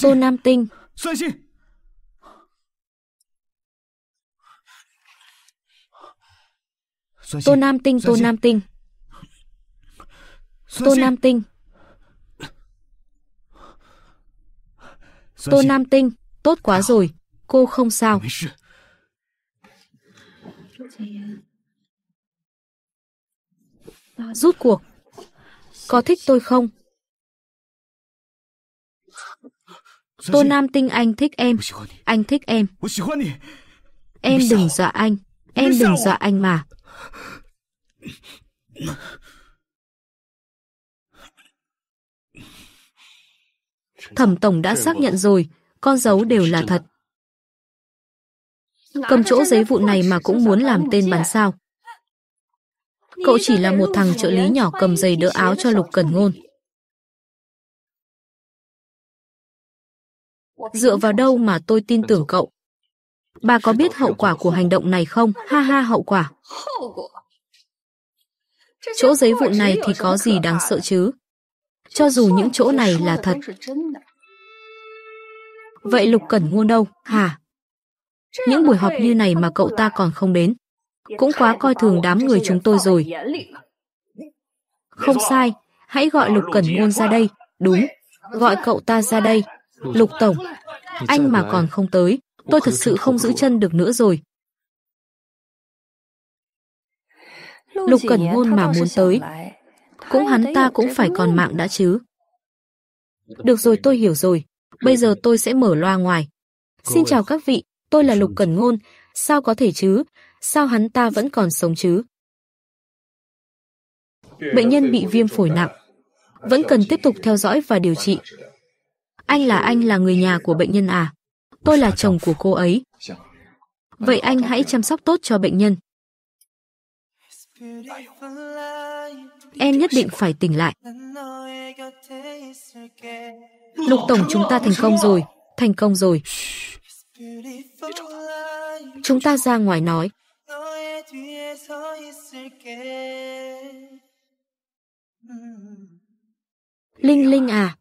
Tô Nam Tinh Tô Nam Tinh, Tô Nam Tinh Tô Nam Tinh Tô Nam Tinh, tốt quá rồi, cô không sao. Rút cuộc. Có thích tôi không? Tô Nam Tinh anh thích em. Anh thích em. Em đừng dọa anh. Em đừng dọa anh mà. Thẩm Tổng đã xác nhận rồi, con dấu đều là thật. Cầm chỗ giấy vụ này mà cũng muốn làm tên bắn sao. Cậu chỉ là một thằng trợ lý nhỏ cầm giày đỡ áo cho Lục cần Ngôn. Dựa vào đâu mà tôi tin tưởng cậu? Bà có biết hậu quả của hành động này không? Ha ha hậu quả. Chỗ giấy vụn này thì có gì đáng sợ chứ? Cho dù những chỗ này là thật. Vậy Lục Cẩn Ngôn đâu? Hả? Những buổi họp như này mà cậu ta còn không đến. Cũng quá coi thường đám người chúng tôi rồi. Không sai, hãy gọi Lục Cẩn Ngôn ra đây. Đúng, gọi cậu ta ra đây. Lục Tổng, anh mà còn không tới, tôi thật sự không giữ chân được nữa rồi. Lục Cẩn Ngôn mà muốn tới, cũng hắn ta cũng phải còn mạng đã chứ. Được rồi tôi hiểu rồi, bây giờ tôi sẽ mở loa ngoài. Xin chào các vị, tôi là Lục Cẩn Ngôn, sao có thể chứ, sao hắn ta vẫn còn sống chứ? Bệnh nhân bị viêm phổi nặng, vẫn cần tiếp tục theo dõi và điều trị. Anh là anh là người nhà của bệnh nhân à? Tôi là chồng của cô ấy. Vậy anh hãy chăm sóc tốt cho bệnh nhân. Em nhất định phải tỉnh lại. Lục Tổng chúng ta thành công rồi, thành công rồi. Chúng ta ra ngoài nói. Linh Linh à,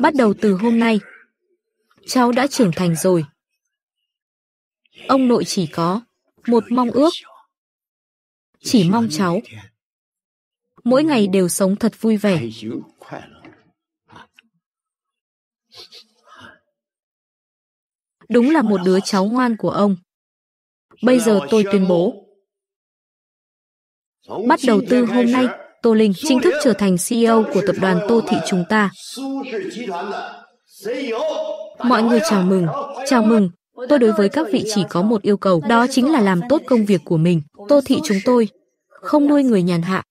bắt đầu từ hôm nay. Cháu đã trưởng thành rồi. Ông nội chỉ có một mong ước. Chỉ mong cháu mỗi ngày đều sống thật vui vẻ. Đúng là một đứa cháu ngoan của ông. Bây giờ tôi tuyên bố. Bắt đầu từ hôm nay, Tô Linh chính thức trở thành CEO của tập đoàn Tô Thị chúng ta. E Mọi người chào mừng, chào mừng. Tôi đối với các vị chỉ có một yêu cầu, đó chính là làm tốt công việc của mình. Tô Thị chúng tôi không nuôi người nhàn hạ.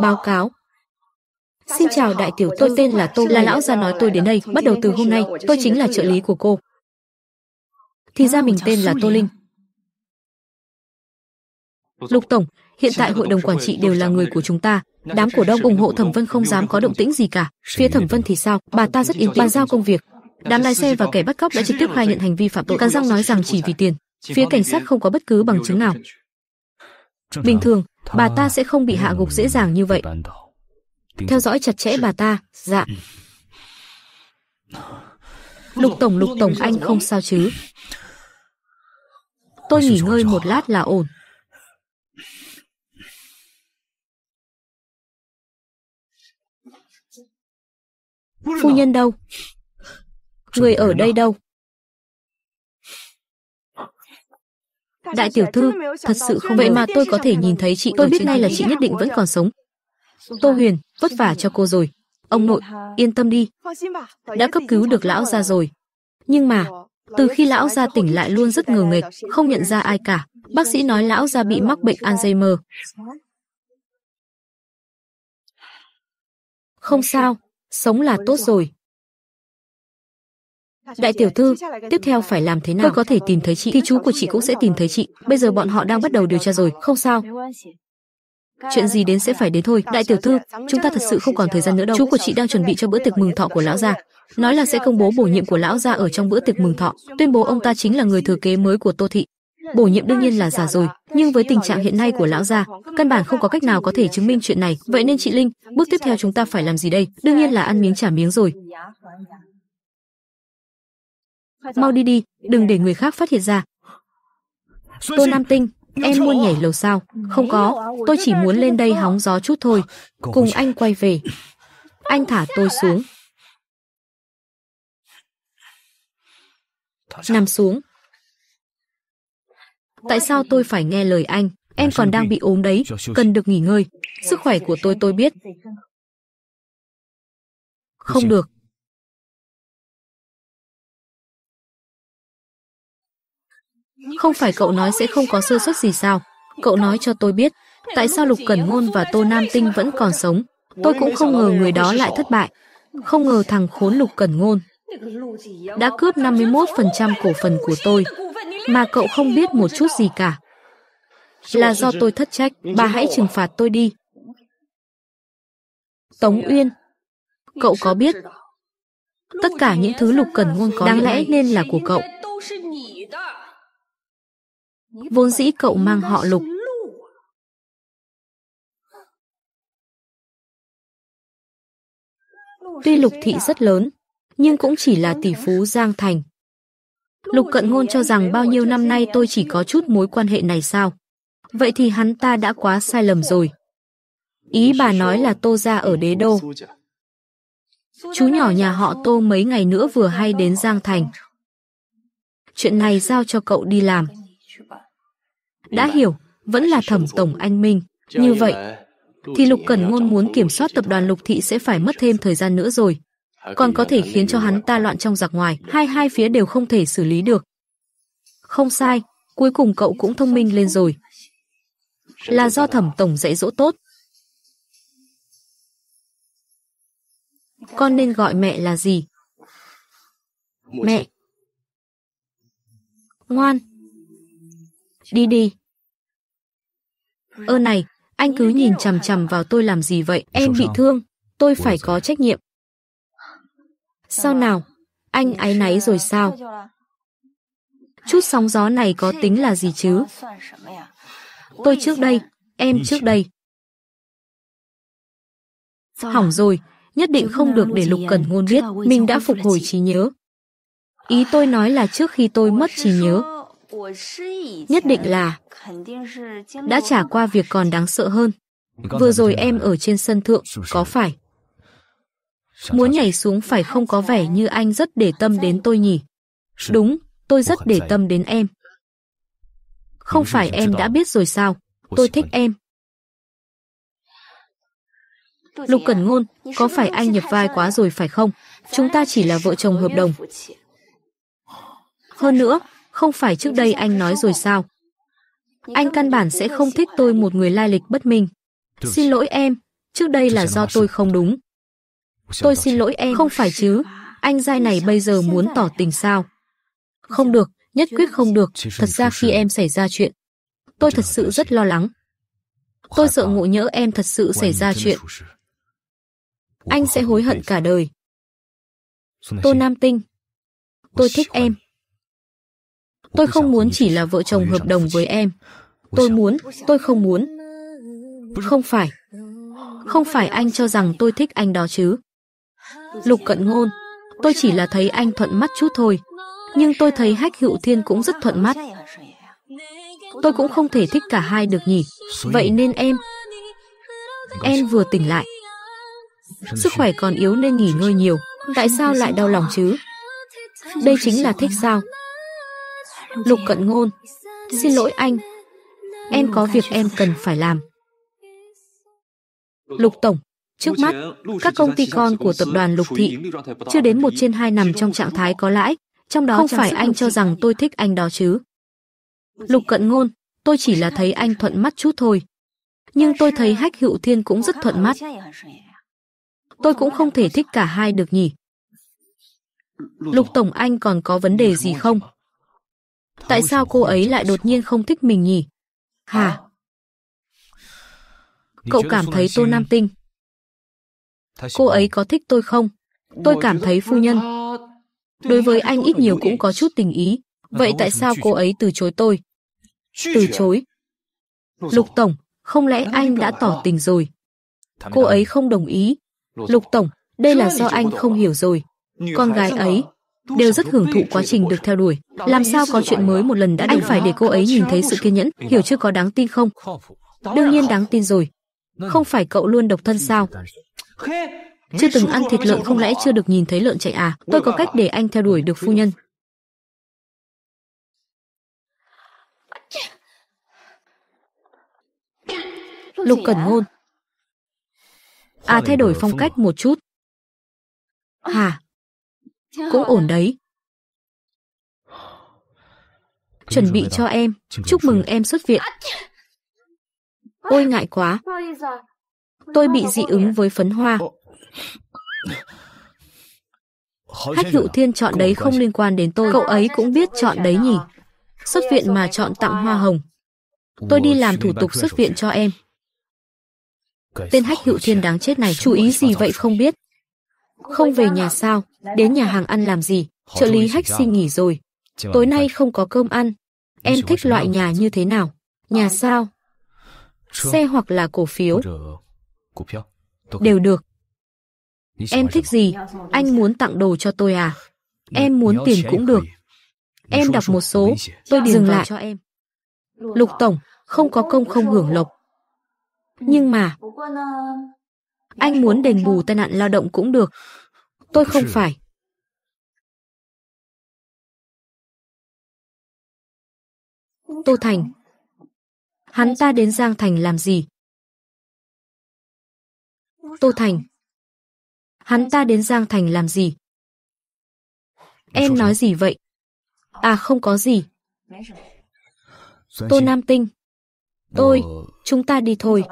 Báo cáo, Xin chào đại tiểu tôi tên là Tô là lão gia nói tôi đến đây, bắt đầu từ hôm nay, tôi chính là trợ lý của cô. Thì ra mình tên là Tô Linh. Lục Tổng, hiện tại hội đồng quản trị đều là người của chúng ta. Đám cổ đông ủng hộ Thẩm Vân không dám có động tĩnh gì cả. Phía Thẩm Vân thì sao? Bà ta rất yên bàn giao công việc. Đám lái xe và kẻ bắt cóc đã trực tiếp khai nhận hành vi phạm tội. Càn răng nói rằng chỉ vì tiền. Phía cảnh sát không có bất cứ bằng chứng nào. Bình thường, bà ta sẽ không bị hạ gục dễ dàng như vậy. Theo dõi chặt chẽ bà ta, dạ. Ừ. Lục tổng, lục tổng anh không sao chứ? Tôi nghỉ ngơi một lát là ổn. Phu nhân đâu? Người ở đây đâu? Đại tiểu thư, thật sự không vậy mà tôi có thể nhìn thấy chị. Tôi biết ngay là chị nhất định vẫn còn sống. Tô Huyền, vất vả cho cô rồi. Ông nội, yên tâm đi. Đã cấp cứu được lão ra rồi. Nhưng mà, từ khi lão ra tỉnh lại luôn rất ngờ nghệch, không nhận ra ai cả. Bác sĩ nói lão ra bị mắc bệnh Alzheimer. Không sao, sống là tốt rồi. Đại tiểu thư, tiếp theo phải làm thế nào? Tôi có thể tìm thấy chị, thì chú của chị cũng sẽ tìm thấy chị. Bây giờ bọn họ đang bắt đầu điều tra rồi, không sao. Chuyện gì đến sẽ phải đến thôi. Đại tiểu thư, chúng ta thật sự không còn thời gian nữa đâu. Chú của chị đang chuẩn bị cho bữa tiệc mừng thọ của lão gia. Nói là sẽ công bố bổ nhiệm của lão gia ở trong bữa tiệc mừng thọ, tuyên bố ông ta chính là người thừa kế mới của Tô thị. Bổ nhiệm đương nhiên là giả rồi, nhưng với tình trạng hiện nay của lão gia, căn bản không có cách nào có thể chứng minh chuyện này, vậy nên chị Linh, bước tiếp theo chúng ta phải làm gì đây? Đương nhiên là ăn miếng trả miếng rồi. Mau đi đi, đừng để người khác phát hiện ra. Tô Nam Tinh, em muốn nhảy lầu sao? Không có, tôi chỉ muốn lên đây hóng gió chút thôi. Cùng anh quay về. Anh thả tôi xuống. Nằm xuống, Tại sao tôi phải nghe lời anh? Em còn đang bị ốm đấy, cần được nghỉ ngơi. Sức khỏe của tôi tôi biết. Không được. Không phải cậu nói sẽ không có sơ suất gì sao? Cậu nói cho tôi biết, tại sao Lục Cẩn Ngôn và Tô Nam Tinh vẫn còn sống? Tôi cũng không ngờ người đó lại thất bại. Không ngờ thằng khốn Lục Cẩn Ngôn đã cướp 51% cổ phần của tôi, mà cậu không biết một chút gì cả. Là do tôi thất trách, bà hãy trừng phạt tôi đi. Tống Uyên, cậu có biết tất cả những thứ Lục cần Ngôn có đáng lẽ nên là của cậu. Vốn dĩ cậu mang họ Lục. Tuy Lục Thị rất lớn, nhưng cũng chỉ là tỷ phú Giang Thành. Lục Cận Ngôn cho rằng bao nhiêu năm nay tôi chỉ có chút mối quan hệ này sao? Vậy thì hắn ta đã quá sai lầm rồi. Ý bà nói là Tô gia ở đế đô. Chú nhỏ nhà họ Tô mấy ngày nữa vừa hay đến Giang Thành. Chuyện này giao cho cậu đi làm. Đã hiểu, vẫn là thẩm tổng anh Minh. Như vậy, thì Lục Cẩn Ngôn muốn kiểm soát tập đoàn Lục Thị sẽ phải mất thêm thời gian nữa rồi còn có thể ờ, khiến ờ, cho hắn ta loạn trong giặc ngoài, hai hai phía đều không thể xử lý được. Không sai, cuối cùng cậu cũng thông minh lên rồi. Là do thẩm tổng dạy dỗ tốt. Con nên gọi mẹ là gì? Mẹ. Ngoan. Đi đi. Ơ này, anh cứ nhìn chằm chằm vào tôi làm gì vậy? Em bị thương, tôi phải có trách nhiệm. Sao nào? Anh ấy náy rồi sao? Chút sóng gió này có tính là gì chứ? Tôi trước đây, em trước đây. Hỏng rồi, nhất định không được để Lục à, Cẩn Ngôn biết mình đã phục hồi trí nhớ. Ý tôi nói là trước khi tôi mất trí nhớ. Nhất định là đã trả qua việc còn đáng sợ hơn. Vừa rồi em ở trên sân thượng, có phải? Muốn nhảy xuống phải không có vẻ như anh rất để tâm đến tôi nhỉ? Đúng, tôi rất để tâm đến em. Không phải em đã biết rồi sao? Tôi thích em. Lục Cẩn Ngôn, có phải anh nhập vai quá rồi phải không? Chúng ta chỉ là vợ chồng hợp đồng. Hơn nữa, không phải trước đây anh nói rồi sao? Anh căn bản sẽ không thích tôi một người lai lịch bất minh. Xin lỗi em, trước đây là do tôi không đúng. Tôi xin lỗi em, không phải chứ. Anh giai này bây giờ muốn tỏ tình sao? Không được, nhất quyết không được. Thật ra khi em xảy ra chuyện, tôi thật sự rất lo lắng. Tôi sợ ngộ nhỡ em thật sự xảy ra chuyện. Anh sẽ hối hận cả đời. Tô Nam Tinh, tôi thích em. Tôi không muốn chỉ là vợ chồng hợp đồng với em. Tôi muốn, tôi không muốn. Không phải. Không phải anh cho rằng tôi thích anh đó chứ. Lục Cận Ngôn, tôi chỉ là thấy anh thuận mắt chút thôi, nhưng tôi thấy Hách Hữu Thiên cũng rất thuận mắt. Tôi cũng không thể thích cả hai được nhỉ. Vậy nên em... Em vừa tỉnh lại. Sức khỏe còn yếu nên nghỉ ngơi nhiều. Tại sao lại đau lòng chứ? Đây chính là thích sao? Lục cận ngôn. Xin lỗi anh. Em có việc em cần phải làm. Lục Tổng, Trước mắt, các công ty con của tập đoàn Lục Thị chưa đến một trên hai nằm trong trạng thái có lãi, trong đó không phải anh cho rằng tôi thích anh đó chứ. Lục Cận Ngôn, tôi chỉ là thấy anh thuận mắt chút thôi. Nhưng tôi thấy Hách Hữu Thiên cũng rất thuận mắt. Tôi cũng không thể thích cả hai được nhỉ. Lục Tổng Anh còn có vấn đề gì không? Tại sao cô ấy lại đột nhiên không thích mình nhỉ? Hà! Cậu cảm thấy Tô Nam Tinh Cô ấy có thích tôi không? Tôi cảm thấy phu nhân. Đối với anh ít nhiều cũng có chút tình ý. À, Vậy tại sao cô ấy từ chối tôi? Từ chối. Lục Tổng, không lẽ anh đã tỏ à. tình rồi? Cô ấy không đồng ý. Lục Tổng, đây là do anh không à? hiểu rồi. Con gái ấy đều rất hưởng thụ quá trình được theo đuổi. Làm sao có chuyện mới một lần đã anh phải để cô ấy nhìn thấy sự kiên nhẫn, hiểu chưa có đáng tin không? Đương nhiên đáng tin rồi. Không phải cậu luôn độc thân sao? Chưa từng ăn thịt lợn không lẽ chưa được nhìn thấy lợn chạy à? Tôi có cách để anh theo đuổi được phu nhân. Lục Cẩn Ngôn. À thay đổi phong cách một chút. Hà. Cũng ổn đấy. Chuẩn bị cho em. Chúc mừng em xuất viện. Ôi ngại quá. Tôi bị dị ứng với phấn hoa. hách Hữu Thiên chọn đấy không liên quan đến tôi. Cậu ấy cũng biết chọn đấy nhỉ. Xuất viện mà chọn tặng hoa hồng. Tôi đi làm thủ tục xuất viện cho em. Tên Hách Hữu Thiên đáng chết này chú ý gì vậy không biết. Không về nhà sao, đến nhà hàng ăn làm gì, trợ lý Hách xin nghỉ rồi. Tối nay không có cơm ăn. Em thích loại nhà như thế nào? Nhà sao? Xe hoặc là cổ phiếu? cổ phiếu Đều được. Em thích gì? Anh muốn tặng đồ cho tôi à? Em muốn tiền cũng được. Em đọc một số, tôi dạ, dừng lại cho em. Lục tổng, không có công không hưởng lộc. Nhưng mà anh muốn đền bù tai nạn lao động cũng được. Tôi không phải. Tô Thành Hắn ta đến Giang Thành làm gì? Tô Thành. Hắn ta đến Giang Thành làm gì? Em nói gì vậy? À không có gì. Dạ, Tô Nam Tinh. Ờ. Tôi, chúng ta đi thôi.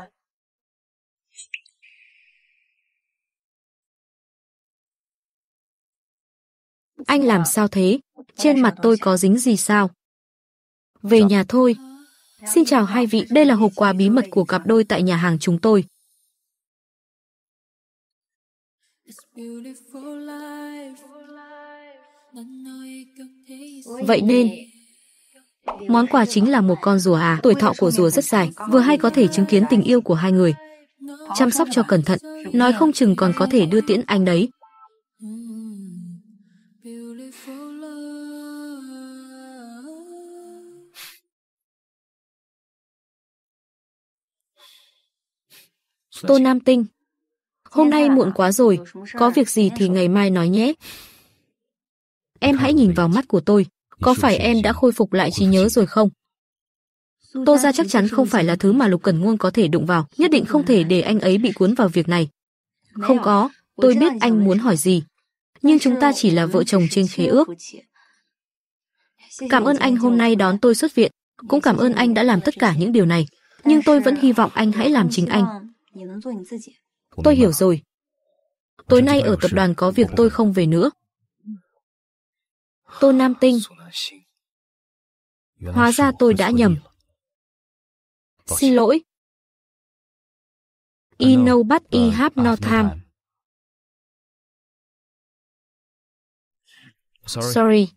Anh làm dạ. sao thế? Trên mặt tôi có dính gì sao? Về dạ. nhà thôi. Xin chào hai vị, đây là hộp quà bí mật của cặp đôi tại nhà hàng chúng tôi. Vậy nên, món quà chính là một con rùa à. Tuổi thọ của rùa rất dài, vừa hay có thể chứng kiến tình yêu của hai người. Chăm sóc cho cẩn thận, nói không chừng còn có thể đưa tiễn anh đấy. Tô Nam Tinh Hôm nay muộn quá rồi, có việc gì thì ngày mai nói nhé. Em hãy nhìn vào mắt của tôi, có phải em đã khôi phục lại trí nhớ rồi không? Tô gia chắc chắn không phải là thứ mà Lục Cẩn Nguông có thể đụng vào, nhất định không thể để anh ấy bị cuốn vào việc này. Không có, tôi biết anh muốn hỏi gì. Nhưng chúng ta chỉ là vợ chồng trên khế ước. Cảm ơn anh hôm nay đón tôi xuất viện, cũng cảm ơn anh đã làm tất cả những điều này. Nhưng tôi vẫn hy vọng anh hãy làm chính anh. Tôi hiểu rồi. Tối nay ở tập đoàn có việc tôi không về nữa. Tô Nam Tinh. Hóa ra tôi đã nhầm. À, xin lỗi. Ino bắt I hap no time. Sorry.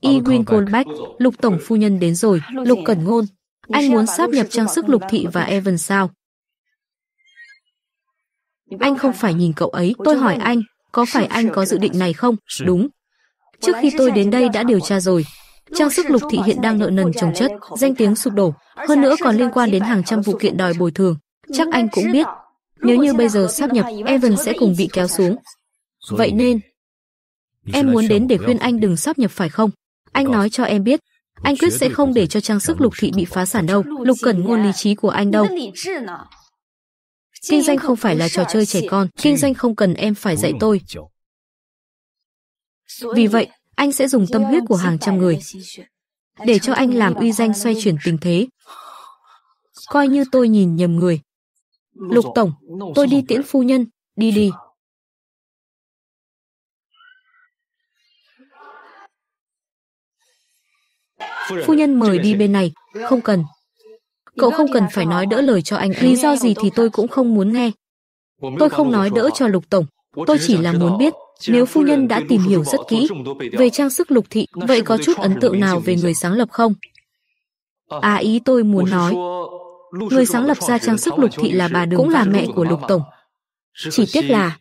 Y Win Goldback, Lục Tổng Phu Nhân đến rồi, Lục Cẩn Ngôn. Anh muốn sáp nhập trang sức Lục Thị và Evan sao? Anh không phải nhìn cậu ấy, tôi hỏi anh, có phải anh có dự định này không? Đúng. Trước khi tôi đến đây đã điều tra rồi. Trang sức lục thị hiện đang nợ nần trồng chất, danh tiếng sụp đổ, hơn nữa còn liên quan đến hàng trăm vụ kiện đòi bồi thường. Chắc anh cũng biết, nếu như bây giờ sáp nhập, Evan sẽ cùng bị kéo xuống. Vậy nên, em muốn đến để khuyên anh đừng sáp nhập phải không? Anh nói cho em biết, anh quyết sẽ không để cho trang sức lục thị bị phá sản đâu, lục cần ngôn lý trí của anh đâu. Kinh doanh không phải là trò chơi trẻ con, kinh doanh không cần em phải dạy tôi. Vì vậy, anh sẽ dùng tâm huyết của hàng trăm người để cho anh làm uy danh xoay chuyển tình thế. Coi như tôi nhìn nhầm người. Lục Tổng, tôi đi tiễn phu nhân, đi đi. Phu nhân mời đi bên này, không cần. Cậu không cần phải nói đỡ lời cho anh ấy. Lý do gì thì tôi cũng không muốn nghe. Tôi không nói đỡ cho Lục Tổng. Tôi chỉ là muốn biết, nếu phu nhân đã tìm hiểu rất kỹ về trang sức Lục Thị, vậy có chút ấn tượng nào về người sáng lập không? À ý tôi muốn nói, người sáng lập ra trang sức Lục Thị là bà Đường cũng là mẹ của Lục Tổng. Chỉ tiếc là,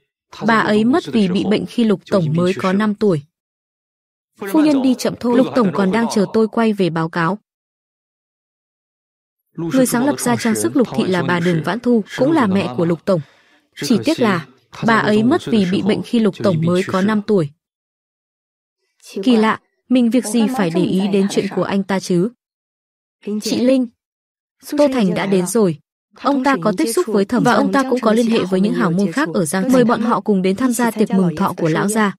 bà ấy mất vì bị bệnh khi Lục Tổng mới có 5 tuổi. Phu nhân đi chậm thôi, Lục Tổng còn đang chờ tôi quay về báo cáo. Người sáng lập ra trang sức Lục Thị là bà Đường Vãn Thu, cũng là mẹ của Lục Tổng. Chỉ tiếc là, bà ấy mất vì bị bệnh khi Lục Tổng mới có 5 tuổi. Kỳ lạ, mình việc gì phải để ý đến chuyện của anh ta chứ? Chị Linh, Tô Thành đã đến rồi. Ông ta có tiếp xúc với thẩm và ông ta cũng có liên hệ với những hảo môn khác ở Giang Thành. Mời bọn họ cùng đến tham gia tiệc mừng thọ của lão gia.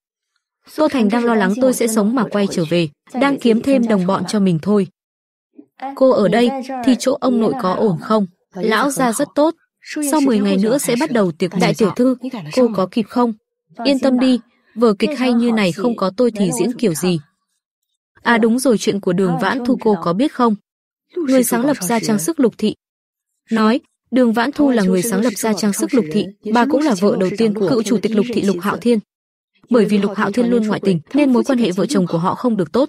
Tô Thành đang lo lắng tôi sẽ sống mà quay trở về, đang kiếm thêm đồng bọn cho mình thôi. Cô ở đây thì chỗ ông nội có ổn không? Lão ra rất tốt. Sau 10 ngày nữa sẽ bắt đầu tiệc đại tiểu thư. Cô có kịp không? Vâng, yên tâm đi, vở kịch hay như này không có tôi thì diễn kiểu gì. Vâng. À đúng rồi chuyện của đường vâng, Vãn Thu cô có biết không? Người sáng lập ra trang sức lục thị. Nói, đường Vãn Thu là người sáng lập ra trang sức lục thị, bà cũng là vợ đầu tiên của cựu chủ tịch lục thị Lục Hạo Thiên. Bởi vì Lục Hạo Thiên luôn ngoại tình nên mối quan hệ vợ chồng của họ không được tốt.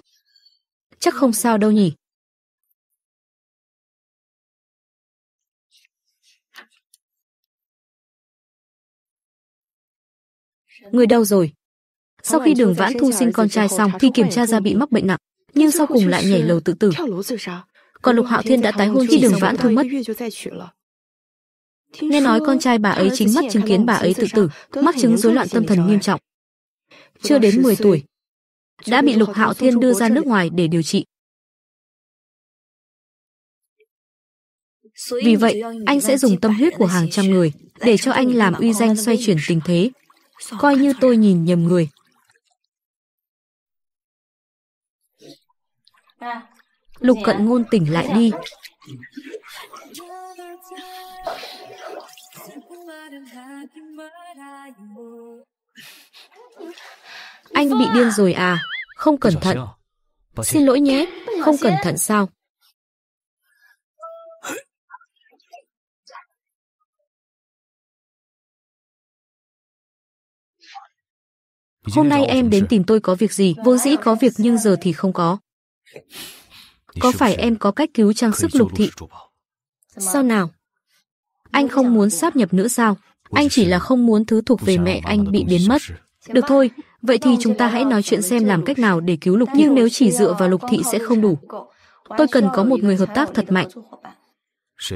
Chắc không sao đâu nhỉ, người đâu rồi? Sau khi Đường Vãn Thu sinh con trai xong thì kiểm tra ra bị mắc bệnh nặng, nhưng sau cùng lại nhảy lầu tự tử. Còn Lục Hạo Thiên đã tái hôn khi Đường Vãn Thu mất. Nghe nói con trai bà ấy chính mắt chứng kiến bà ấy tự tử, mắc chứng rối loạn tâm thần nghiêm trọng. Vâng Chưa đến 10 tuổi, đã bị Lục Hạo Thiên đưa ra nước ngoài để điều trị. Vì vậy, anh sẽ dùng tâm huyết của hàng trăm người để cho anh làm uy danh xoay chuyển tình thế, Coi như tôi nhìn nhầm người. Lục cận ngôn tỉnh lại đi. Anh bị điên rồi à? Không cẩn thận. Xin lỗi nhé, không cẩn thận sao? Hôm nay em đến tìm tôi có việc gì? Vốn dĩ có việc nhưng giờ thì không có. Có phải em có cách cứu trang sức lục thị? Sao nào? Anh không muốn sáp nhập nữa sao? Anh chỉ là không muốn thứ thuộc về mẹ anh bị biến mất. Được thôi, vậy thì chúng ta hãy nói chuyện xem làm cách nào để cứu lục thị. Nhưng nếu chỉ dựa vào lục thị sẽ không đủ. Tôi cần có một người hợp tác thật mạnh.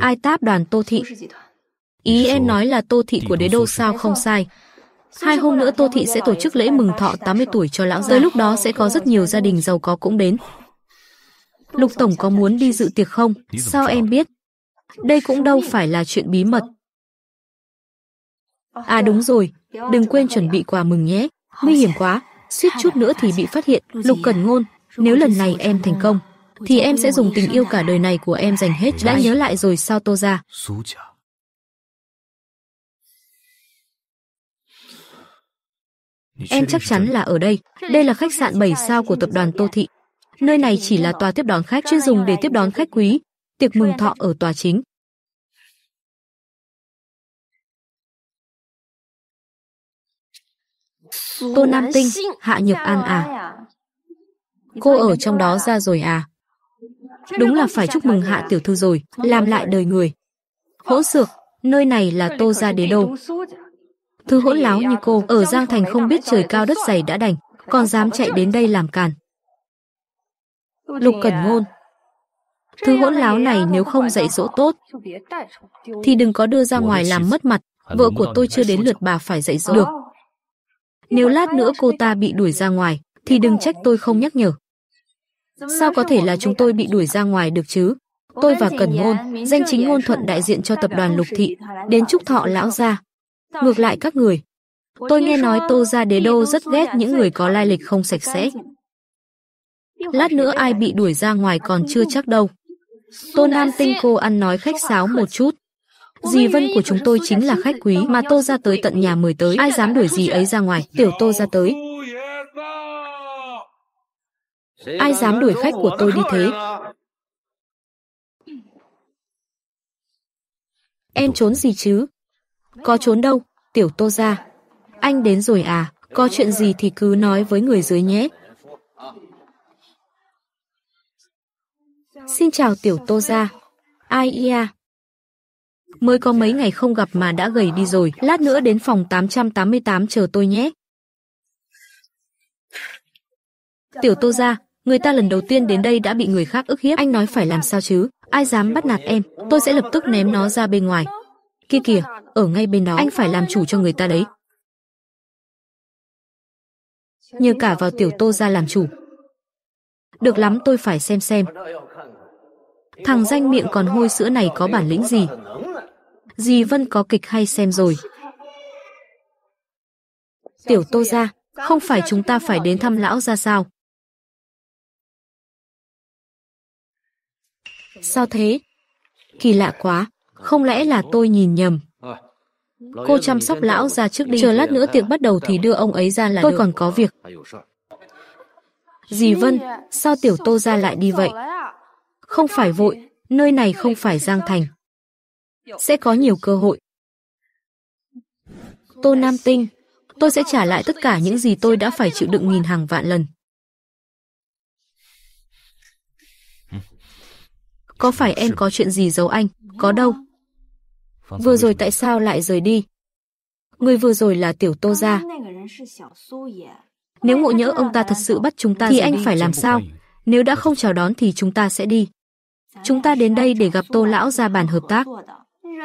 Ai táp đoàn Tô Thị? Ý em nói là Tô Thị của đế đô sao không sai. Hai hôm nữa Tô Thị sẽ tổ chức lễ mừng thọ 80 tuổi cho lão gia. Tới lúc đó sẽ có rất nhiều gia đình giàu có cũng đến. Lục Tổng có muốn đi dự tiệc không? Sao em à? biết? Đây cũng đâu phải là chuyện bí mật. À đúng rồi, đừng quên chuẩn bị quà mừng nhé. Nguy hiểm quá, suýt chút nữa thì bị phát hiện. Lục Cẩn Ngôn, nếu lần này em thành công, thì em sẽ dùng tình yêu cả đời này của em dành hết. Đã nhớ lại rồi sao Tô ra? Em chắc chắn là ở đây. Đây là khách sạn 7 sao của tập đoàn Tô Thị. Nơi này chỉ là tòa tiếp đón khách chuyên dùng để tiếp đón khách quý, tiệc mừng thọ ở tòa chính. Tô Nam Tinh, Hạ Nhược An à? Cô ở trong đó ra rồi à? Đúng là phải chúc mừng Hạ Tiểu Thư rồi, làm lại đời người. Hỗn xược, nơi này là Tô Gia Đế Đô. Thứ hỗn láo như cô ở Giang Thành không biết trời cao đất dày đã đành, còn dám chạy đến đây làm càn. Lục Cẩn à, Ngôn Thứ hỗn láo này nếu không dạy dỗ tốt thì đừng có đưa ra ngoài làm mất mặt, vợ của tôi chưa đến lượt bà phải dạy dỗ được. Nếu lát nữa cô ta bị đuổi ra ngoài thì đừng trách tôi không nhắc nhở. Sao có thể là chúng tôi bị đuổi ra ngoài được chứ? Tôi và Cẩn Ngôn, danh chính ngôn thuận đại diện cho tập đoàn Lục Thị, đến chúc thọ lão gia, Ngược lại các người. Tôi nghe nói Tô Gia Đế Đô rất ghét những người có lai lịch không sạch sẽ. Lát nữa ai bị đuổi ra ngoài còn chưa chắc đâu. Tô Nam Tinh cô ăn nói khách sáo một chút. Dì Vân của chúng tôi chính là khách quý mà Tô gia tới tận nhà mời tới. Ai dám đuổi dì ấy ra ngoài, tiểu Tô gia tới. Ai dám đuổi khách của tôi đi thế? Em trốn gì chứ? Có trốn đâu, tiểu tô ra. Anh đến rồi à, có chuyện gì thì cứ nói với người dưới nhé. Xin chào tiểu tô ra. Ai ia? Mới có mấy ngày không gặp mà đã gầy đi rồi, lát nữa đến phòng 888 chờ tôi nhé. Tiểu tô ra, người ta lần đầu tiên đến đây đã bị người khác ức hiếp, anh nói phải làm sao chứ? Ai dám bắt nạt em, tôi sẽ lập tức ném nó ra bên ngoài. Kia kìa, ở ngay bên đó, anh phải làm chủ cho người ta đấy. Nhờ cả vào tiểu tô ra làm chủ. Được lắm tôi phải xem xem. Thằng danh miệng còn hôi sữa này có bản lĩnh gì? Dì Vân có kịch hay xem rồi. Tiểu tô ra, không phải chúng ta phải đến thăm lão ra sao? Sao thế? Kỳ lạ quá, không lẽ là tôi nhìn nhầm? Cô chăm sóc lão ra trước đi, chờ lát nữa tiệc bắt đầu thì đưa ông ấy ra là Tôi được. còn có việc. Dì Vân, sao tiểu tô ra lại đi vậy? Không phải vội, nơi này không phải Giang Thành. Sẽ có nhiều cơ hội. Tô Nam Tinh, tôi sẽ trả lại tất cả những gì tôi đã phải chịu đựng nghìn hàng vạn lần. Có phải em có chuyện gì giấu anh? Có đâu. Vừa rồi tại sao lại rời đi? Người vừa rồi là tiểu tô gia. Nếu ngộ nhỡ ông ta thật sự bắt chúng ta thì anh phải làm sao? Nếu đã không chào đón thì chúng ta sẽ đi. Chúng ta đến đây để gặp tô lão ra bàn hợp tác.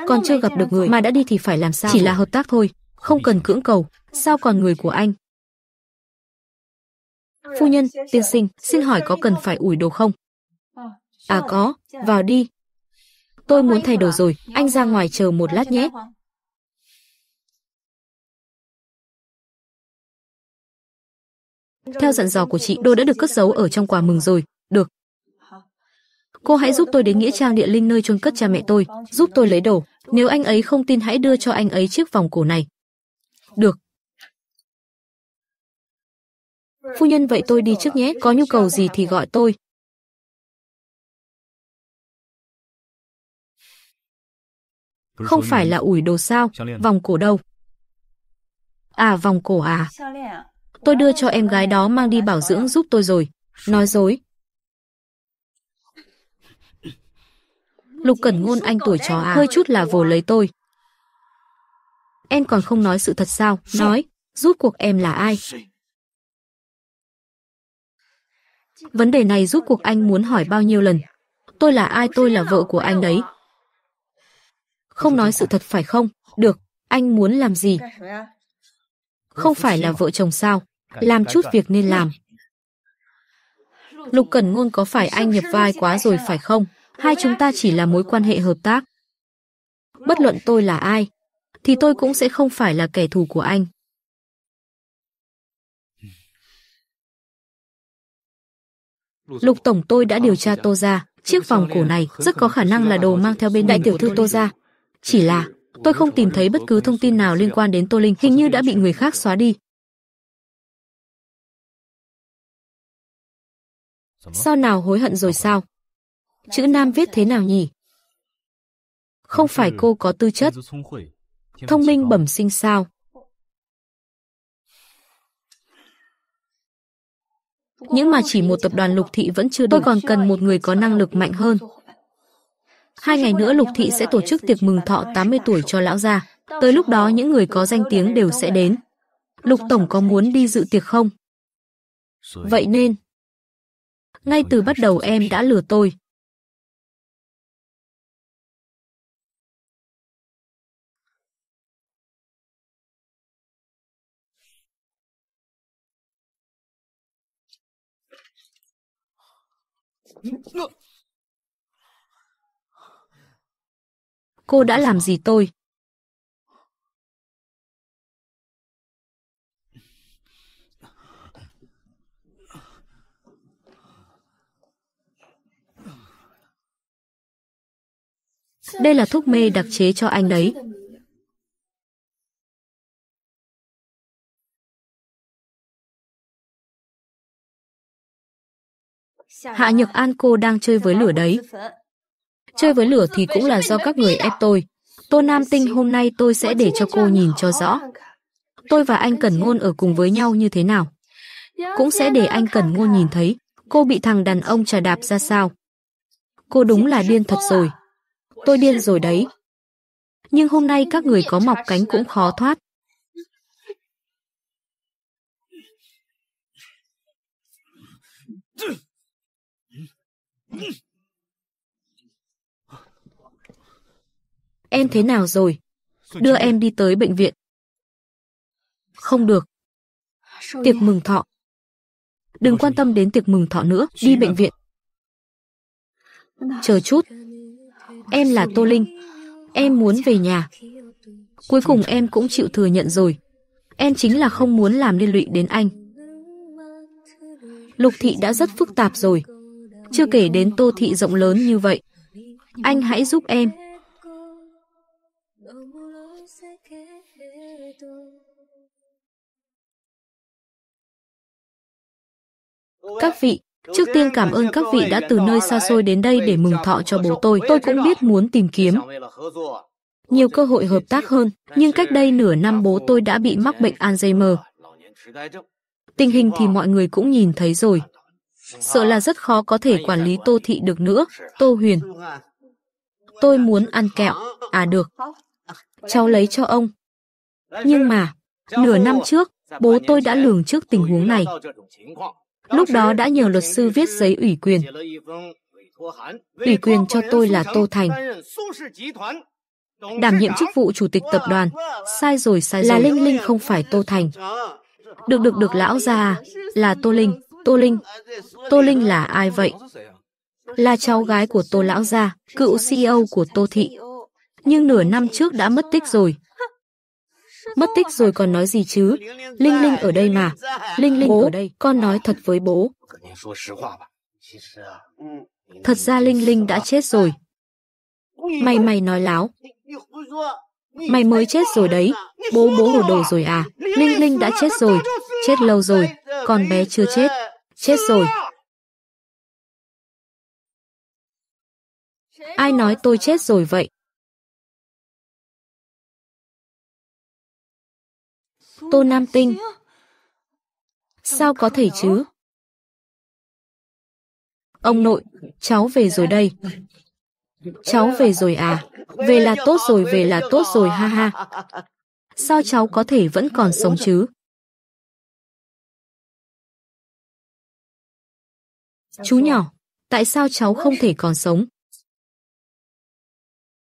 Còn chưa gặp được người mà đã đi thì phải làm sao? Chỉ là hợp tác thôi, không cần cưỡng cầu. Sao còn người của anh? Phu nhân, tiên sinh, xin hỏi có cần phải ủi đồ không? À có, vào đi, Tôi muốn thay đồ rồi, anh ra ngoài chờ một lát nhé. Theo dặn dò của chị, đồ đã được cất giấu ở trong quà mừng rồi. Được. Cô hãy giúp tôi đến nghĩa trang địa linh nơi chôn cất cha mẹ tôi, giúp tôi lấy đồ. Nếu anh ấy không tin hãy đưa cho anh ấy chiếc vòng cổ này. Được. Phu nhân vậy tôi đi trước nhé, có nhu cầu gì thì gọi tôi. Không phải là ủi đồ sao, vòng cổ đâu. À vòng cổ à. Tôi đưa cho em gái đó mang đi bảo dưỡng giúp tôi rồi. Nói dối. Lục Cẩn Ngôn anh tuổi chó à, hơi chút là vồ lấy tôi. Em còn không nói sự thật sao? Nói, rút cuộc em là ai? Vấn đề này rút cuộc anh muốn hỏi bao nhiêu lần? Tôi là ai? Tôi là vợ của anh đấy không nói sự thật phải không? Được, anh muốn làm gì? Không phải là vợ chồng sao? Làm chút việc nên làm. Lục Cẩn Ngôn có phải anh nhập vai quá rồi phải không? Hai chúng ta chỉ là mối quan hệ hợp tác. Bất luận tôi là ai, thì tôi cũng sẽ không phải là kẻ thù của anh. Lục Tổng tôi đã điều tra Tô gia, chiếc vòng cổ này rất có khả năng là đồ mang theo bên đại tiểu thư Tô gia. Chỉ là tôi không tìm thấy bất cứ thông tin nào liên quan đến Tô Linh, hình như đã bị người khác xóa đi. Sao nào hối hận rồi sao? Chữ Nam viết thế nào nhỉ? Không phải cô có tư chất, thông minh bẩm sinh sao? những mà chỉ một tập đoàn lục thị vẫn chưa đủ. Tôi còn cần một người có năng lực mạnh hơn. Hai ngày nữa Lục Thị sẽ tổ chức tiệc mừng thọ 80 tuổi cho lão gia. Tới lúc đó những người có danh tiếng đều sẽ đến. Lục Tổng có muốn đi dự tiệc không? Vậy nên, ngay từ bắt đầu em đã lừa tôi. Ngựa! Cô đã làm gì tôi? Đây là thuốc mê đặc chế cho anh đấy. Hạ Nhược An cô đang chơi với lửa đấy. Chơi với lửa thì cũng là do các người ép tôi. Tô Nam Tinh hôm nay tôi sẽ để cho cô nhìn cho rõ. Tôi và anh Cẩn Ngôn ở cùng với nhau như thế nào. Cũng sẽ để anh Cẩn Ngôn nhìn thấy cô bị thằng đàn ông trà đạp ra sao. Cô đúng là điên thật rồi. Tôi điên rồi đấy. Nhưng hôm nay các người có mọc cánh cũng khó thoát. hmm Em thế nào rồi? Đưa em đi tới bệnh viện. Không được. Tiệc mừng thọ. Đừng quan tâm đến tiệc mừng thọ nữa, đi bệnh viện. Chờ chút. Em là Tô Linh. Em muốn về nhà. Cuối cùng em cũng chịu thừa nhận rồi. Em chính là không muốn làm liên lụy đến anh. Lục thị đã rất phức tạp rồi. Chưa kể đến tô thị rộng lớn như vậy. Anh hãy giúp em. Các vị, Trước tiên cảm ơn các vị đã từ nơi xa xôi đến đây để mừng thọ cho bố tôi. Tôi cũng biết muốn tìm kiếm nhiều cơ hội hợp tác hơn, nhưng cách đây nửa năm bố tôi đã bị mắc bệnh Alzheimer. Tình hình thì mọi người cũng nhìn thấy rồi. Sợ là rất khó có thể quản lý Tô Thị được nữa, Tô Huyền. Tôi muốn ăn kẹo. À được. Cháu lấy cho ông. Nhưng mà, nửa năm trước, bố tôi đã lường trước tình huống này. Lúc đó đã nhờ luật sư viết giấy ủy quyền. Ủy quyền cho tôi là Tô Thành. Đảm nhiệm chức vụ chủ tịch tập đoàn. Sai rồi, sai rồi. Là Linh Linh không phải Tô Thành. Được được được lão già, là Tô Linh, Tô Linh. Tô Linh là ai vậy? Là cháu gái của Tô lão gia, cựu CEO của Tô thị. Nhưng nửa năm trước đã mất tích rồi, Mất tích rồi còn nói gì chứ? Linh Linh ở đây mà. Linh Linh bố, ở đây. Con nói thật với bố. Thật ra Linh Linh đã chết rồi. Mày mày nói láo. Mày mới chết rồi đấy. Bố bố hồ đồ rồi à? Linh Linh đã chết rồi. Chết lâu rồi. Con bé chưa chết. Chết rồi. Ai nói tôi chết rồi vậy? Tô Nam Tinh. Sao có thể chứ? Ông nội, cháu về rồi đây. Cháu về rồi à? Về là tốt rồi, về là tốt rồi ha ha. Sao cháu có thể vẫn còn sống chứ? Chú nhỏ, tại sao cháu không thể còn sống?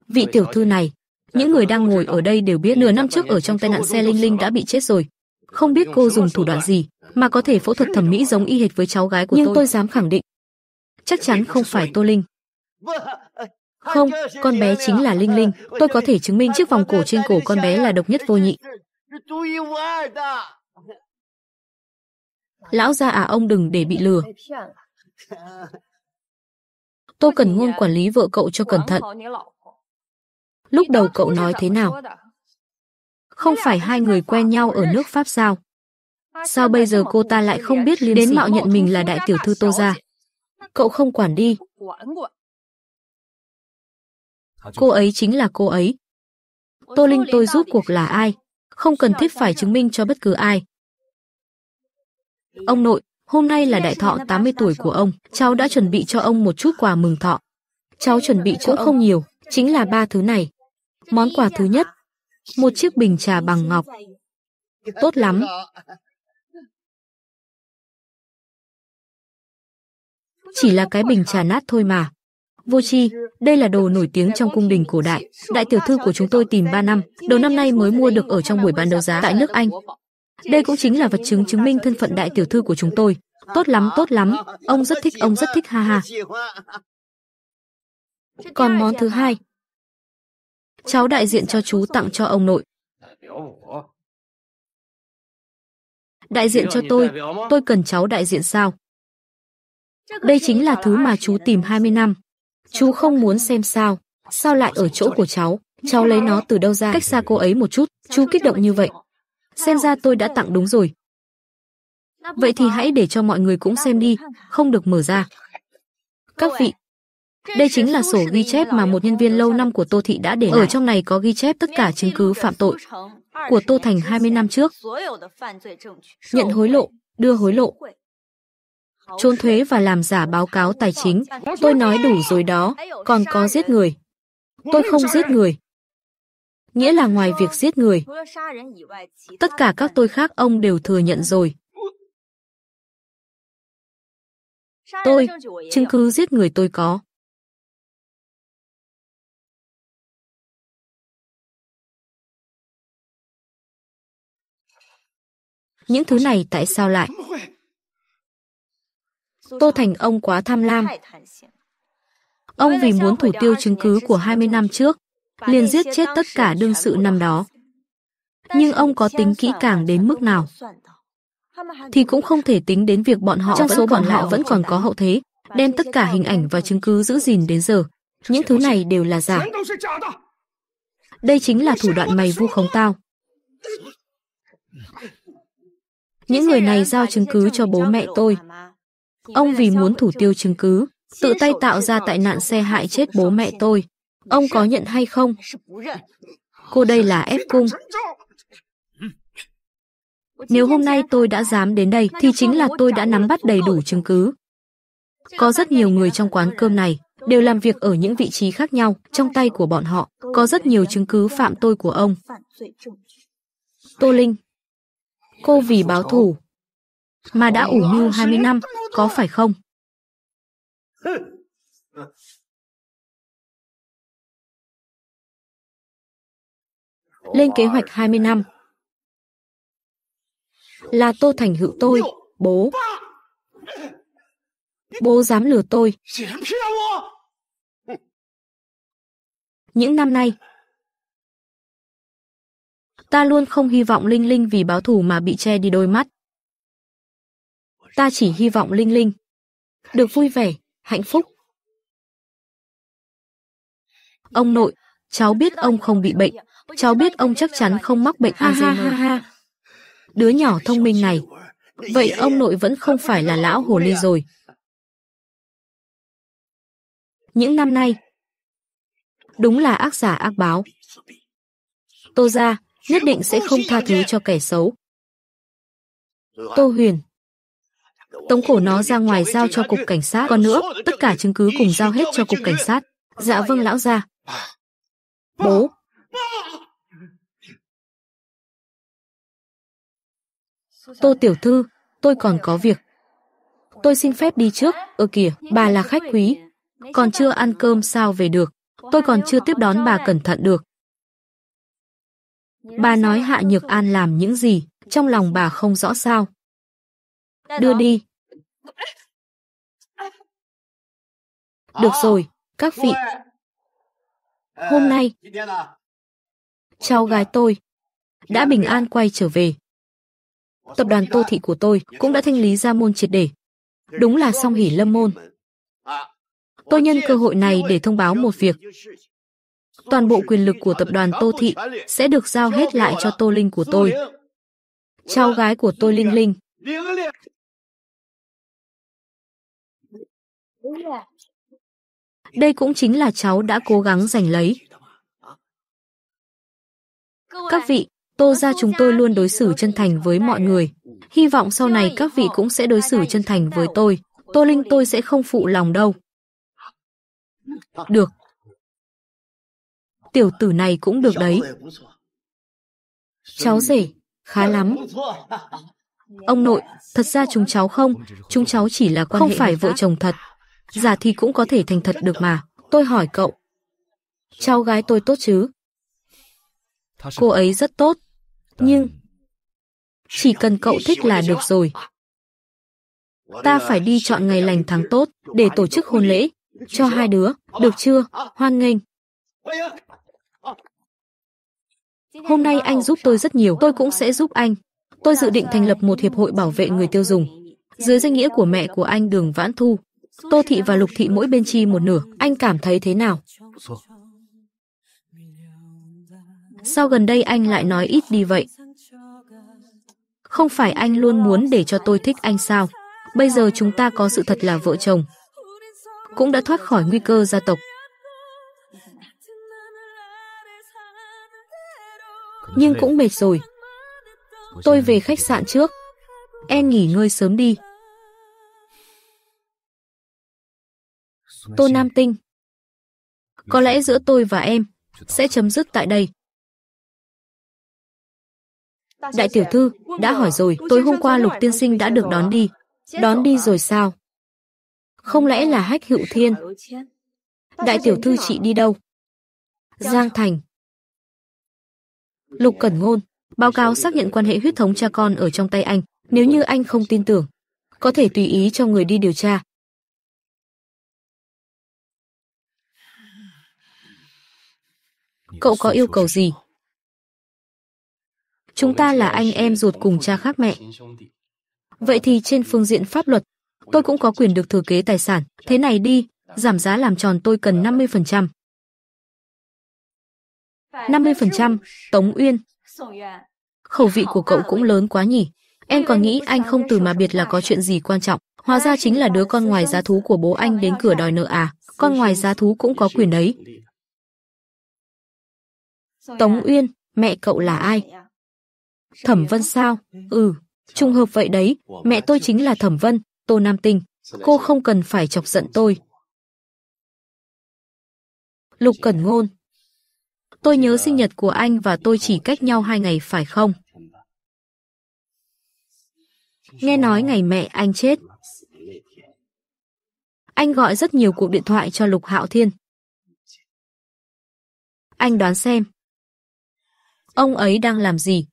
Vị tiểu thư này, những người đang ngồi ở đây đều biết nửa năm trước ở trong tai nạn xe Linh Linh đã bị chết rồi. Không biết cô dùng thủ đoạn gì mà có thể phẫu thuật thẩm mỹ giống y hệt với cháu gái của tôi. Nhưng tôi dám khẳng định, chắc chắn không phải Tô Linh. Không, con bé chính là Linh Linh, tôi có thể chứng minh chiếc vòng cổ trên cổ con bé là độc nhất vô nhị. Lão gia à ông đừng để bị lừa. Tôi cần ngôn quản lý vợ cậu cho cẩn thận. Lúc đầu cậu nói thế nào? Không phải hai người quen nhau ở nước Pháp sao? Sao bây giờ cô ta lại không biết liên đến mạo nhận mình là đại tiểu thư Tô gia? Cậu không quản đi. Cô ấy chính là cô ấy. Tô Linh tôi giúp cuộc là ai? Không cần thiết phải chứng minh cho bất cứ ai. Ông nội, hôm nay là đại thọ 80 tuổi của ông, cháu đã chuẩn bị cho ông một chút quà mừng thọ. Cháu chuẩn bị chỗ không nhiều, chính là ba thứ này. Món quà thứ nhất, một chiếc bình trà bằng ngọc. Tốt lắm. Chỉ là cái bình trà nát thôi mà. Vô chi, đây là đồ nổi tiếng trong cung đình cổ đại. Đại tiểu thư của chúng tôi tìm 3 năm, đầu năm nay mới mua được ở trong buổi bán đấu giá tại nước Anh. Đây cũng chính là vật chứng chứng minh thân phận đại tiểu thư của chúng tôi. Tốt lắm, tốt lắm, ông rất thích, ông rất thích ha ha. Còn món thứ hai, cháu đại diện cho chú tặng cho ông nội. Đại diện cho tôi, tôi cần cháu đại diện sao? Đây chính là thứ mà chú tìm 20 năm. Chú không muốn xem sao, sao lại ở chỗ của cháu, cháu lấy nó từ đâu ra cách xa cô ấy một chút, chú kích động như vậy. Xem ra tôi đã tặng đúng rồi. Vậy thì hãy để cho mọi người cũng xem đi, không được mở ra. Các vị, đây chính là sổ ghi chép mà một nhân viên lâu năm của Tô Thị đã để lại. Ở trong này có ghi chép tất cả chứng cứ phạm tội của Tô Thành 20 năm trước. Nhận hối lộ, đưa hối lộ, trốn thuế và làm giả báo cáo tài chính. Tôi nói đủ rồi đó, còn có giết người. Tôi không giết người. Nghĩa là ngoài việc giết người, tất cả các tôi khác ông đều thừa nhận rồi. Tôi, chứng cứ giết người tôi có. những thứ này tại sao lại? Tô Thành ông quá tham lam. Ông vì muốn thủ tiêu chứng cứ của 20 năm trước, liền giết chết tất cả đương sự năm đó. Nhưng ông có tính kỹ càng đến mức nào? Thì cũng không thể tính đến việc bọn họ trong số bọn họ vẫn còn có hậu thế, đem tất cả hình ảnh và chứng cứ giữ gìn đến giờ. Những thứ này đều là giả. Đây chính là thủ đoạn mày vu khống tao. Những người này giao chứng cứ cho bố mẹ tôi. Ông vì muốn thủ tiêu chứng cứ, tự tay tạo ra tại nạn xe hại chết bố mẹ tôi. Ông có nhận hay không? Cô đây là ép cung. Nếu hôm nay tôi đã dám đến đây thì chính là tôi đã nắm bắt đầy đủ chứng cứ. Có rất nhiều người trong quán cơm này đều làm việc ở những vị trí khác nhau trong tay của bọn họ. Có rất nhiều chứng cứ phạm tội của ông. Tô Linh, cô vì báo thù mà đã ủ mưu 20 năm, có phải không? Lên kế hoạch 20 năm. Là Tô Thành Hữu tôi, bố. Bố dám lừa tôi. Những năm nay, ta luôn không hy vọng Linh Linh vì báo thù mà bị che đi đôi mắt. Ta chỉ hy vọng Linh Linh được vui vẻ, hạnh phúc. Ông nội, cháu biết ông không bị bệnh, cháu biết ông chắc chắn không mắc bệnh Alzheimer. Đứa nhỏ thông minh này, vậy ông nội vẫn không phải là lão hồ ly rồi. Những năm nay, đúng là ác giả ác báo. Tô ra, nhất định sẽ không tha thứ cho kẻ xấu. Tô Huyền Tống cổ nó ra ngoài giao cho cục cảnh sát. Còn nữa, tất cả chứng cứ cùng giao hết cho cục cảnh sát. Dạ vâng lão gia. Bố. Tô tiểu thư, tôi còn có việc. Tôi xin phép đi trước, ơ kìa, bà là khách quý. Còn chưa ăn cơm sao về được. Tôi còn chưa tiếp đón bà cẩn thận được. Bà nói Hạ Nhược An làm những gì, trong lòng bà không rõ sao. Đưa đi. Được rồi, các vị. Hôm nay, cháu gái tôi đã bình an quay trở về. Tập đoàn Tô Thị của tôi cũng đã thanh lý ra môn triệt để. Đúng là song hỉ lâm môn. Tôi nhân cơ hội này để thông báo một việc toàn bộ quyền lực của tập đoàn Tô Thị sẽ được giao hết lại cho Tô Linh của tôi. Cháu gái của tôi Linh Linh. Đây cũng chính là cháu đã cố gắng giành lấy. Các vị, Tô gia chúng tôi luôn đối xử chân thành với mọi người. Hy vọng sau này các vị cũng sẽ đối xử chân thành với tôi. Tô Linh tôi sẽ không phụ lòng đâu. Được, tiểu tử này cũng được đấy. Cháu rể, khá lắm. Ông nội, thật ra chúng cháu không, chúng cháu chỉ là quan không hệ... Không phải vợ chồng thật. Giả thì cũng có thể thành thật được mà. Tôi hỏi cậu. Cháu gái tôi tốt chứ? Cô ấy rất tốt. Nhưng... Chỉ cần cậu thích là được rồi. Ta phải đi chọn ngày lành tháng tốt để tổ chức hôn lễ. Cho hai đứa, được chưa? Hoan nghênh. Hôm nay anh giúp tôi rất nhiều, tôi cũng sẽ giúp anh. Tôi dự định thành lập một hiệp hội bảo vệ người tiêu dùng. Dưới danh nghĩa của mẹ của anh Đường Vãn Thu, Tô Thị và Lục Thị mỗi bên chi một nửa, anh cảm thấy thế nào? Sao gần đây anh lại nói ít đi vậy? Không phải anh luôn muốn để cho tôi thích anh sao? Bây giờ chúng ta có sự thật là vợ chồng. Cũng đã thoát khỏi nguy cơ gia tộc. nhưng cũng mệt rồi. Tôi về khách sạn trước. Em nghỉ ngơi sớm đi. Tô Nam Tinh Có lẽ giữa tôi và em sẽ chấm dứt tại đây. Đại tiểu thư, đã hỏi rồi, tối hôm qua Lục Tiên Sinh đã được đón đi. Đón đi rồi sao? Không lẽ là hách hữu thiên? Đại tiểu thư chị đi đâu? Giang Thành. Lục Cẩn Ngôn, báo cáo xác nhận quan hệ huyết thống cha con ở trong tay anh, nếu như anh không tin tưởng, có thể tùy ý cho người đi điều tra. Cậu có yêu cầu gì? Chúng ta là anh em ruột cùng cha khác mẹ. Vậy thì trên phương diện pháp luật, tôi cũng có quyền được thừa kế tài sản. Thế này đi, giảm giá làm tròn tôi cần 50%. 50%, Tống Uyên. Khẩu vị của cậu cũng lớn quá nhỉ. Em còn nghĩ anh không từ mà biệt là có chuyện gì quan trọng. Hóa ra chính là đứa con ngoài giá thú của bố anh đến cửa đòi nợ à. Con ngoài giá thú cũng có quyền đấy. Tống Uyên, mẹ cậu là ai? Thẩm Vân sao? Ừ, trùng hợp vậy đấy. Mẹ tôi chính là Thẩm Vân, Tô Nam Tinh. Cô không cần phải chọc giận tôi. Lục Cẩn Ngôn Tôi nhớ sinh nhật của anh và tôi chỉ cách nhau hai ngày phải không? Nghe nói ngày mẹ anh chết. Anh gọi rất nhiều cuộc điện thoại cho Lục Hạo Thiên. Anh đoán xem. Ông ấy đang làm gì?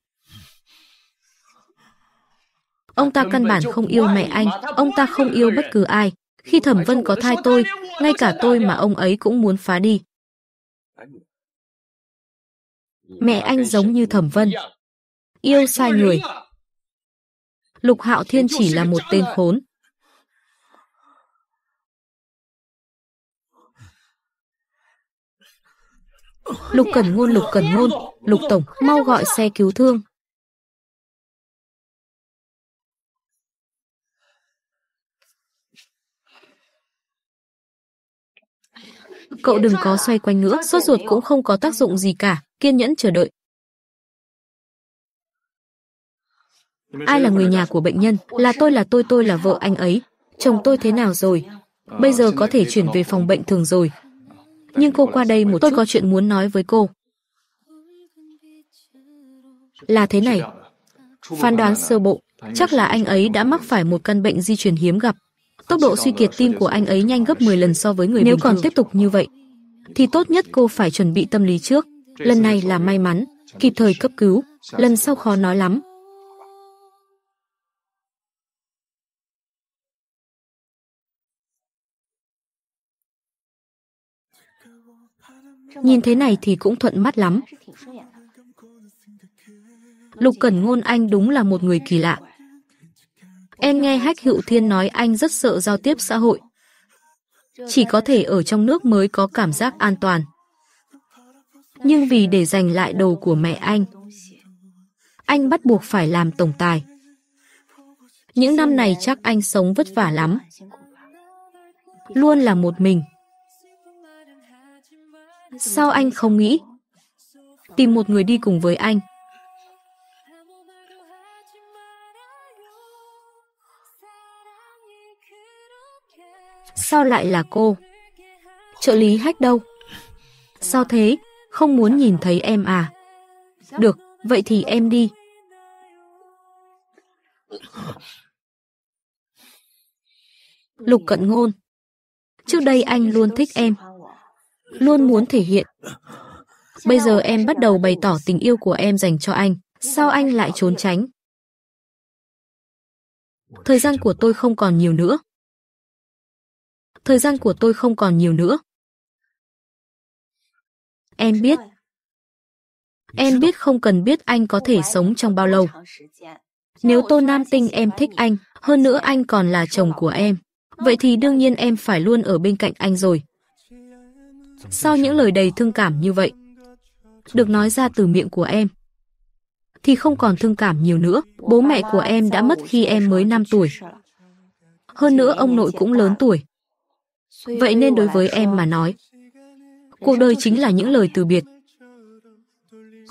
Ông ta căn bản không yêu mẹ anh, ông ta không yêu bất cứ ai. Khi Thẩm Vân có thai tôi, ngay cả tôi mà ông ấy cũng muốn phá đi. Mẹ anh giống như Thẩm Vân. Yêu sai người. Lục Hạo Thiên chỉ là một tên khốn. Lục cần Ngôn, Lục cần Ngôn, Lục Tổng, mau gọi xe cứu thương. cậu đừng có xoay quanh nữa, sốt ruột cũng không có tác dụng gì cả, kiên nhẫn chờ đợi. Ai là người nhà của bệnh nhân? Là tôi là tôi, tôi là vợ anh ấy. Chồng tôi thế nào rồi? Bây giờ có thể chuyển về phòng bệnh thường rồi. Nhưng cô qua đây một tôi có chuyện muốn nói với cô. Là thế này. Phán đoán sơ bộ, chắc là anh ấy đã mắc phải một căn bệnh di truyền hiếm gặp. Tốc độ suy kiệt tim của anh ấy nhanh gấp 10 lần so với người Nếu còn tiếp tục như vậy, thì tốt nhất cô phải chuẩn bị tâm lý trước. Lần này là may mắn, kịp thời cấp cứu, lần sau khó nói lắm. Nhìn thế này thì cũng thuận mắt lắm. Lục Cẩn Ngôn Anh đúng là một người kỳ lạ. Em nghe Hách Hữu Thiên nói anh rất sợ giao tiếp xã hội. Chỉ có thể ở trong nước mới có cảm giác an toàn. Nhưng vì để giành lại đồ của mẹ anh, anh bắt buộc phải làm tổng tài. Những năm này chắc anh sống vất vả lắm. Luôn là một mình. Sao anh không nghĩ? Tìm một người đi cùng với anh. sao lại là cô? Trợ lý hách đâu? Sao thế? Không muốn nhìn thấy em à? Được, vậy thì em đi. Lục cận ngôn Trước đây anh luôn thích em, luôn muốn thể hiện. Bây giờ em bắt đầu bày tỏ tình yêu của em dành cho anh, sao anh lại trốn tránh? Thời gian của tôi không còn nhiều nữa, thời gian của tôi không còn nhiều nữa. Em biết. Em biết không cần biết anh có thể sống trong bao lâu. Nếu Tô Nam Tinh em thích anh, hơn nữa anh còn là chồng của em, vậy thì đương nhiên em phải luôn ở bên cạnh anh rồi. Sau những lời đầy thương cảm như vậy, được nói ra từ miệng của em, thì không còn thương cảm nhiều nữa. Bố mẹ của em đã mất khi em mới 5 tuổi. Hơn nữa ông nội cũng lớn tuổi. Vậy nên đối với em mà nói, cuộc đời chính là những lời từ biệt.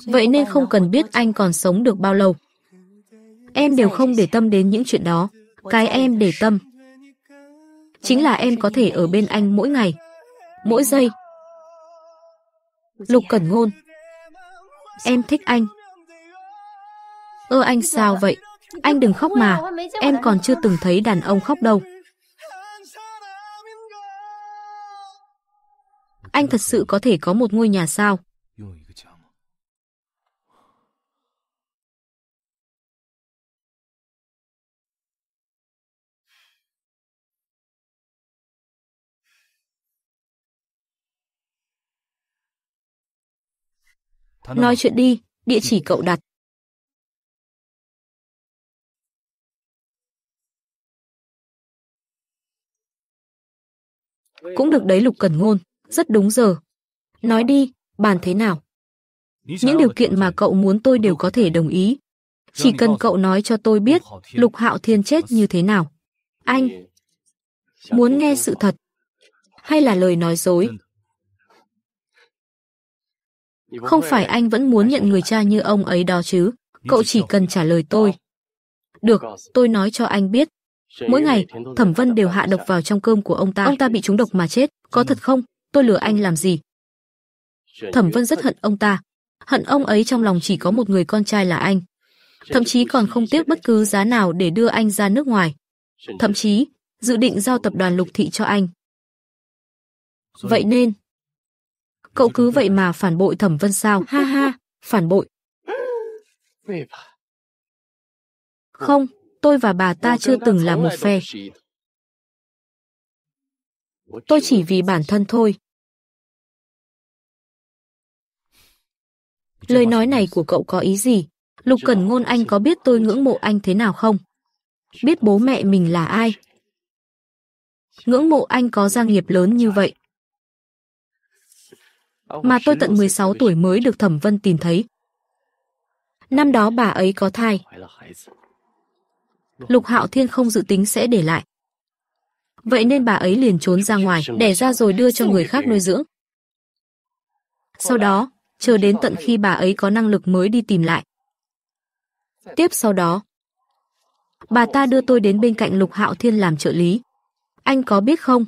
Vậy nên không cần biết anh còn sống được bao lâu. Em đều không để tâm đến những chuyện đó. Cái em để tâm chính là em có thể ở bên anh mỗi ngày, mỗi giây. Lục Cẩn Ngôn Em thích anh. Ơ anh sao vậy? Anh đừng khóc mà, em còn chưa từng thấy đàn ông khóc đâu. anh thật sự có thể có một ngôi nhà sao? Nói chuyện đi, địa chỉ cậu đặt. Cũng được đấy Lục Cần Ngôn rất đúng giờ. Nói đi, bàn thế nào? Những điều kiện mà cậu muốn tôi đều có thể đồng ý. Chỉ cần cậu nói cho tôi biết Lục Hạo Thiên chết như thế nào. Anh muốn nghe sự thật hay là lời nói dối? Không phải anh vẫn muốn nhận người cha như ông ấy đó chứ, cậu chỉ cần trả lời tôi. Được, tôi nói cho anh biết. Mỗi ngày, Thẩm Vân đều hạ độc vào trong cơm của ông ta. Ông ta bị trúng độc mà chết, có thật không? tôi lừa anh làm gì? Thẩm Vân rất hận ông ta, hận ông ấy trong lòng chỉ có một người con trai là anh. Thậm chí còn không tiếc bất cứ giá nào để đưa anh ra nước ngoài. Thậm chí, dự định giao tập đoàn lục thị cho anh. Vậy nên, cậu cứ vậy mà phản bội Thẩm Vân sao? Ha ha, phản bội. Không, tôi và bà ta chưa từng là một phe. Tôi chỉ vì bản thân thôi. Lời nói này của cậu có ý gì? Lục Cẩn Ngôn anh có biết tôi ngưỡng mộ anh thế nào không? Biết bố mẹ mình là ai? Ngưỡng mộ anh có gia nghiệp lớn như vậy. Mà tôi tận 16 tuổi mới được Thẩm Vân tìm thấy. Năm đó bà ấy có thai. Lục Hạo Thiên không dự tính sẽ để lại. Vậy nên bà ấy liền trốn ra ngoài, đẻ ra rồi đưa cho người khác nuôi dưỡng. Sau đó, chờ đến tận khi bà ấy có năng lực mới đi tìm lại. Tiếp sau đó, bà ta đưa tôi đến bên cạnh Lục Hạo Thiên làm trợ lý. Anh có biết không?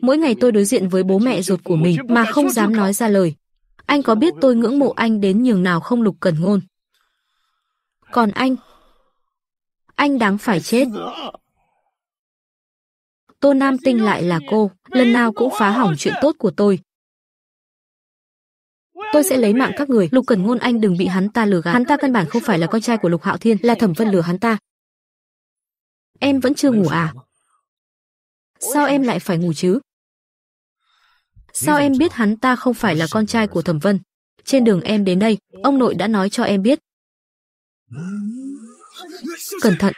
Mỗi ngày tôi đối diện với bố mẹ ruột của mình mà không dám nói ra lời. Anh có biết tôi ngưỡng mộ anh đến nhường nào không Lục cần Ngôn? Còn anh? Anh đáng phải chết. Tô Nam Tinh lại là cô, lần nào cũng phá hỏng chuyện tốt của tôi, tôi sẽ lấy mạng các người lục cần ngôn anh đừng bị hắn ta lừa gạt hắn ta căn bản không phải là con trai của lục hạo thiên là thẩm vân lừa hắn ta em vẫn chưa ngủ à sao em lại phải ngủ chứ sao em biết hắn ta không phải là con trai của thẩm vân trên đường em đến đây ông nội đã nói cho em biết cẩn thận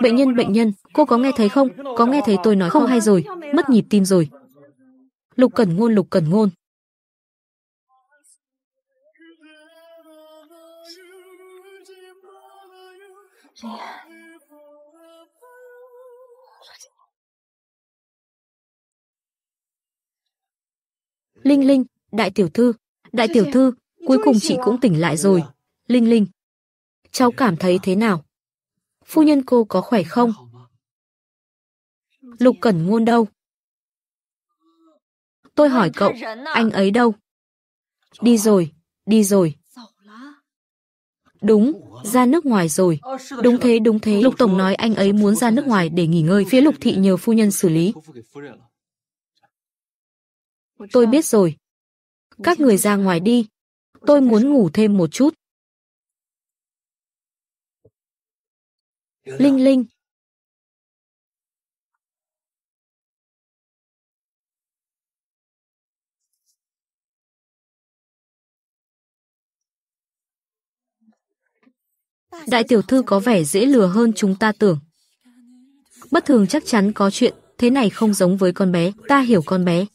Bệnh nhân, bệnh nhân, cô có nghe thấy không? Có nghe thấy tôi nói không hay rồi, mất nhịp tim rồi. Lục Cẩn Ngôn, Lục Cẩn Ngôn. Linh Linh, đại tiểu thư, đại tiểu thư, cuối cùng chị cũng tỉnh lại rồi. Linh Linh, cháu cảm thấy thế nào? phu nhân cô có khỏe không? Lục Cẩn Ngôn đâu? Tôi hỏi cậu, à? anh ấy đâu? Đi rồi, đi rồi. Đúng, ra nước ngoài rồi. Đúng thế, đúng thế. Lục Tổng nói anh ấy muốn ra nước ngoài để nghỉ ngơi. Phía Lục Thị nhờ phu nhân xử lý. Tôi biết rồi. Các người ra ngoài đi. Tôi muốn ngủ thêm một chút. Linh Linh. Đại tiểu thư có vẻ dễ lừa hơn chúng ta tưởng. Bất thường chắc chắn có chuyện, thế này không giống với con bé, ta hiểu con bé.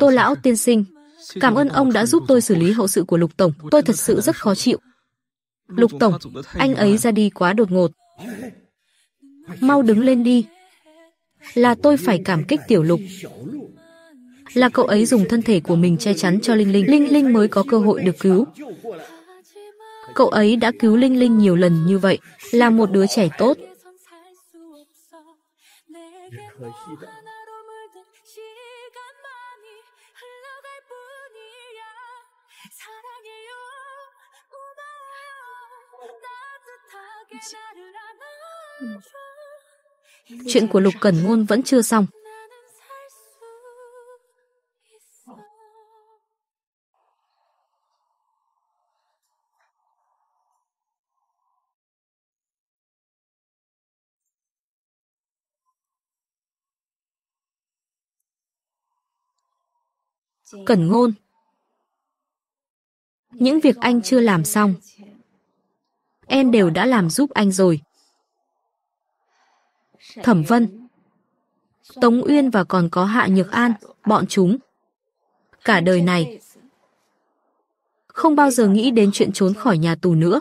Tô lão tiên sinh, cảm ơn ông đã giúp tôi xử lý hậu sự của Lục Tổng, tôi thật sự rất khó chịu. Lục Tổng, anh ấy ra đi quá đột ngột. Mau đứng lên đi. Là tôi phải cảm kích tiểu lục. Là cậu ấy dùng thân thể của mình che chắn cho Linh Linh. Linh Linh mới có cơ hội được cứu. Cậu ấy đã cứu Linh Linh nhiều lần như vậy, là một đứa trẻ tốt. Chuyện của Lục Cẩn Ngôn vẫn chưa xong. Cẩn Ngôn Những việc anh chưa làm xong em đều đã làm giúp anh rồi. Thẩm Vân, Tống Uyên và còn có Hạ Nhược An, bọn chúng. Cả đời này, không bao giờ nghĩ đến chuyện trốn khỏi nhà tù nữa.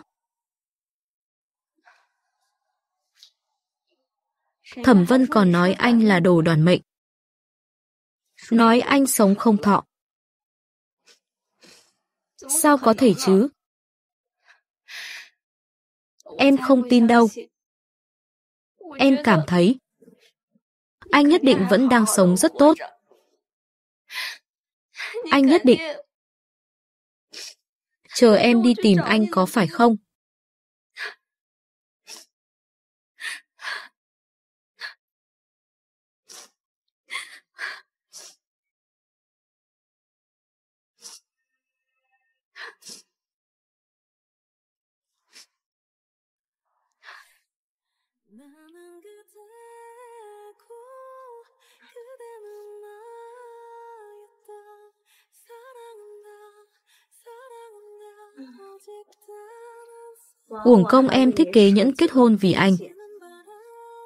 Thẩm Vân còn nói anh là đồ đoàn mệnh. Nói anh sống không thọ. Sao có thể chứ? Em không tin đâu. Em cảm thấy anh nhất định vẫn đang sống rất tốt. Anh nhất định. Chờ em đi tìm anh có phải không? Uổng công em thiết kế nhẫn kết hôn vì anh.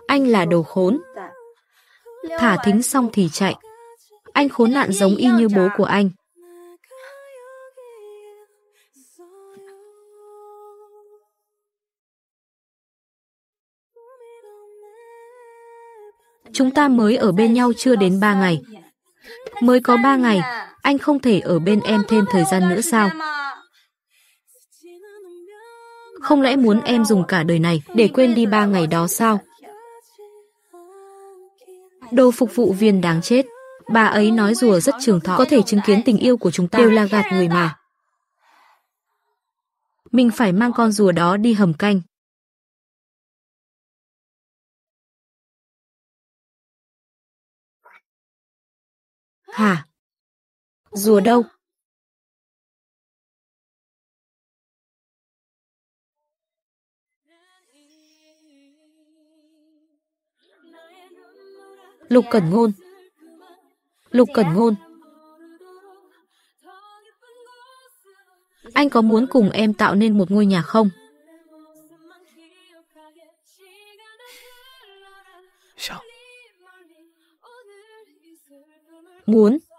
Anh là đồ khốn. Thả thính xong thì chạy. Anh khốn nạn giống y như bố của anh. Chúng ta mới ở bên nhau chưa đến 3 ngày. Mới có 3 ngày, anh không thể ở bên em thêm thời gian nữa sao? Không lẽ muốn em dùng cả đời này để quên đi ba ngày đó sao? Đồ phục vụ viên đáng chết. Bà ấy nói rùa rất trường thọ, có thể chứng kiến tình yêu của chúng ta đều là gạt người mà. Mình phải mang con rùa đó đi hầm canh. Hả? Rùa đâu? Lục Cẩn Ngôn Lục Cẩn Ngôn Anh có muốn cùng em tạo nên một ngôi nhà không? Muốn